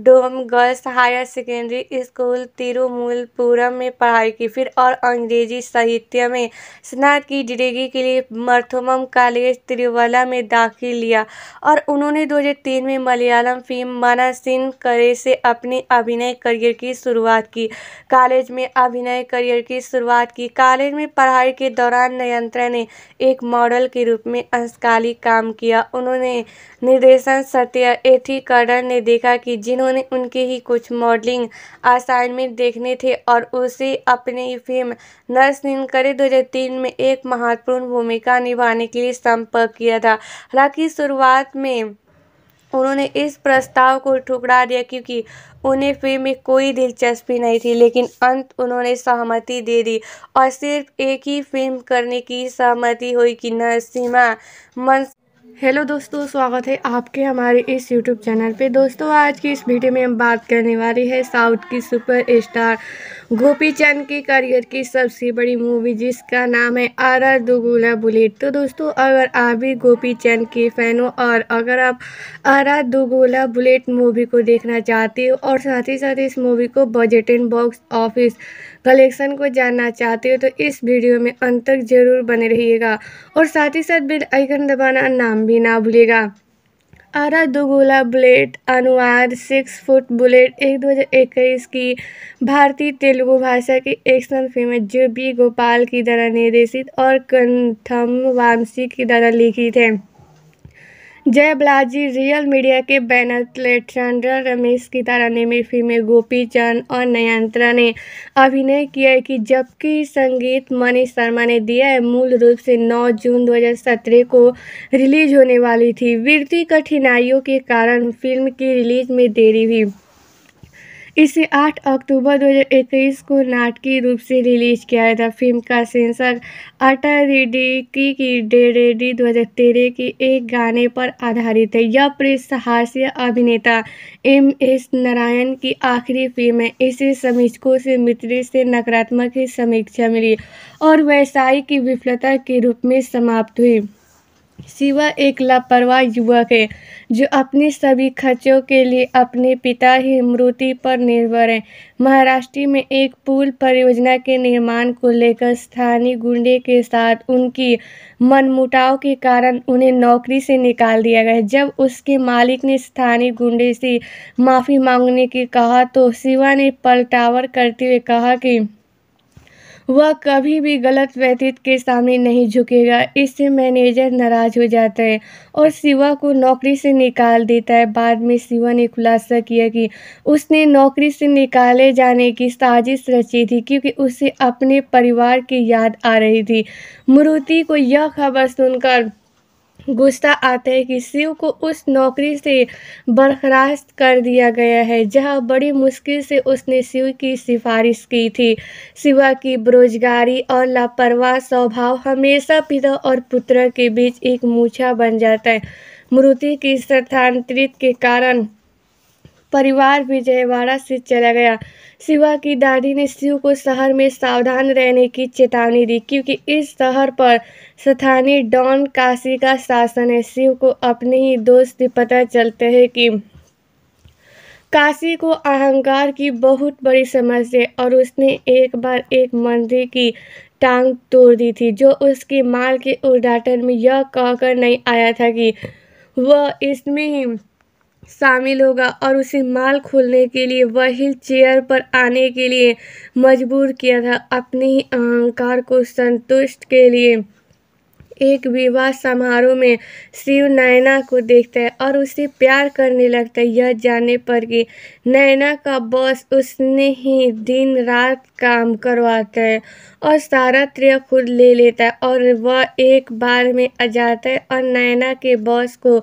डोम girls higher secondary school Thirumoolapuram में पढ़ाई की फिर और अंग्रेजी साहित्य में स्नातक की डिग्री के लिए मर्थमम कॉलेज तिरुवला में दाखिल लिया और उन्होंने 2003 में मलयालम फिल्म मना सिंह करे से अपने अभिनय करियर की शुरुआत की कॉलेज में अभिनय करियर की शुरुआत की कॉलेज में पढ़ाई के दौरान नयंत्रा ने एक मॉडल के रूप में अंशकालिक काम किया उन्होंने निर्देशन सत्य एथी ने देखा कि जिन इन्होंने उनके ही कुछ मॉडलिंग असाइनमेंट देखने थे और उसे अपने फिल्म नरसिंह करे दो में एक महत्वपूर्ण भूमिका निभाने के लिए संपर्क किया था हालांकि शुरुआत में उन्होंने इस प्रस्ताव को ठुकरा दिया क्योंकि उन्हें फिल्म में कोई दिलचस्पी नहीं थी लेकिन अंत उन्होंने सहमति दे दी और सिर्फ एक ही फिल्म करने की सहमति हुई कि नरसिम्हा मंस हेलो दोस्तों स्वागत है आपके हमारे इस यूट्यूब चैनल पे दोस्तों आज की इस वीडियो में हम बात करने वाले हैं साउथ की सुपर स्टार गोपी चंद की करियर की सबसे बड़ी मूवी जिसका नाम है आर आर दुगुला बुलेट तो दोस्तों अगर आप भी गोपी चंद के फ़ैन हो और अगर आप आर आर दुगुला बुलेट मूवी को देखना चाहते हो और साथ ही साथ इस मूवी को budget and box office collection को जानना चाहते हो तो इस वीडियो में अंत तक ज़रूर बने रहिएगा और साथ ही साथ बिल आइकन दबाना नाम भी ना भूलिएगा आरा दुगोला बुलेट अनुवाद सिक्स फुट बुलेट एक दो हज़ार इक्कीस की भारतीय तेलुगु भाषा की एक्शन फिल्म जो बी गोपाल की द्वारा निर्देशित और कंथम वामसी की द्वारा लिखित है जय बलाजी रियल मीडिया के बैनर तले रमेश की तारानी में फिल्में गोपी चंद और नयंत्रा ने अभिनय किया है कि जबकि संगीत मनीष शर्मा ने दिया है मूल रूप से 9 जून 2017 को रिलीज होने वाली थी वित्तीय कठिनाइयों के कारण फिल्म की रिलीज में देरी हुई इसे 8 अक्टूबर 2021 को नाटकीय रूप से रिलीज किया गया था फिल्म का सेंसर अटा रेडी की की डे रेडी दो की एक गाने पर आधारित है यह प्रेस अभिनेता एम एस नारायण की आखिरी फिल्म है इसे समीक्षकों से मित्र से नकारात्मक ही समीक्षा मिली और व्यवसाय की विफलता के रूप में समाप्त हुई शिवा एक लापरवाह युवक है जो अपने सभी खर्चों के लिए अपने पिता ही मृत्यु पर निर्भर है महाराष्ट्र में एक पुल परियोजना के निर्माण को लेकर स्थानीय गुंडे के साथ उनकी मनमुटाव के कारण उन्हें नौकरी से निकाल दिया गया जब उसके मालिक ने स्थानीय गुंडे से माफ़ी मांगने की कहा तो शिवा ने पलटावर करते हुए कहा कि वह कभी भी गलत व्यतीत के सामने नहीं झुकेगा इससे मैनेजर नाराज हो जाता है और शिवा को नौकरी से निकाल देता है बाद में शिवा ने खुलासा किया कि उसने नौकरी से निकाले जाने की साजिश रची थी क्योंकि उसे अपने परिवार की याद आ रही थी मुरुति को यह खबर सुनकर गुस्सा आता है कि शिव को उस नौकरी से बर्खास्त कर दिया गया है जहां बड़ी मुश्किल से उसने शिव की सिफारिश की थी शिवा की बेरोजगारी और लापरवाह स्वभाव हमेशा पिता और पुत्र के बीच एक मूछा बन जाता है मृति की स्थानांतरित के कारण परिवार विजयवाड़ा से चला गया शिवा की दादी ने शिव को शहर में सावधान रहने की चेतावनी दी क्योंकि इस शहर पर स्थानीय डॉन काशी का शासन है शिव को अपने ही दोस्त पता चलते हैं कि काशी को अहंकार की बहुत बड़ी समस्या है और उसने एक बार एक मंदिर की टांग तोड़ दी थी जो उसकी माल के उद्घाटन में यह कहकर नहीं आया था कि वह इसमें ही शामिल होगा और उसे माल खोलने के लिए व्हील चेयर पर आने के लिए मजबूर किया था अपने ही अहंकार को संतुष्ट के लिए एक विवाह समारोह में शिव नैना को देखता है और उसे प्यार करने लगता है यह जानने पर कि नैना का बॉस उसने ही दिन रात काम करवाता है और सारा श्रेय खुद ले लेता है और वह एक बार में आ जाता है और नैना के बॉस को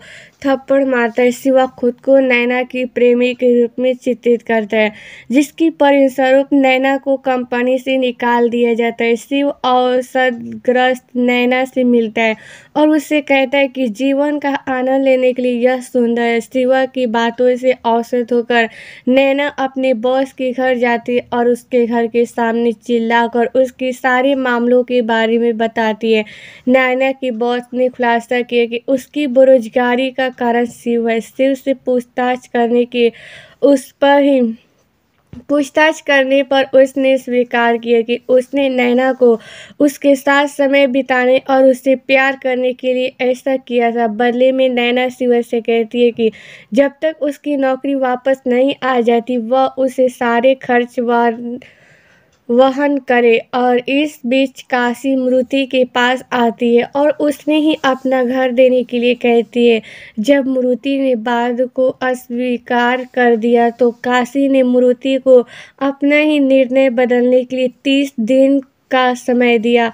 थप्पड़ मारता है सिवा खुद को नैना की प्रेमी के रूप में चित्रित करता है जिसकी परिस्वरूप नैना को कंपनी से निकाल दिया जाता है शिव अवसरग्रस्त नैना से मिलता है और उससे कहता है कि जीवन का आनंद लेने के लिए यह सुंदर है शिवा की बातों से औसत होकर नैना अपने बॉस के घर जाती है और उसके घर के सामने चिल्लाकर उसकी के सारे मामलों के बारे में बताती है नैना की बॉस ने खुलासा किया कि उसकी बेरोजगारी का कारण शिव है शिव से पूछताछ करने के उस पर ही पूछताछ करने पर उसने स्वीकार किया कि उसने नैना को उसके साथ समय बिताने और उससे प्यार करने के लिए ऐसा किया था बदले में नैना शिव से कहती है कि जब तक उसकी नौकरी वापस नहीं आ जाती वह उसे सारे खर्च वार वहन करे और इस बीच काशी मूर्ति के पास आती है और उसने ही अपना घर देने के लिए कहती है जब मूर्ति ने बाद को अस्वीकार कर दिया तो काशी ने मूर्ति को अपना ही निर्णय बदलने के लिए तीस दिन का समय दिया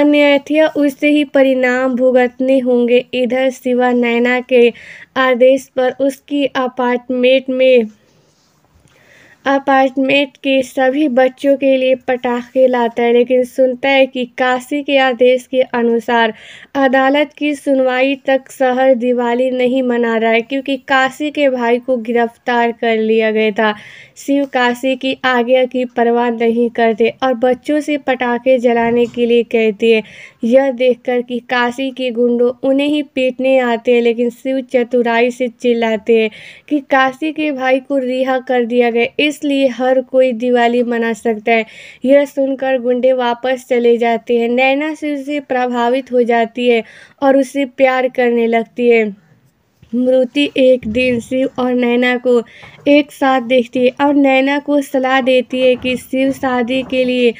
अन्यथा उससे ही परिणाम भुगतने होंगे इधर शिवा नैना के आदेश पर उसकी अपार्टमेंट में अपार्टमेंट के सभी बच्चों के लिए पटाखे लाता है लेकिन सुनता है कि काशी के आदेश के अनुसार अदालत की सुनवाई तक शहर दिवाली नहीं मना रहा है क्योंकि काशी के भाई को गिरफ्तार कर लिया गया था शिव काशी की आज्ञा की परवाह नहीं करते और बच्चों से पटाखे जलाने के लिए कहती है यह देखकर कि काशी के गुंडों उन्हें ही पीटने आते हैं लेकिन शिव चतुराई से चिल्लाते हैं कि काशी के भाई को रिहा कर दिया गया इस इसलिए हर कोई दिवाली मना सकता है यह सुनकर गुंडे वापस चले जाते हैं नैना से उसे प्रभावित हो जाती है और उसे प्यार करने लगती है मृति एक दिन शिव और नैना को एक साथ देखती है और नैना को सलाह देती है कि शिव शादी के लिए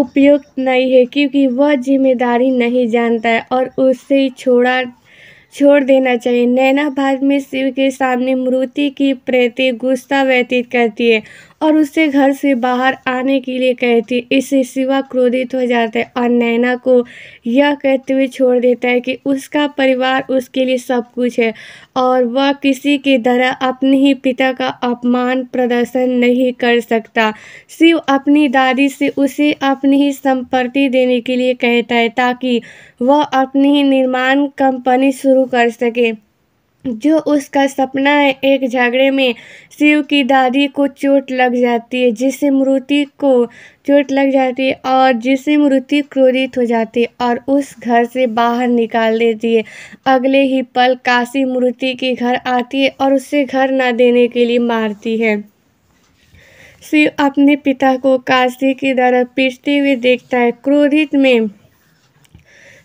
उपयुक्त नहीं है क्योंकि वह जिम्मेदारी नहीं जानता है और उसे छोड़ा छोड़ देना चाहिए नैना भारत में शिव के सामने मूर्ति की प्रति गुस्सा व्यतीत करती है और उसे घर से बाहर आने के लिए कहती है इससे शिवा क्रोधित हो जाता है और नैना को यह कहते हुए छोड़ देता है कि उसका परिवार उसके लिए सब कुछ है और वह किसी के तरह अपने ही पिता का अपमान प्रदर्शन नहीं कर सकता शिव अपनी दादी से उसे अपनी ही संपत्ति देने के लिए कहता है ताकि वह अपनी ही निर्माण कंपनी शुरू कर सके जो उसका सपना है एक झगड़े में शिव की दादी को चोट लग जाती है जिससे मृति को चोट लग जाती है और जिससे मृति क्रोधित हो जाती है और उस घर से बाहर निकाल देती है अगले ही पल काशी मूर्ति के घर आती है और उसे घर ना देने के लिए मारती है शिव अपने पिता को काशी की तरफ पीटते हुए देखता है क्रोधित में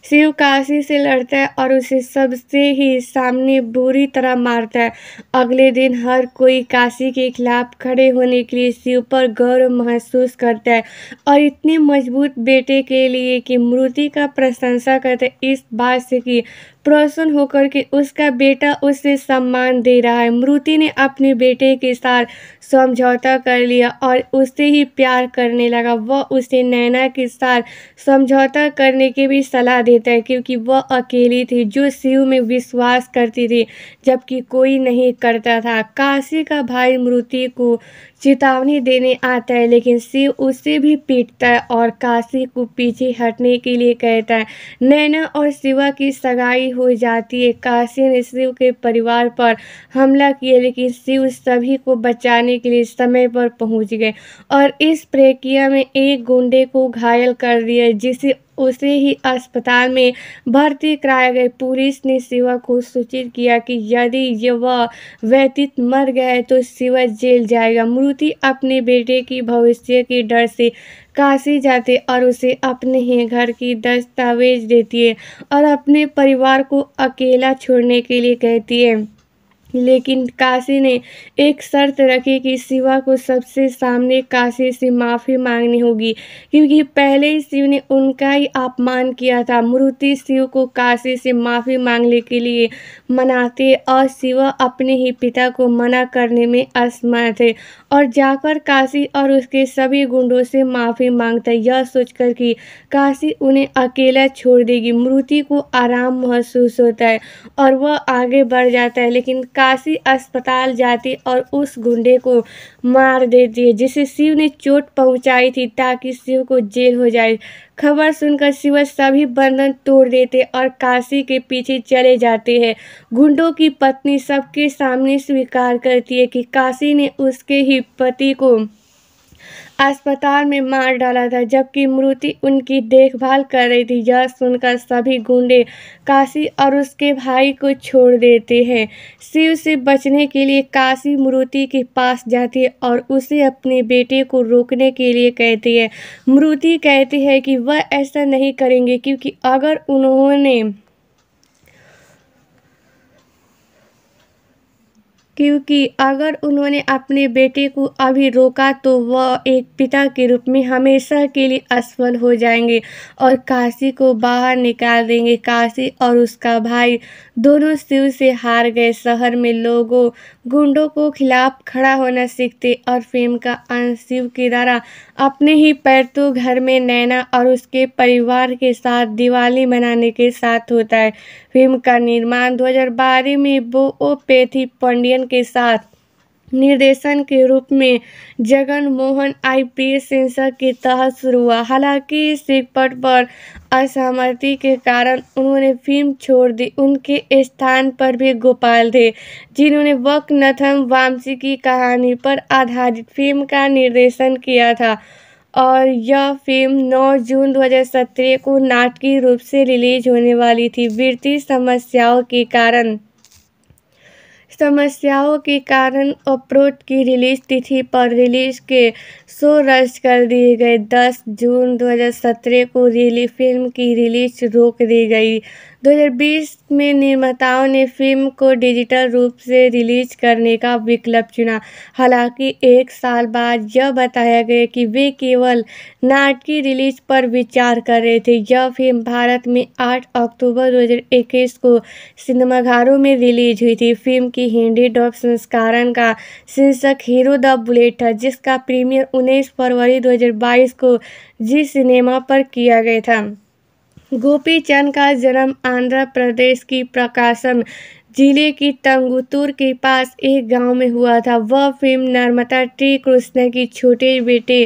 शिव काशी से लड़ता है और उसे सबसे ही सामने बुरी तरह मारता है अगले दिन हर कोई काशी के खिलाफ खड़े होने के लिए शिव पर गौरव महसूस करता है और इतने मजबूत बेटे के लिए कि मूर्ति का प्रशंसा करते इस बात से कि प्रसन्न होकर के उसका बेटा उसे सम्मान दे रहा है मृति ने अपने बेटे के साथ समझौता कर लिया और उससे ही प्यार करने लगा वह उसे नैना के साथ समझौता करने की भी सलाह देता है क्योंकि वह अकेली थी जो शिव में विश्वास करती थी जबकि कोई नहीं करता था काशी का भाई मृति को चेतावनी देने आता है लेकिन शिव उसे भी पीटता है और काशी को पीछे हटने के लिए कहता है नैना और शिवा की सगाई हो जाती है काशी ने शिव के परिवार पर हमला किया लेकिन शिव सभी को बचाने के लिए समय पर पहुंच गए और इस प्रक्रिया में एक गुंडे को घायल कर दिया जिसे उसे ही अस्पताल में भर्ती कराया गया पुलिस ने शिवा को सूचित किया कि यदि युवा व्यतीत मर गए तो शिवा जेल जाएगा मृति अपने बेटे की भविष्य के डर से काशी जाते और उसे अपने ही घर की दस्तावेज देती है और अपने परिवार को अकेला छोड़ने के लिए कहती है लेकिन काशी ने एक शर्त रखी कि शिवा को सबसे सामने काशी से माफ़ी मांगनी होगी क्योंकि पहले ही शिव ने उनका ही अपमान किया था मूर्ति शिव को काशी से माफ़ी मांगने के लिए मनाते और शिवा अपने ही पिता को मना करने में असमर्थ है और जाकर काशी और उसके सभी गुंडों से माफ़ी मांगता यह सोचकर कि काशी उन्हें अकेला छोड़ देगी मृति को आराम महसूस होता है और वह आगे बढ़ जाता है लेकिन काशी अस्पताल जाती और उस गुंडे को मार देती है जिसे शिव ने चोट पहुंचाई थी ताकि शिव को जेल हो जाए खबर सुनकर शिव सभी बंधन तोड़ देते और काशी के पीछे चले जाते हैं गुंडों की पत्नी सबके सामने स्वीकार करती है कि काशी ने उसके ही पति को अस्पताल में मार डाला था जबकि मृति उनकी देखभाल कर रही थी यह सुनकर सभी गुंडे काशी और उसके भाई को छोड़ देते हैं शिव से बचने के लिए काशी मृति के पास जाती है और उसे अपने बेटे को रोकने के लिए कहती है मृति कहती है कि वह ऐसा नहीं करेंगे क्योंकि अगर उन्होंने क्योंकि अगर उन्होंने अपने बेटे को अभी रोका तो वह एक पिता के रूप में हमेशा के लिए असफल हो जाएंगे और काशी को बाहर निकाल देंगे काशी और उसका भाई दोनों शिव से हार गए शहर में लोगों गुंडों को खिलाफ खड़ा होना सीखते और फेम का अंत शिव के द्वारा अपने ही पैर तो घर में नैना और उसके परिवार के साथ दिवाली मनाने के साथ होता है फिल्म का निर्माण 2012 में बो पेथी पंडियन के साथ निर्देशन के रूप में जगन मोहन आई पी सेंसर के तहत शुरू हुआ हालांकि इस पट पर असहमति के कारण उन्होंने फिल्म छोड़ दी उनके स्थान पर भी गोपाल थे जिन्होंने वकनथम वामसी की कहानी पर आधारित फिल्म का निर्देशन किया था और यह फ़िल्म 9 जून 2017 को नाटकीय रूप से रिलीज होने वाली थी वित्तीय समस्याओं के कारण समस्याओं के कारण अप्रोट की रिलीज तिथि पर रिलीज के शो रद्द कर दिए गए 10 जून 2017 को रिली फिल्म की रिलीज रोक दी गई 2020 में निर्माताओं ने फिल्म को डिजिटल रूप से रिलीज करने का विकल्प चुना हालांकि एक साल बाद यह बताया गया कि वे केवल नाटकीय रिलीज पर विचार कर रहे थे यह फिल्म भारत में 8 अक्टूबर 2021 को सिनेमाघरों में रिलीज हुई थी फिल्म की हिंदी डॉप संस्करण का शीर्षक हीरो द बुलेट था जिसका प्रीमियर उन्नीस फरवरी दो को जी सिनेमा पर किया गया था गोपी चंद का जन्म आंध्र प्रदेश की प्रकाशम जिले की तंगुतूर के पास एक गांव में हुआ था वह फिल्म नर्मदा टी कृष्ण की छोटे बेटे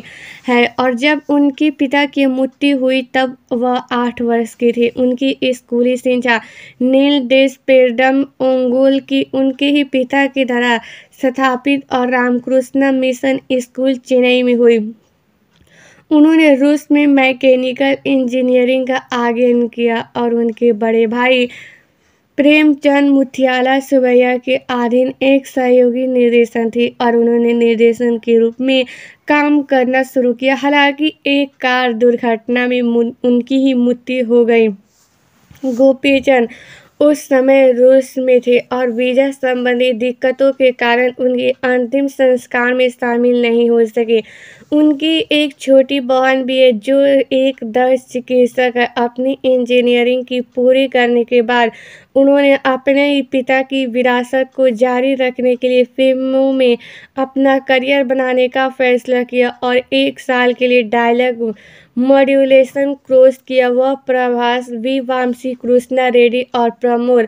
है और जब उनके पिता की मृत्यु हुई तब वह आठ वर्ष के थे उनकी स्कूली शिक्षा नील देश पेडम ओंगोल की उनके ही पिता की द्वारा स्थापित और रामकृष्ण मिशन स्कूल चेन्नई में हुई उन्होंने रूस में मैकेनिकल इंजीनियरिंग का आगमन किया और उनके बड़े भाई प्रेमचंद मुथियाला सुबैया के अधीन एक सहयोगी निर्देशन थी और उन्होंने निर्देशन के रूप में काम करना शुरू किया हालांकि एक कार दुर्घटना में उनकी ही मृत्यु हो गई गोपीचंद उस समय रूस में थे और वीजा संबंधी दिक्कतों के कारण उनके अंतिम संस्कार में शामिल नहीं हो सके उनकी एक छोटी बहन भी है जो एक दर्श चिकित्सक है अपनी इंजीनियरिंग की पूरी करने के बाद उन्होंने अपने ही पिता की विरासत को जारी रखने के लिए फिल्मों में अपना करियर बनाने का फैसला किया और एक साल के लिए डायलॉग मॉड्यूलेशन क्रोस किया वह प्रभास वी वामसी कृष्णा रेड्डी और प्रमोद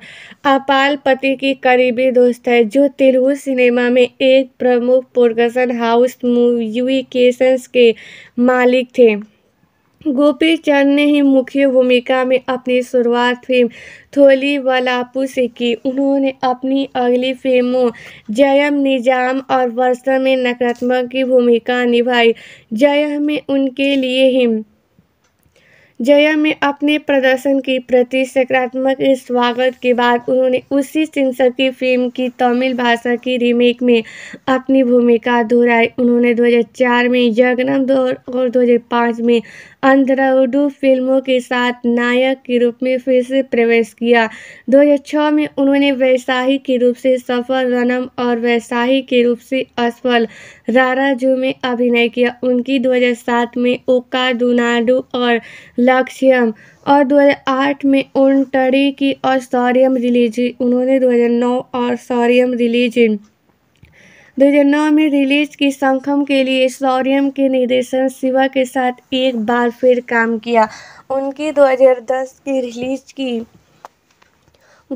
अपालपति की करीबी दोस्त है जो तेलुगु सिनेमा में एक प्रमुख प्रोडक्शन हाउस मूविकेशंस के मालिक थे गोपी चंद ने ही मुख्य भूमिका में अपनी शुरुआत फिल्म थोली वालापू से की उन्होंने अपनी अगली फिल्मों जयम निजाम और वर्षा में नकारात्मक की भूमिका निभाई जय में उनके लिए ही जया में अपने प्रदर्शन के प्रति सकारात्मक स्वागत के बाद उन्होंने उसी सिंसर की फिल्म की तमिल भाषा की रीमेक में अपनी भूमिका दोहराई उन्होंने 2004 में जगनम दौर और 2005 में अंधाधुंध फिल्मों के साथ नायक के रूप में फिर से प्रवेश किया 2006 में उन्होंने वैसाही के रूप से सफल रनम और वैसाही के रूप से असफल राराजू में अभिनय किया उनकी 2007 में ओका डुनाडू और लक्ष्यम और 2008 में उन टड़ी की और सौरियम रिलीज उन्होंने 2009 और सौरियम रिलीज 2009 में रिलीज की संखम के लिए शौर्यम के निर्देशन शिवा के साथ एक बार फिर काम किया उनकी 2010 की रिलीज की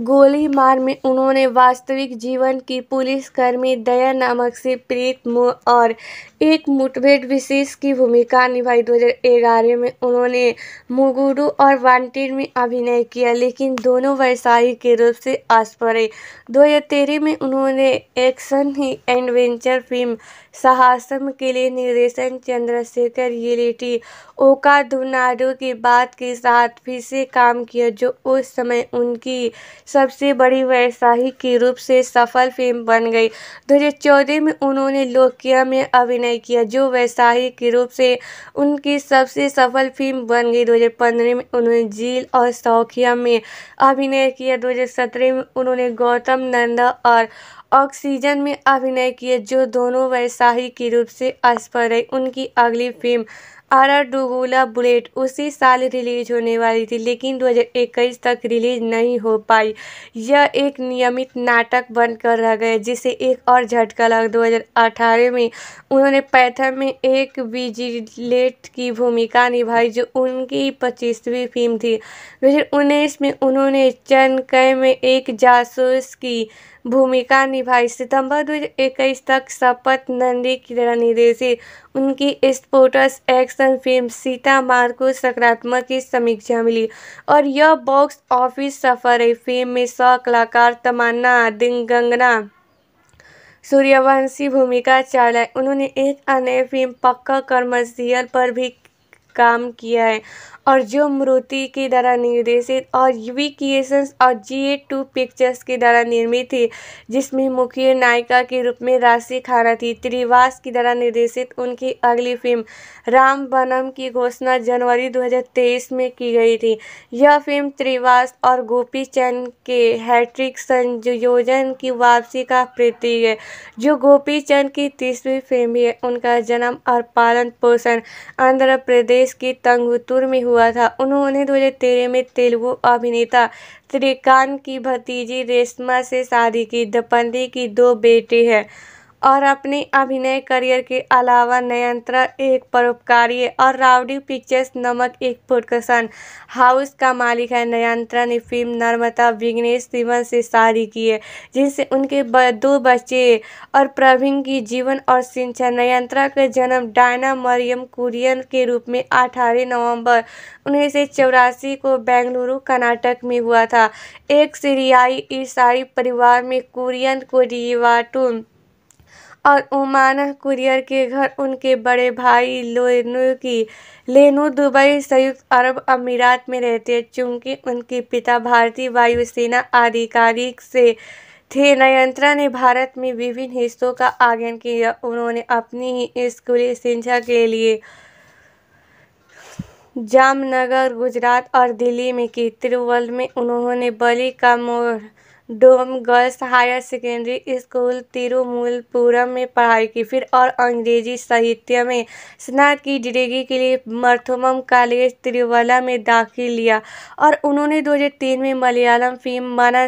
गोली मार में उन्होंने वास्तविक जीवन की पुलिसकर्मी दया नामक से प्रीत मोह और एक मुठभेड़ विशेष की भूमिका निभाई 2011 में उन्होंने मुगुडू और वांटेड में अभिनय किया लेकिन दोनों व्यवसायी के रूप से पड़े दो हजार तेरह में उन्होंने एक्शन ही एडवेंचर फिल्म साहसम के लिए निर्देशन चंद्रशेखर येलेटी धुनाडो की बात के साथ फिर से काम किया जो उस समय उनकी सबसे बड़ी व्यावसायिक के रूप से सफल फिल्म बन गई 2014 में उन्होंने लोकिया में अभिनय किया जो व्यावसायिक के रूप से उनकी सबसे सफल फिल्म बन गई 2015 में उन्होंने झील और सौखिया में अभिनय किया दो में उन्होंने गौतम नंदा और ऑक्सीजन में अभिनय किए जो दोनों के रूप से असफल रहे उनकी अगली फिल्म डुगुला बुलेट उसी साल रिलीज होने वाली थी लेकिन 2021 तक रिलीज नहीं हो पाई यह एक नियमित नाटक बनकर रह गए जिसे एक और झटका लगा 2018 में उन्होंने पैथम में एक विजिलेट की भूमिका निभाई जो उनकी पच्चीसवीं फिल्म थी दो में उन्होंने चन कै में एक जासूस की भूमिका निभाई सितंबर दो तक शपथ नंदी किरण निर्देशित उनकी स्पोर्टस एक्शन फिल्म सीता मार को सकारात्मक की समीक्षा मिली और यह बॉक्स ऑफिस सफर है फिल्म में सौ कलाकार तमन्ना दिंग सूर्यवंशी भूमिका चलाई उन्होंने एक अन्य फिल्म पक्का कमर्शियल पर भी काम किया है और जो मूर्ति के द्वारा निर्देशित और यूवी क्रिएशंस और जी टू पिक्चर्स के द्वारा निर्मित थी जिसमें मुख्य नायिका के रूप में राशि खाना थी त्रिवास के द्वारा निर्देशित उनकी अगली फिल्म राम बनम की घोषणा जनवरी 2023 में की गई थी यह फिल्म त्रिवास और गोपी चंद के हैट्रिक संयोजन की वापसी का प्रतीक है जो गोपी चंद की तीसरी फिल्म है उनका जन्म और पालन पोषण आंध्र प्रदेश के तंगुतुर में हुआ हुआ था उन्होंने दो तेरह में तेलुगु अभिनेता श्रीकांत की भतीजी रेशमा से शादी की दंपति की दो बेटे हैं और अपने अभिनय करियर के अलावा नयंत्रा एक परोपकारी और रावडी पिक्चर्स नमक एक प्रोडक्शन हाउस का मालिक है नयंत्रा ने फिल्म नर्मता विघ्नेश सिवन से शादी की है जिनसे उनके दो बच्चे और प्रवीण की जीवन और सिंचा नयंत्रा का जन्म डायना मरियम कुरियन के रूप में अठारह नवंबर उन्नीस को बेंगलुरु कर्नाटक में हुआ था एक सीरियाई ईसाई परिवार में कुरियन को डिवाटुम और उमाना कुरियर के घर उनके बड़े भाई लेनो की लेनो दुबई संयुक्त अरब अमीरात में रहते चूंकि उनके पिता भारतीय वायुसेना अधिकारी से थे नयंत्रा ने भारत में विभिन्न हिस्सों का आगन किया उन्होंने अपनी ही स्कूली शिक्षा के लिए जामनगर गुजरात और दिल्ली में की तिरुवल में उन्होंने बलि का मोड़ डोम girls higher secondary school Thirumoolapuram में पढ़ाई की फिर और अंग्रेजी साहित्य में स्नातक की डिग्री के लिए मर्थमम कॉलेज तिरुवला में दाखिल लिया और उन्होंने 2003 में मलयालम फिल्म मना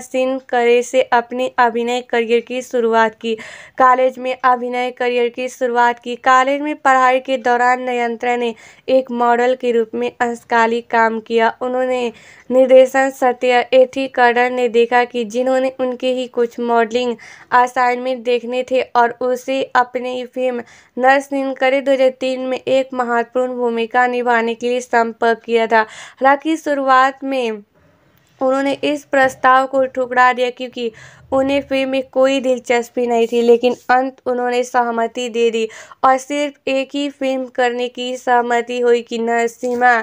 करे से अपने अभिनय करियर की शुरुआत की कॉलेज में अभिनय करियर की शुरुआत की कॉलेज में पढ़ाई के दौरान नियंत्रण ने एक मॉडल के रूप में अंशकाली काम किया उन्होंने निर्देशन सत्य एथिकरण ने देखा कि जिन इन्होंने उनके ही कुछ मॉडलिंग असाइनमेंट देखने थे और उसे अपने फिल्म नर्स निनकरे 2003 में एक महत्वपूर्ण भूमिका निभाने के लिए संपर्क किया था हालांकि शुरुआत में उन्होंने इस प्रस्ताव को ठुकरा दिया क्योंकि उन्हें फिल्म में कोई दिलचस्पी नहीं थी लेकिन अंत उन्होंने सहमति दे दी और सिर्फ एक ही फिल्म करने की सहमति हुई कि नरसिम्हा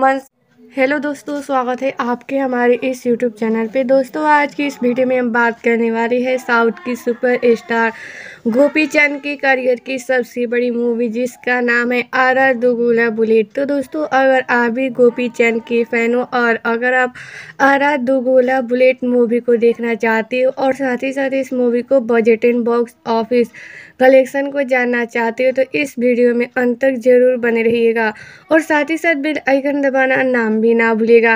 मंस हेलो दोस्तों स्वागत है आपके हमारे इस यूट्यूब चैनल पे दोस्तों आज की इस वीडियो में हम बात करने वाले हैं साउथ की सुपर स्टार गोपी चंद की करियर की सबसे बड़ी मूवी जिसका नाम है आर आर दुगुला बुलेट तो दोस्तों अगर आप भी गोपी चंद के फ़ैन हो और अगर आप आर आर दुगुला बुलेट मूवी को देखना चाहते हो और साथ ही साथ इस मूवी को budget and box office collection को जानना चाहते हो तो इस वीडियो में अंत तक ज़रूर बने रहिएगा और साथ ही साथ बिल आइकन दबाना नाम भी ना भूलिएगा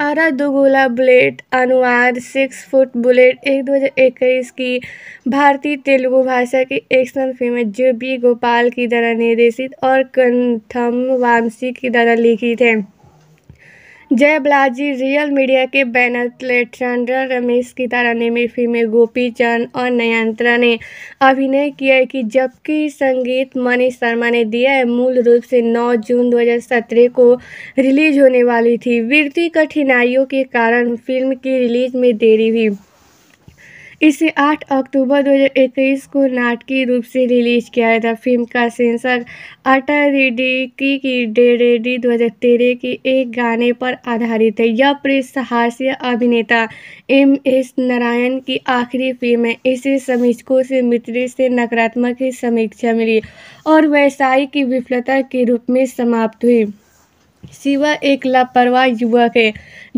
आरा दुगोला बुलेट अनुवाद सिक्स फुट बुलेट एक इक्कीस की भारतीय तेलुगु भाषा की एक्शन फिल्म है जो बी गोपाल की द्वारा निर्देशित और कंथम वामसी की द्वारा लिखित थी जय बलाजी रियल मीडिया के बैनर तले ट्रेंडर रमेश की तारानी में फिल्में गोपी चंद और नयंत्रा ने अभिनय किया है कि जबकि संगीत मनीष शर्मा ने दिया है मूल रूप से 9 जून 2017 को रिलीज होने वाली थी वित्तीय कठिनाइयों के कारण फिल्म की रिलीज में देरी हुई इसे 8 अक्टूबर 2021 को नाटकीय रूप से रिलीज किया गया था फिल्म का सेंसर अटा रेडी की की डे रेडी दो के एक गाने पर आधारित है यह प्रेस हास्य अभिनेता एम एस नारायण की आखिरी फिल्म है इसे समीक्षकों से मित्र से नकारात्मक ही समीक्षा मिली और व्यवसाय की विफलता के रूप में समाप्त हुई सिवा एक लापरवाह युवक है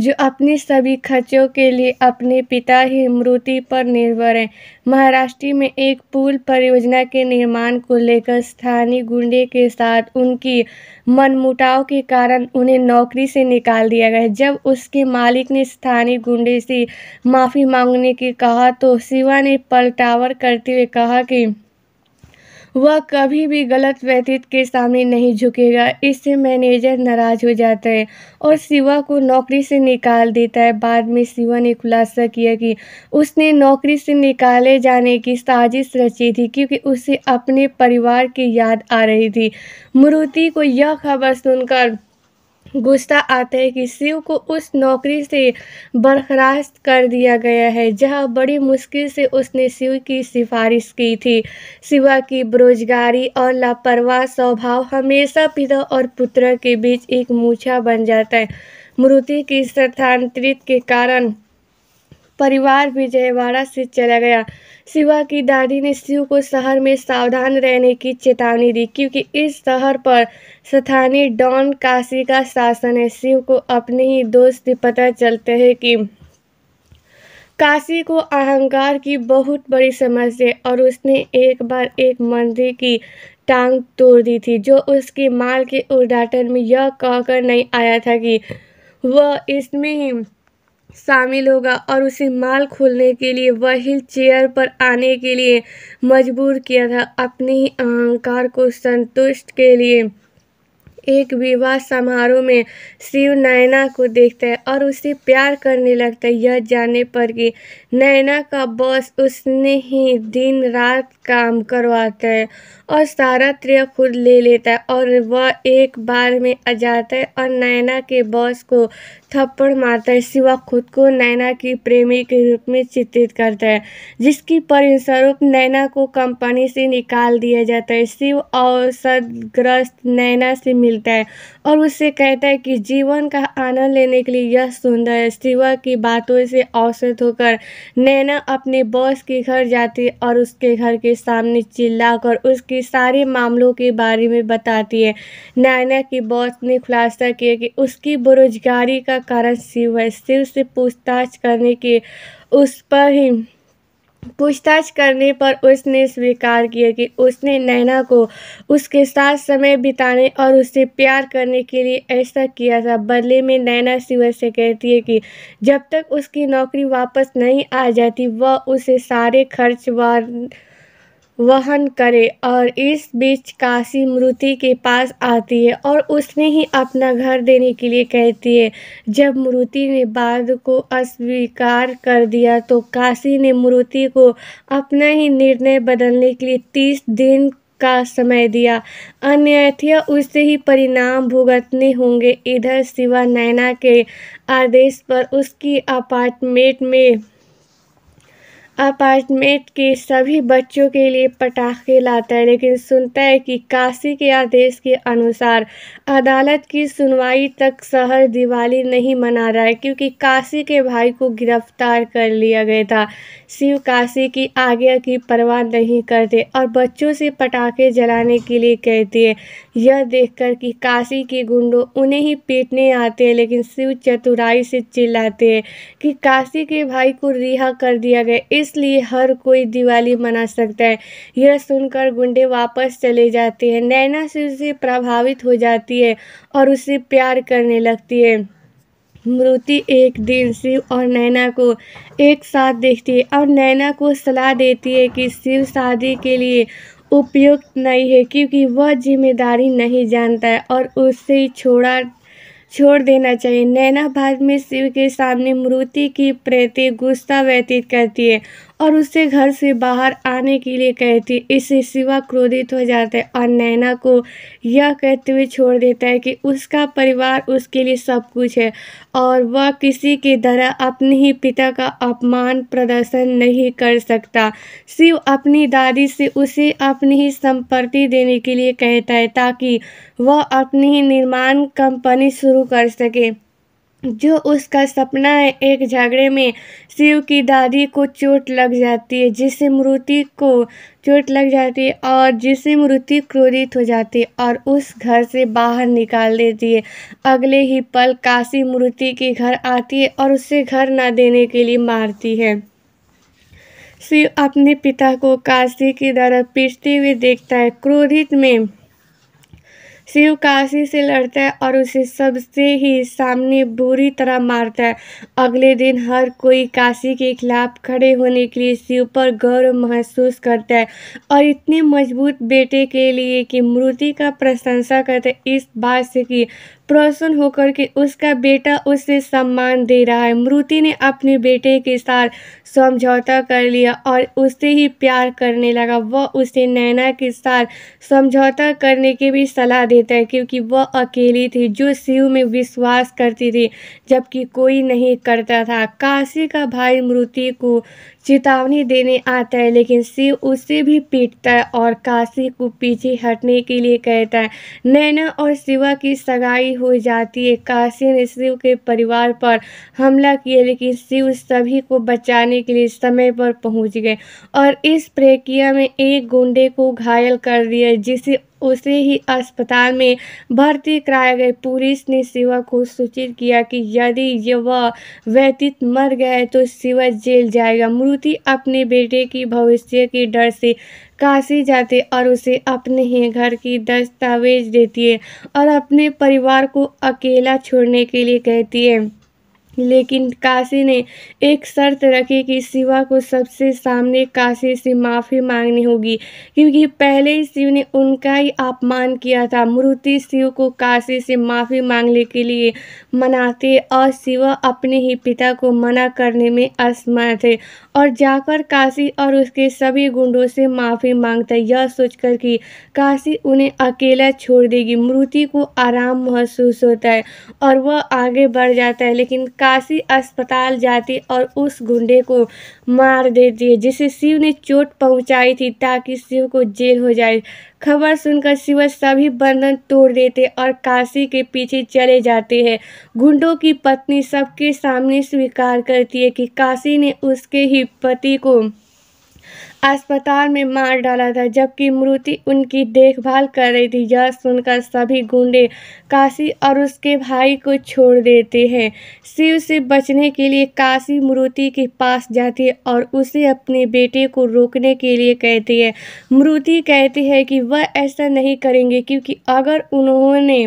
जो अपने सभी खर्चों के लिए अपने पिता ही मृत्यु पर निर्भर है महाराष्ट्र में एक पुल परियोजना के निर्माण को लेकर स्थानीय गुंडे के साथ उनकी मनमुटाव के कारण उन्हें नौकरी से निकाल दिया गया जब उसके मालिक ने स्थानीय गुंडे से माफ़ी मांगने की कहा तो शिवा ने पलटावर करते हुए कहा कि वह कभी भी गलत व्यतीत के सामने नहीं झुकेगा इससे मैनेजर नाराज हो जाता है और शिवा को नौकरी से निकाल देता है बाद में शिवा ने खुलासा किया कि उसने नौकरी से निकाले जाने की साजिश रची थी क्योंकि उसे अपने परिवार की याद आ रही थी मुरुति को यह खबर सुनकर गुस्सा आता है कि शिव को उस नौकरी से बर्खास्त कर दिया गया है जहां बड़ी मुश्किल से उसने शिव की सिफारिश की थी शिवा की बेरोजगारी और लापरवाह स्वभाव हमेशा पिता और पुत्र के बीच एक मूछा बन जाता है मृति की स्थानांतरित के कारण परिवार विजयवाड़ा से चला गया शिवा की दादी ने शिव को शहर में सावधान रहने की चेतावनी दी क्योंकि इस शहर पर स्थानीय डॉन काशी का शासन है शिव को अपने ही दोस्त से पता चलते है कि काशी को अहंकार की बहुत बड़ी समस्या है और उसने एक बार एक मंदिर की टांग तोड़ दी थी जो उसके माल के उद्घाटन में यह कहकर नहीं आया था कि वह इसमें ही शामिल होगा और उसे माल खोलने के लिए व्हील चेयर पर आने के लिए मजबूर किया था अपने ही अहंकार को संतुष्ट के लिए एक विवाह समारोह में शिव नैना को देखता है और उसे प्यार करने लगता है यह जाने पर कि नैना का बॉस उसने ही दिन रात काम करवाता है और सारा त्रिय खुद ले लेता है और वह एक बार में आ जाता है और नैना के बॉस को थप्पड़ मारता है शिवा खुद को नैना की प्रेमी के रूप में चित्रित करता है जिसकी परिस्वरूप नैना को कंपनी से निकाल दिया जाता है शिव औसतग्रस्त नैना से मिल मिलता है और उससे कहता है कि जीवन का आनंद लेने के लिए यह सुंदर शिवा की बातों से औसत होकर नैना अपने बॉस के घर जाती है और उसके घर के सामने चिल्लाकर उसके सारे मामलों के बारे में बताती है नैना की बॉस ने खुलासा किया कि उसकी बेरोजगारी का कारण शिव है शिव से पूछताछ करने के उस पर ही पूछताछ करने पर उसने स्वीकार किया कि उसने नैना को उसके साथ समय बिताने और उससे प्यार करने के लिए ऐसा किया था बदले में नैना शिवर से कहती है कि जब तक उसकी नौकरी वापस नहीं आ जाती वह उसे सारे खर्च व वहन करे और इस बीच काशी मूर्ति के पास आती है और उसने ही अपना घर देने के लिए कहती है जब मूर्ति ने बाद को अस्वीकार कर दिया तो काशी ने मूर्ति को अपना ही निर्णय बदलने के लिए तीस दिन का समय दिया अन्यथा उससे ही परिणाम भुगतने होंगे इधर शिवा नैना के आदेश पर उसकी अपार्टमेंट में अपार्टमेंट के सभी बच्चों के लिए पटाखे लाता है लेकिन सुनता है कि काशी के आदेश के अनुसार अदालत की सुनवाई तक शहर दिवाली नहीं मना रहा है क्योंकि काशी के भाई को गिरफ्तार कर लिया गया था शिव काशी की आज्ञा की परवाह नहीं करते और बच्चों से पटाखे जलाने के लिए कहती है यह देखकर कि काशी के गुंडों उन्हें ही पीटने आते हैं लेकिन शिव चतुराई से चिल्लाते हैं कि काशी के भाई को रिहा कर दिया गया इसलिए हर कोई दिवाली मना सकता है यह सुनकर गुंडे वापस चले जाते हैं नैना शिव से प्रभावित हो जाती है और उससे प्यार करने लगती है मृति एक दिन शिव और नैना को एक साथ देखती है और नैना को सलाह देती है कि शिव शादी के लिए उपयुक्त नहीं है क्योंकि वह जिम्मेदारी नहीं जानता है और उसे छोड़ा छोड़ देना चाहिए नैना भारत में शिव के सामने मूर्ति की प्रति गुस्सा व्यतीत करती है और उसे घर से बाहर आने के लिए कहती इससे शिवा क्रोधित हो जाता है और नैना को यह कहते हुए छोड़ देता है कि उसका परिवार उसके लिए सब कुछ है और वह किसी के तरह अपने ही पिता का अपमान प्रदर्शन नहीं कर सकता शिव अपनी दादी से उसे अपनी ही संपत्ति देने के लिए कहता है ताकि वह अपनी ही निर्माण कंपनी शुरू कर सके जो उसका सपना है एक झगड़े में शिव की दादी को चोट लग जाती है जिससे मृति को चोट लग जाती है और जिससे मृति क्रोधित हो जाती है और उस घर से बाहर निकाल देती है अगले ही पल काशी मृति के घर आती है और उसे घर ना देने के लिए मारती है शिव अपने पिता को काशी की तरफ पीटते हुए देखता है क्रोधित में शिव काशी से लड़ता है और उसे सबसे ही सामने बुरी तरह मारता है अगले दिन हर कोई काशी के खिलाफ खड़े होने के लिए शिव पर गौरव महसूस करता है और इतने मजबूत बेटे के लिए कि मूर्ति का प्रशंसा करते इस बात से कि प्रसन्न होकर के उसका बेटा उसे सम्मान दे रहा है मृति ने अपने बेटे के साथ समझौता कर लिया और उससे ही प्यार करने लगा वह उसे नैना के साथ समझौता करने की भी सलाह देता है क्योंकि वह अकेली थी जो शिव में विश्वास करती थी जबकि कोई नहीं करता था काशी का भाई मृति को चेतावनी देने आता है लेकिन शिव उसे भी पीटता है और काशी को पीछे हटने के लिए कहता है नैना और शिवा की सगाई हो जाती है काशी ने शिव के परिवार पर हमला किया लेकिन शिव सभी को बचाने के लिए समय पर पहुंच गए और इस प्रक्रिया में एक गुंडे को घायल कर दिया जिसे उसे ही अस्पताल में भर्ती कराए गए पुलिस ने शिवा को सूचित किया कि यदि ये वह व्यतीत मर गए तो शिवा जेल जाएगा मृति अपने बेटे की भविष्य के डर से काशी जाते और उसे अपने ही घर की दस्तावेज देती है और अपने परिवार को अकेला छोड़ने के लिए कहती है लेकिन काशी ने एक शर्त रखी कि शिवा को सबसे सामने काशी से माफ़ी मांगनी होगी क्योंकि पहले ही शिव ने उनका ही अपमान किया था मूर्ति शिव को काशी से माफ़ी मांगने के लिए मनाते और शिवा अपने ही पिता को मना करने में असमर्थ है और जाकर काशी और उसके सभी गुंडों से माफ़ी मांगता यह सोचकर कि काशी उन्हें अकेला छोड़ देगी मृति को आराम महसूस होता है और वह आगे बढ़ जाता है लेकिन काशी अस्पताल जाती और उस गुंडे को मार देती है जिसे शिव ने चोट पहुंचाई थी ताकि शिव को जेल हो जाए खबर सुनकर शिव सभी बंधन तोड़ देते और काशी के पीछे चले जाते हैं गुंडों की पत्नी सबके सामने स्वीकार करती है कि काशी ने उसके ही पति को अस्पताल में मार डाला था जबकि मृति उनकी देखभाल कर रही थी यह सुनकर सभी गुंडे काशी और उसके भाई को छोड़ देते हैं शिव से बचने के लिए काशी मृति के पास जाती है और उसे अपने बेटे को रोकने के लिए कहती है मृति कहती है कि वह ऐसा नहीं करेंगे क्योंकि अगर उन्होंने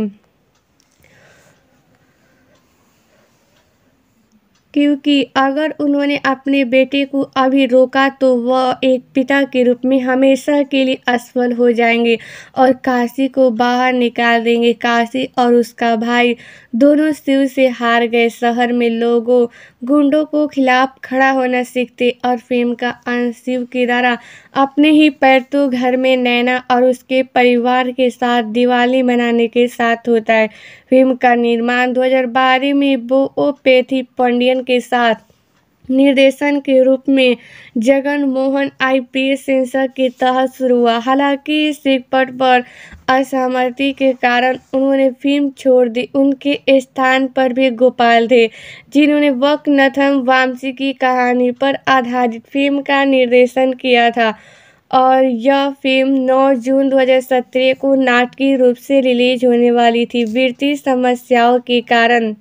क्योंकि अगर उन्होंने अपने बेटे को अभी रोका तो वह एक पिता के रूप में हमेशा के लिए असफल हो जाएंगे और काशी को बाहर निकाल देंगे काशी और उसका भाई दोनों शिव से हार गए शहर में लोगों गुंडों को खिलाफ खड़ा होना सीखते और फिल्म का अंत शिव की द्वारा अपने ही पैरतू तो घर में नैना और उसके परिवार के साथ दिवाली मनाने के साथ होता है फिल्म का निर्माण 2012 में बो ओ पेथी पंडियन के साथ निर्देशन के रूप में जगन मोहन एस सेंसर के तहत शुरू हुआ हालांकि इस पट पर असहमति के कारण उन्होंने फिल्म छोड़ दी उनके स्थान पर भी गोपाल थे जिन्होंने वकनथम वामसी की कहानी पर आधारित फिल्म का निर्देशन किया था और यह फिल्म 9 जून 2017 को नाटकीय रूप से रिलीज होने वाली थी वित्तीय समस्याओं के कारण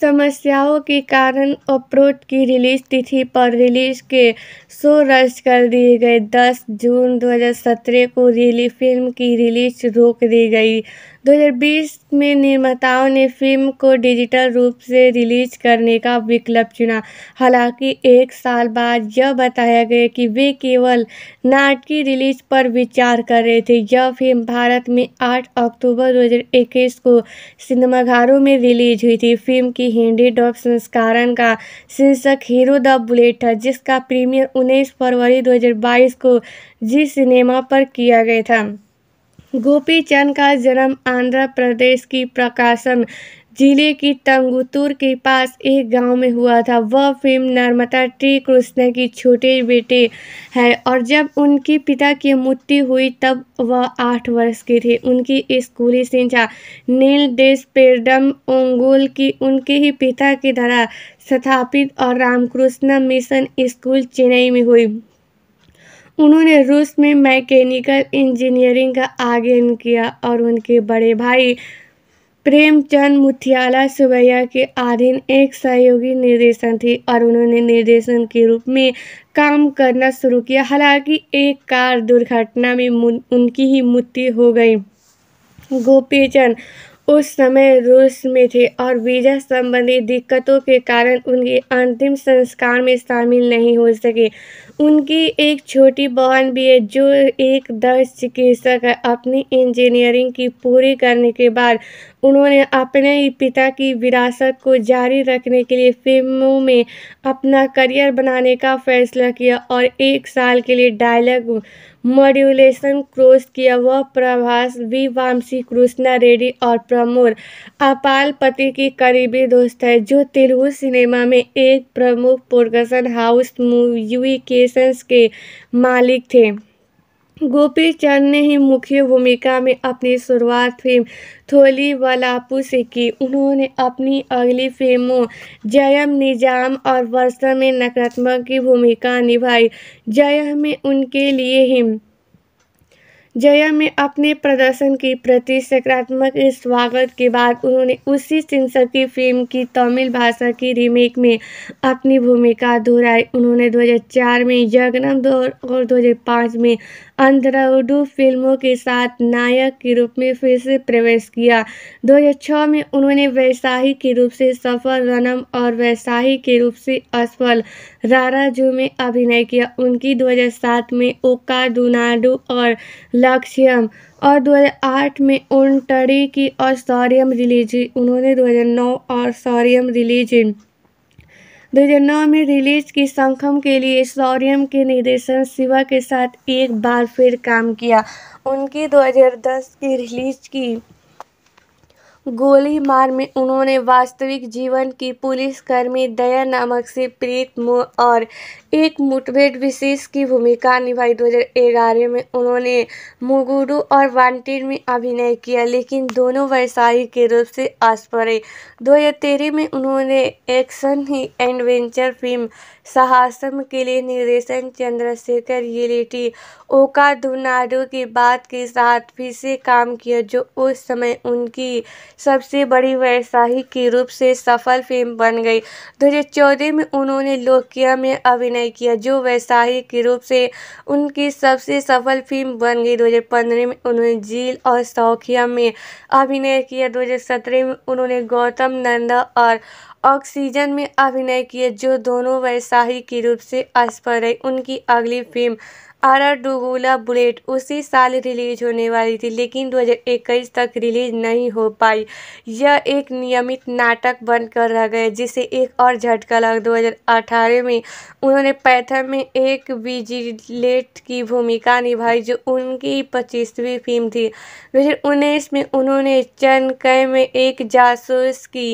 समस्याओं के कारण अप्रोट की रिलीज तिथि पर रिलीज के शो रद्द कर दिए गए दस जून 2017 को रिली फिल्म की रिलीज रोक दी गई दो हज़ार बीस में निर्माताओं ने फ़िल्म को डिजिटल रूप से रिलीज़ करने का विकल्प चुना हालांकि एक साल बाद यह बताया गया कि वे केवल नाटकी रिलीज पर विचार कर रहे थे यह फिल्म भारत में 8 अक्टूबर 2021 को सिनेमाघरों में रिलीज हुई थी फिल्म की हिंदी डॉप संस्करण का शीर्षक हीरो द बुलेट था जिसका प्रीमियर उन्नीस फरवरी दो को जी सिनेमा पर किया गया था गोपी चंद का जन्म आंध्र प्रदेश की प्रकाशम जिले की तंगुतूर के पास एक गांव में हुआ था वह फिल्म नर्मदा टी कृष्ण की छोटे बेटे है और जब उनके पिता की मृत्यु हुई तब वह आठ वर्ष के थे उनकी स्कूली शिक्षा नील देश पेरडम ओंगोल की उनके ही पिता के द्वारा स्थापित और रामकृष्ण मिशन स्कूल चेन्नई में हुई उन्होंने रूस में मैकेनिकल इंजीनियरिंग का आगेन किया और उनके बड़े भाई प्रेमचंद मुथियाला सुबैया के अधीन एक सहयोगी निर्देशन थी और उन्होंने निर्देशन के रूप में काम करना शुरू किया हालांकि एक कार दुर्घटना में उनकी ही मृत्यु हो गई गोपीचंद उस समय रूस में थे और वीजा संबंधी दिक्कतों के कारण उनके अंतिम संस्कार में शामिल नहीं हो सके उनकी एक छोटी बहन भी है जो एक दस चिकित्सक है अपनी इंजीनियरिंग की पूरी करने के बाद उन्होंने अपने ही पिता की विरासत को जारी रखने के लिए फिल्मों में अपना करियर बनाने का फैसला किया और एक साल के लिए डायलॉग मॉड्यूलेशन क्रोस किया वह प्रभास वी वामसी कृष्णा रेड्डी और प्रमोद अपाल पति की करीबी दोस्त है जो तेलुगु सिनेमा में एक प्रमुख प्रोडक्शन हाउस म्यूविकेशंस के मालिक थे गोपी चंद ने ही मुख्य भूमिका में अपनी शुरुआत फिल्म थोली वालापू से की उन्होंने अपनी अगली फिल्मों जयम निजाम और वर्षा में नकारात्मक की भूमिका निभाई जयम में उनके लिए ही जया में अपने प्रदर्शन के प्रति सकारात्मक स्वागत के बाद उन्होंने उसी सिंसर की फिल्म की तमिल भाषा की रीमेक में अपनी भूमिका दोहराई उन्होंने 2004 में यज्ञम दौर और 2005 में अंधाधुंध फिल्मों के साथ नायक के रूप में फिर से प्रवेश किया 2006 में उन्होंने वैशाही के रूप से सफल रनम और वैशाही के रूप से असफल राराजू में अभिनय किया उनकी 2007 में ओका दुनाडू और लक्ष्यम और 2008 में उन टड़ी की और सौरियम रिलीज उन्होंने 2009 और सौरियम रिलीज 2009 में रिलीज की संखम के लिए शौर्यम के निर्देशन शिवा के साथ एक बार फिर काम किया उनकी 2010 की रिलीज की गोली मार में उन्होंने वास्तविक जीवन की पुलिसकर्मी दया नामक से प्रीत मोह और एक मुठभेड़ विशेष की भूमिका निभाई 2011 में उन्होंने मुगुरु और वांटेड में अभिनय किया लेकिन दोनों व्यवसायी के रूप से आस्परे दो हजार में उन्होंने एक्शन ही एडवेंचर फिल्म साहसम के लिए निर्देशन चंद्रशेखर येलेटी ओका दुनाडो की बात के साथ फिर से काम किया जो उस समय उनकी सबसे बड़ी व्यवसायी के रूप से सफल फिल्म बन गई 2014 में उन्होंने लोकिया में अभिनय तय किया जो वैसाहिक के रूप से उनकी सबसे सफल फिल्म बन गई 2015 में उन्होंने झील और शौकिया में अभिनय किया 2017 में उन्होंने गौतम नंदा और ऑक्सीजन में अभिनय किया जो दोनों व्यावसायिक के रूप से असफल रही उनकी अगली फिल्म अराडुगुला बुलेट उसी साल रिलीज होने वाली थी लेकिन 2021 तक रिलीज नहीं हो पाई यह एक नियमित नाटक बनकर रह गया जिसे एक और झटका लगा 2018 में उन्होंने पैथम में एक विजिलेट की भूमिका निभाई जो उनकी पच्चीसवीं फिल्म थी दो में उन्होंने चनकय में एक जासूस की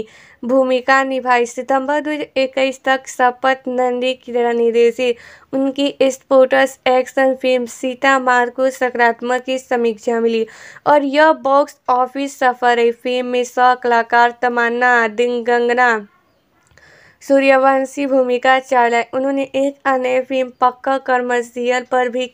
भूमिका निभाई सितंबर 2021 तक शपथ नंदी किरण निर्देशित उनकी स्पोर्टस एक्शन फिल्म सीता मार को सकारात्मक की समीक्षा मिली और यह बॉक्स ऑफिस सफर है फिल्म में सौ कलाकार तमन्ना दिंग सूर्यवंशी भूमिका चलाई उन्होंने एक अन्य फिल्म पक्का कमर्शियल पर भी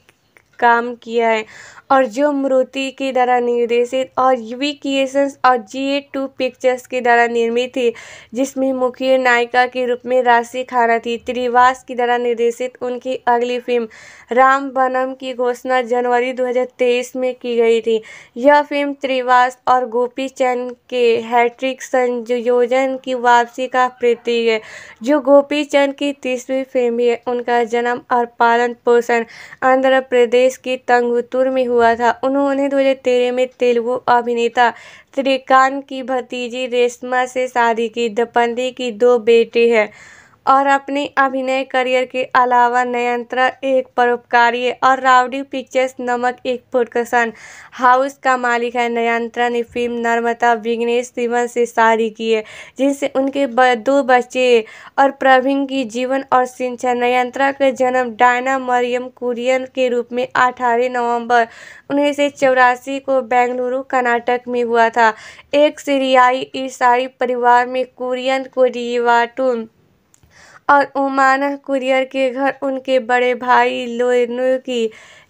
काम किया है और जो मूर्ति के द्वारा निर्देशित और यूवी क्रिएशंस और जी टू पिक्चर्स के द्वारा निर्मित थी जिसमें मुख्य नायिका के रूप में राशि खाना थी त्रिवास के द्वारा निर्देशित उनकी अगली फिल्म राम बनम की घोषणा जनवरी 2023 में की गई थी यह फिल्म त्रिवास और गोपी चंद के हैट्रिक संयोजन की वापसी का प्रतीक है जो गोपी चंद की तीसरी फिल्म है उनका जन्म और पालन पोषण आंध्र प्रदेश की तंगुतुर में हुआ हुआ था उन्होंने दो तेरह में तेलुगु अभिनेता श्रीकांत की भतीजी रेशमा से शादी की दंपति की दो बेटे हैं और अपने अभिनय करियर के अलावा नियंत्रण एक परोपकारी और रावडी पिक्चर्स नमक एक प्रोडक्शन हाउस का मालिक है नियंत्रण ने फिल्म नर्मदा विघ्नेश सिवन से शादी की है जिनसे उनके दो बच्चे और प्रवीण की जीवन और सिंचा नियंत्रण का जन्म डायना मरियम कुरियन के रूप में अठारह नवंबर उन्नीस को बेंगलुरु कर्नाटक में हुआ था एक सीरियाई ईसाई परिवार में कुरियन को रिवाटू और उमाना कुरियर के घर उनके बड़े भाई लेनू की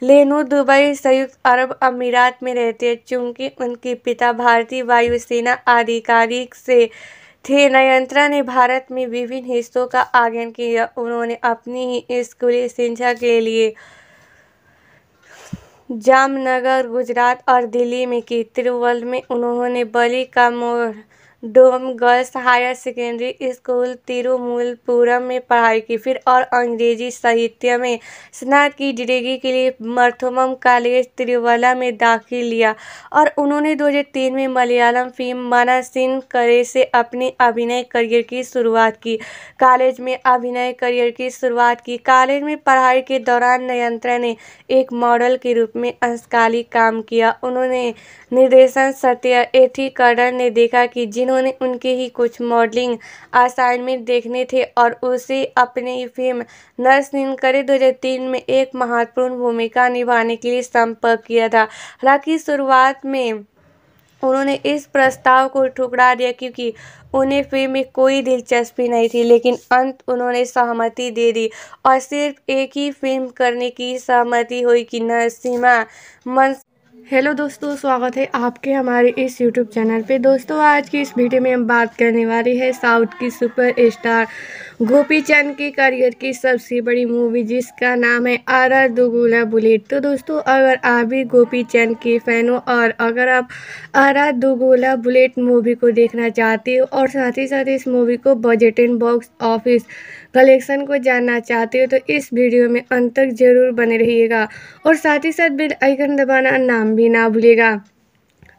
लेनू दुबई संयुक्त अरब अमीरात में रहते हैं चूंकि उनके पिता भारतीय वायुसेना आधिकारिक से थे नयंत्रा ने भारत में विभिन्न हिस्सों का आगन किया उन्होंने अपनी ही स्कूली शिक्षा के लिए जामनगर गुजरात और दिल्ली में की तिरुवल में उन्होंने बलि का मोड़ डोम girls higher secondary school Thirumoolapuram में पढ़ाई की फिर और अंग्रेजी साहित्य में स्नातक की डिग्री के लिए मर्थमम कॉलेज तिरुवला में दाखिल लिया और उन्होंने 2003 में मलयालम फिल्म माना सिंह करे से अपने अभिनय करियर की शुरुआत की कॉलेज में अभिनय करियर की शुरुआत की कॉलेज में पढ़ाई के दौरान नयंत्रा ने एक मॉडल के रूप में अंशकाली काम किया उन्होंने निर्देशन सत्य एथिकरण ने देखा कि जिन्होंने उनके ही कुछ मॉडलिंग असाइनमेंट देखने थे और उसे अपनी फिल्म नर्स हज़ार तीन में एक महत्वपूर्ण भूमिका निभाने के लिए संपर्क किया था हालांकि शुरुआत में उन्होंने इस प्रस्ताव को ठुकरा दिया क्योंकि उन्हें फिल्म में कोई दिलचस्पी नहीं थी लेकिन अंत उन्होंने सहमति दे दी और सिर्फ एक ही फिल्म करने की सहमति हुई कि नरसिम्हा मन हेलो दोस्तों स्वागत है आपके हमारे इस यूट्यूब चैनल पे दोस्तों आज की इस वीडियो में हम बात करने वाले हैं साउथ की सुपर स्टार गोपी चंद की करियर की सबसे बड़ी मूवी जिसका नाम है आर आर दुगुला बुलेट तो दोस्तों अगर आप भी गोपी चंद के फ़ैन हो और अगर आप आर आर दुगुला बुलेट मूवी को देखना चाहते हो और साथ ही साथ इस मूवी को budget and box office collection को जानना चाहते हो तो इस वीडियो में अंत तक ज़रूर बने रहिएगा और साथ ही साथ बिल आइकन दबाना नाम भी ना भूलेगा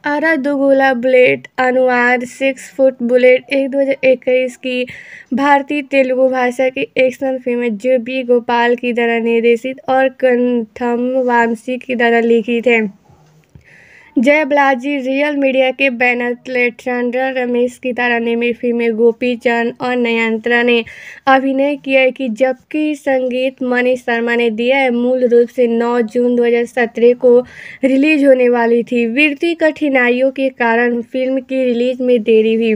आरा दुगोला बुलेट अनुवाद सिक्स फुट बुलेट एक दो हज़ार इक्कीस की भारतीय तेलुगु भाषा की एक्शन फिल्म है जो बी गोपाल की द्वारा निर्देशित और कंथम वामसी की द्वारा लिखित है जय बलाजी रियल मीडिया के बैनर तले चंद्रन रमेश की तारा ने मिर्फी में गोपी चंद और नयंत्रा ने अभिनय किया है कि जबकि संगीत मनीष शर्मा ने दिया है मूल रूप से 9 जून 2017 को रिलीज होने वाली थी वित्तीय कठिनाइयों के कारण फिल्म की रिलीज में देरी हुई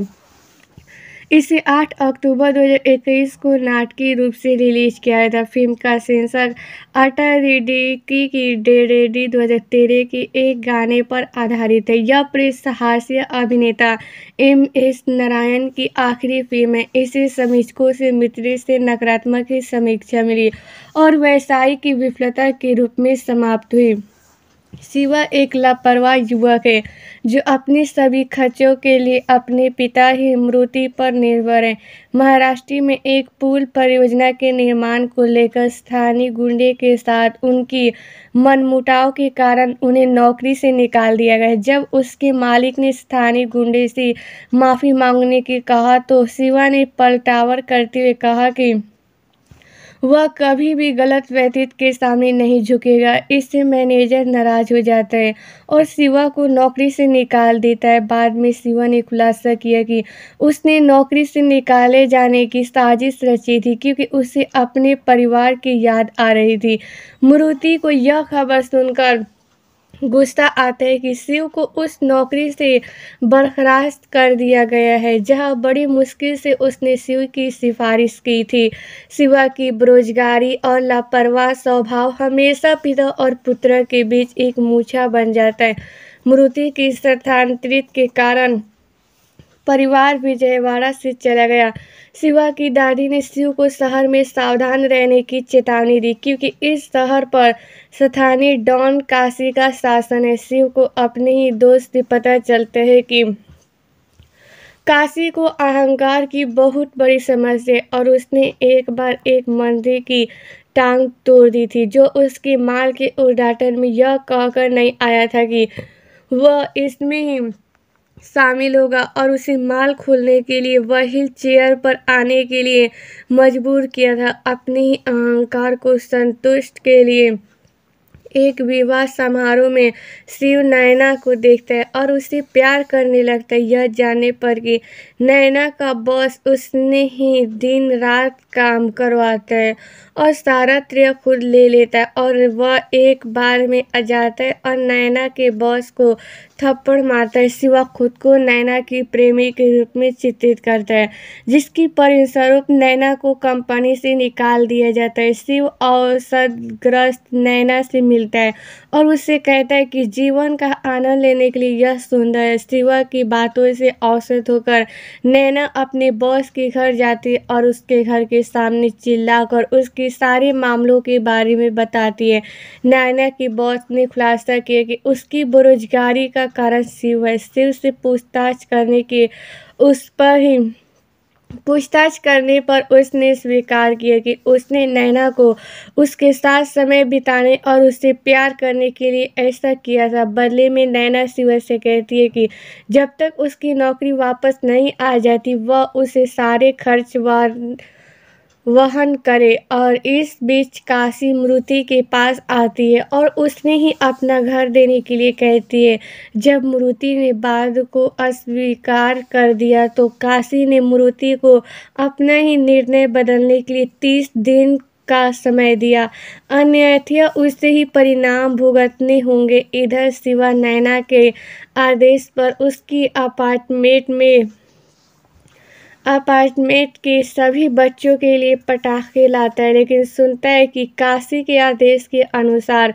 इसे 8 अक्टूबर 2021 को नाटकीय रूप से रिलीज किया गया था फिल्म का सेंसर अटा रेडी की की डे रेडी दो की एक गाने पर आधारित है यह प्रेस हास्य अभिनेता एम एस नारायण की आखिरी फिल्म है इसे समीक्षकों से मित्र से नकारात्मक समीक्षा मिली और व्यवसाय की विफलता के रूप में समाप्त हुई सिवा एक लापरवाह युवक है जो अपने सभी खर्चों के लिए अपने पिता ही मृति पर निर्भर है महाराष्ट्र में एक पुल परियोजना के निर्माण को लेकर स्थानीय गुंडे के साथ उनकी मनमुटाव के कारण उन्हें नौकरी से निकाल दिया गया जब उसके मालिक ने स्थानीय गुंडे से माफ़ी मांगने की कहा तो शिवा ने पलटावर करते हुए कहा कि वह कभी भी गलत व्यतीत के सामने नहीं झुकेगा इससे मैनेजर नाराज हो जाता है और शिवा को नौकरी से निकाल देता है बाद में शिवा ने खुलासा किया कि उसने नौकरी से निकाले जाने की साजिश रची थी क्योंकि उसे अपने परिवार की याद आ रही थी मुरुति को यह खबर सुनकर गुस्सा आता है कि शिव को उस नौकरी से बर्खास्त कर दिया गया है जहां बड़ी मुश्किल से उसने शिव की सिफारिश की थी शिवा की बेरोजगारी और लापरवाह स्वभाव हमेशा पिता और पुत्र के बीच एक मूछा बन जाता है मृति की स्थानांतरित के कारण परिवार विजयवाड़ा से चला गया शिवा की दादी ने शिव को शहर में सावधान रहने की चेतावनी दी क्योंकि इस शहर पर स्थानीय डॉन काशी का शासन है शिव को अपने ही दोस्त से पता चलते हैं कि काशी को अहंकार की बहुत बड़ी समस्या है और उसने एक बार एक मंदिर की टांग तोड़ दी थी जो उसकी माल के उद्घाटन में यह कहकर नहीं आया था कि वह इसमें ही शामिल होगा और उसे माल खोलने के लिए व्हील चेयर पर आने के लिए मजबूर किया था अपने ही अहंकार को संतुष्ट के लिए एक विवाह समारोह में शिव नैना को देखता है और उसे प्यार करने लगता है यह जानने पर कि नैना का बॉस उसने ही दिन रात काम करवाता है और सारा श्रेय खुद ले लेता है और वह एक बार में आ जाता है और नैना के बॉस को थप्पड़ मारता है शिवा खुद को नैना की प्रेमी के रूप में चित्रित करता है जिसकी परिस्वरूप नैना को कंपनी से निकाल दिया जाता है शिव औसतग्रस्त नैना से मिलता है और उससे कहता है कि जीवन का आनंद लेने के लिए यह सुंदर शिवा की बातों से औसत होकर नैना अपने बॉस के घर जाती है और उसके घर के सामने चिल्लाकर उसके सारे मामलों के बारे में बताती है नैना की बॉस ने खुलासा किया कि उसकी बेरोजगारी का कारण शिव है शिव से पूछताछ करने के उस पर ही पूछताछ करने पर उसने स्वीकार किया कि उसने नैना को उसके साथ समय बिताने और उससे प्यार करने के लिए ऐसा किया था बदले में नैना शिवर से कहती है कि जब तक उसकी नौकरी वापस नहीं आ जाती वह उसे सारे खर्च व वहन करे और इस बीच काशी मूर्ति के पास आती है और उसने ही अपना घर देने के लिए कहती है जब मूर्ति ने बाद को अस्वीकार कर दिया तो काशी ने मूर्ति को अपना ही निर्णय बदलने के लिए तीस दिन का समय दिया अन्यथा उससे ही परिणाम भुगतने होंगे इधर शिवा नैना के आदेश पर उसकी अपार्टमेंट में अपार्टमेंट के सभी बच्चों के लिए पटाखे लाता है लेकिन सुनता है कि काशी के आदेश के अनुसार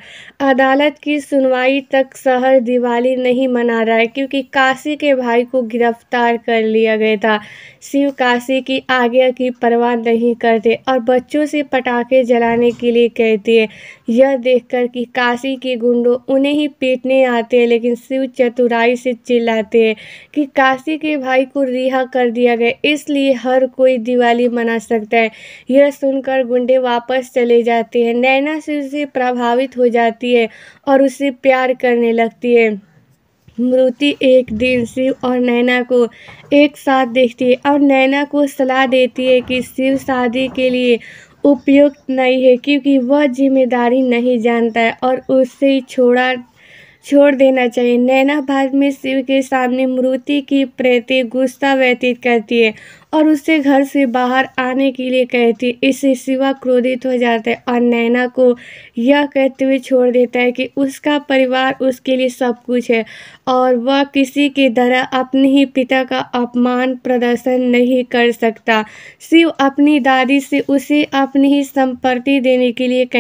अदालत की सुनवाई तक शहर दिवाली नहीं मना रहा है क्योंकि काशी के भाई को गिरफ्तार कर लिया गया था शिव काशी की आज्ञा की परवाह नहीं करते और बच्चों से पटाखे जलाने के लिए कहती है यह देखकर कि काशी के गुंडों उन्हें ही पीटने आते हैं लेकिन शिव चतुराई से चिल्लाते हैं कि काशी के भाई को रिहा कर दिया गया इसलिए हर कोई दिवाली मना सकता है यह सुनकर गुंडे वापस चले जाते हैं नैना शिव से प्रभावित हो जाती है और उससे प्यार करने लगती है मृति एक दिन शिव और नैना को एक साथ देखती है और नैना को सलाह देती है कि शिव शादी के लिए उपयुक्त नहीं है क्योंकि वह जिम्मेदारी नहीं जानता है और उसे छोड़ा छोड़ देना चाहिए नैना भारत में शिव के सामने मूर्ति की प्रति गुस्सा व्यतीत करती है और उसे घर से बाहर आने के लिए कहती इससे शिवा क्रोधित हो जाता है और नैना को यह कहते हुए छोड़ देता है कि उसका परिवार उसके लिए सब कुछ है और वह किसी की तरह अपने ही पिता का अपमान प्रदर्शन नहीं कर सकता शिव अपनी दादी से उसे अपनी ही संपत्ति देने के लिए कह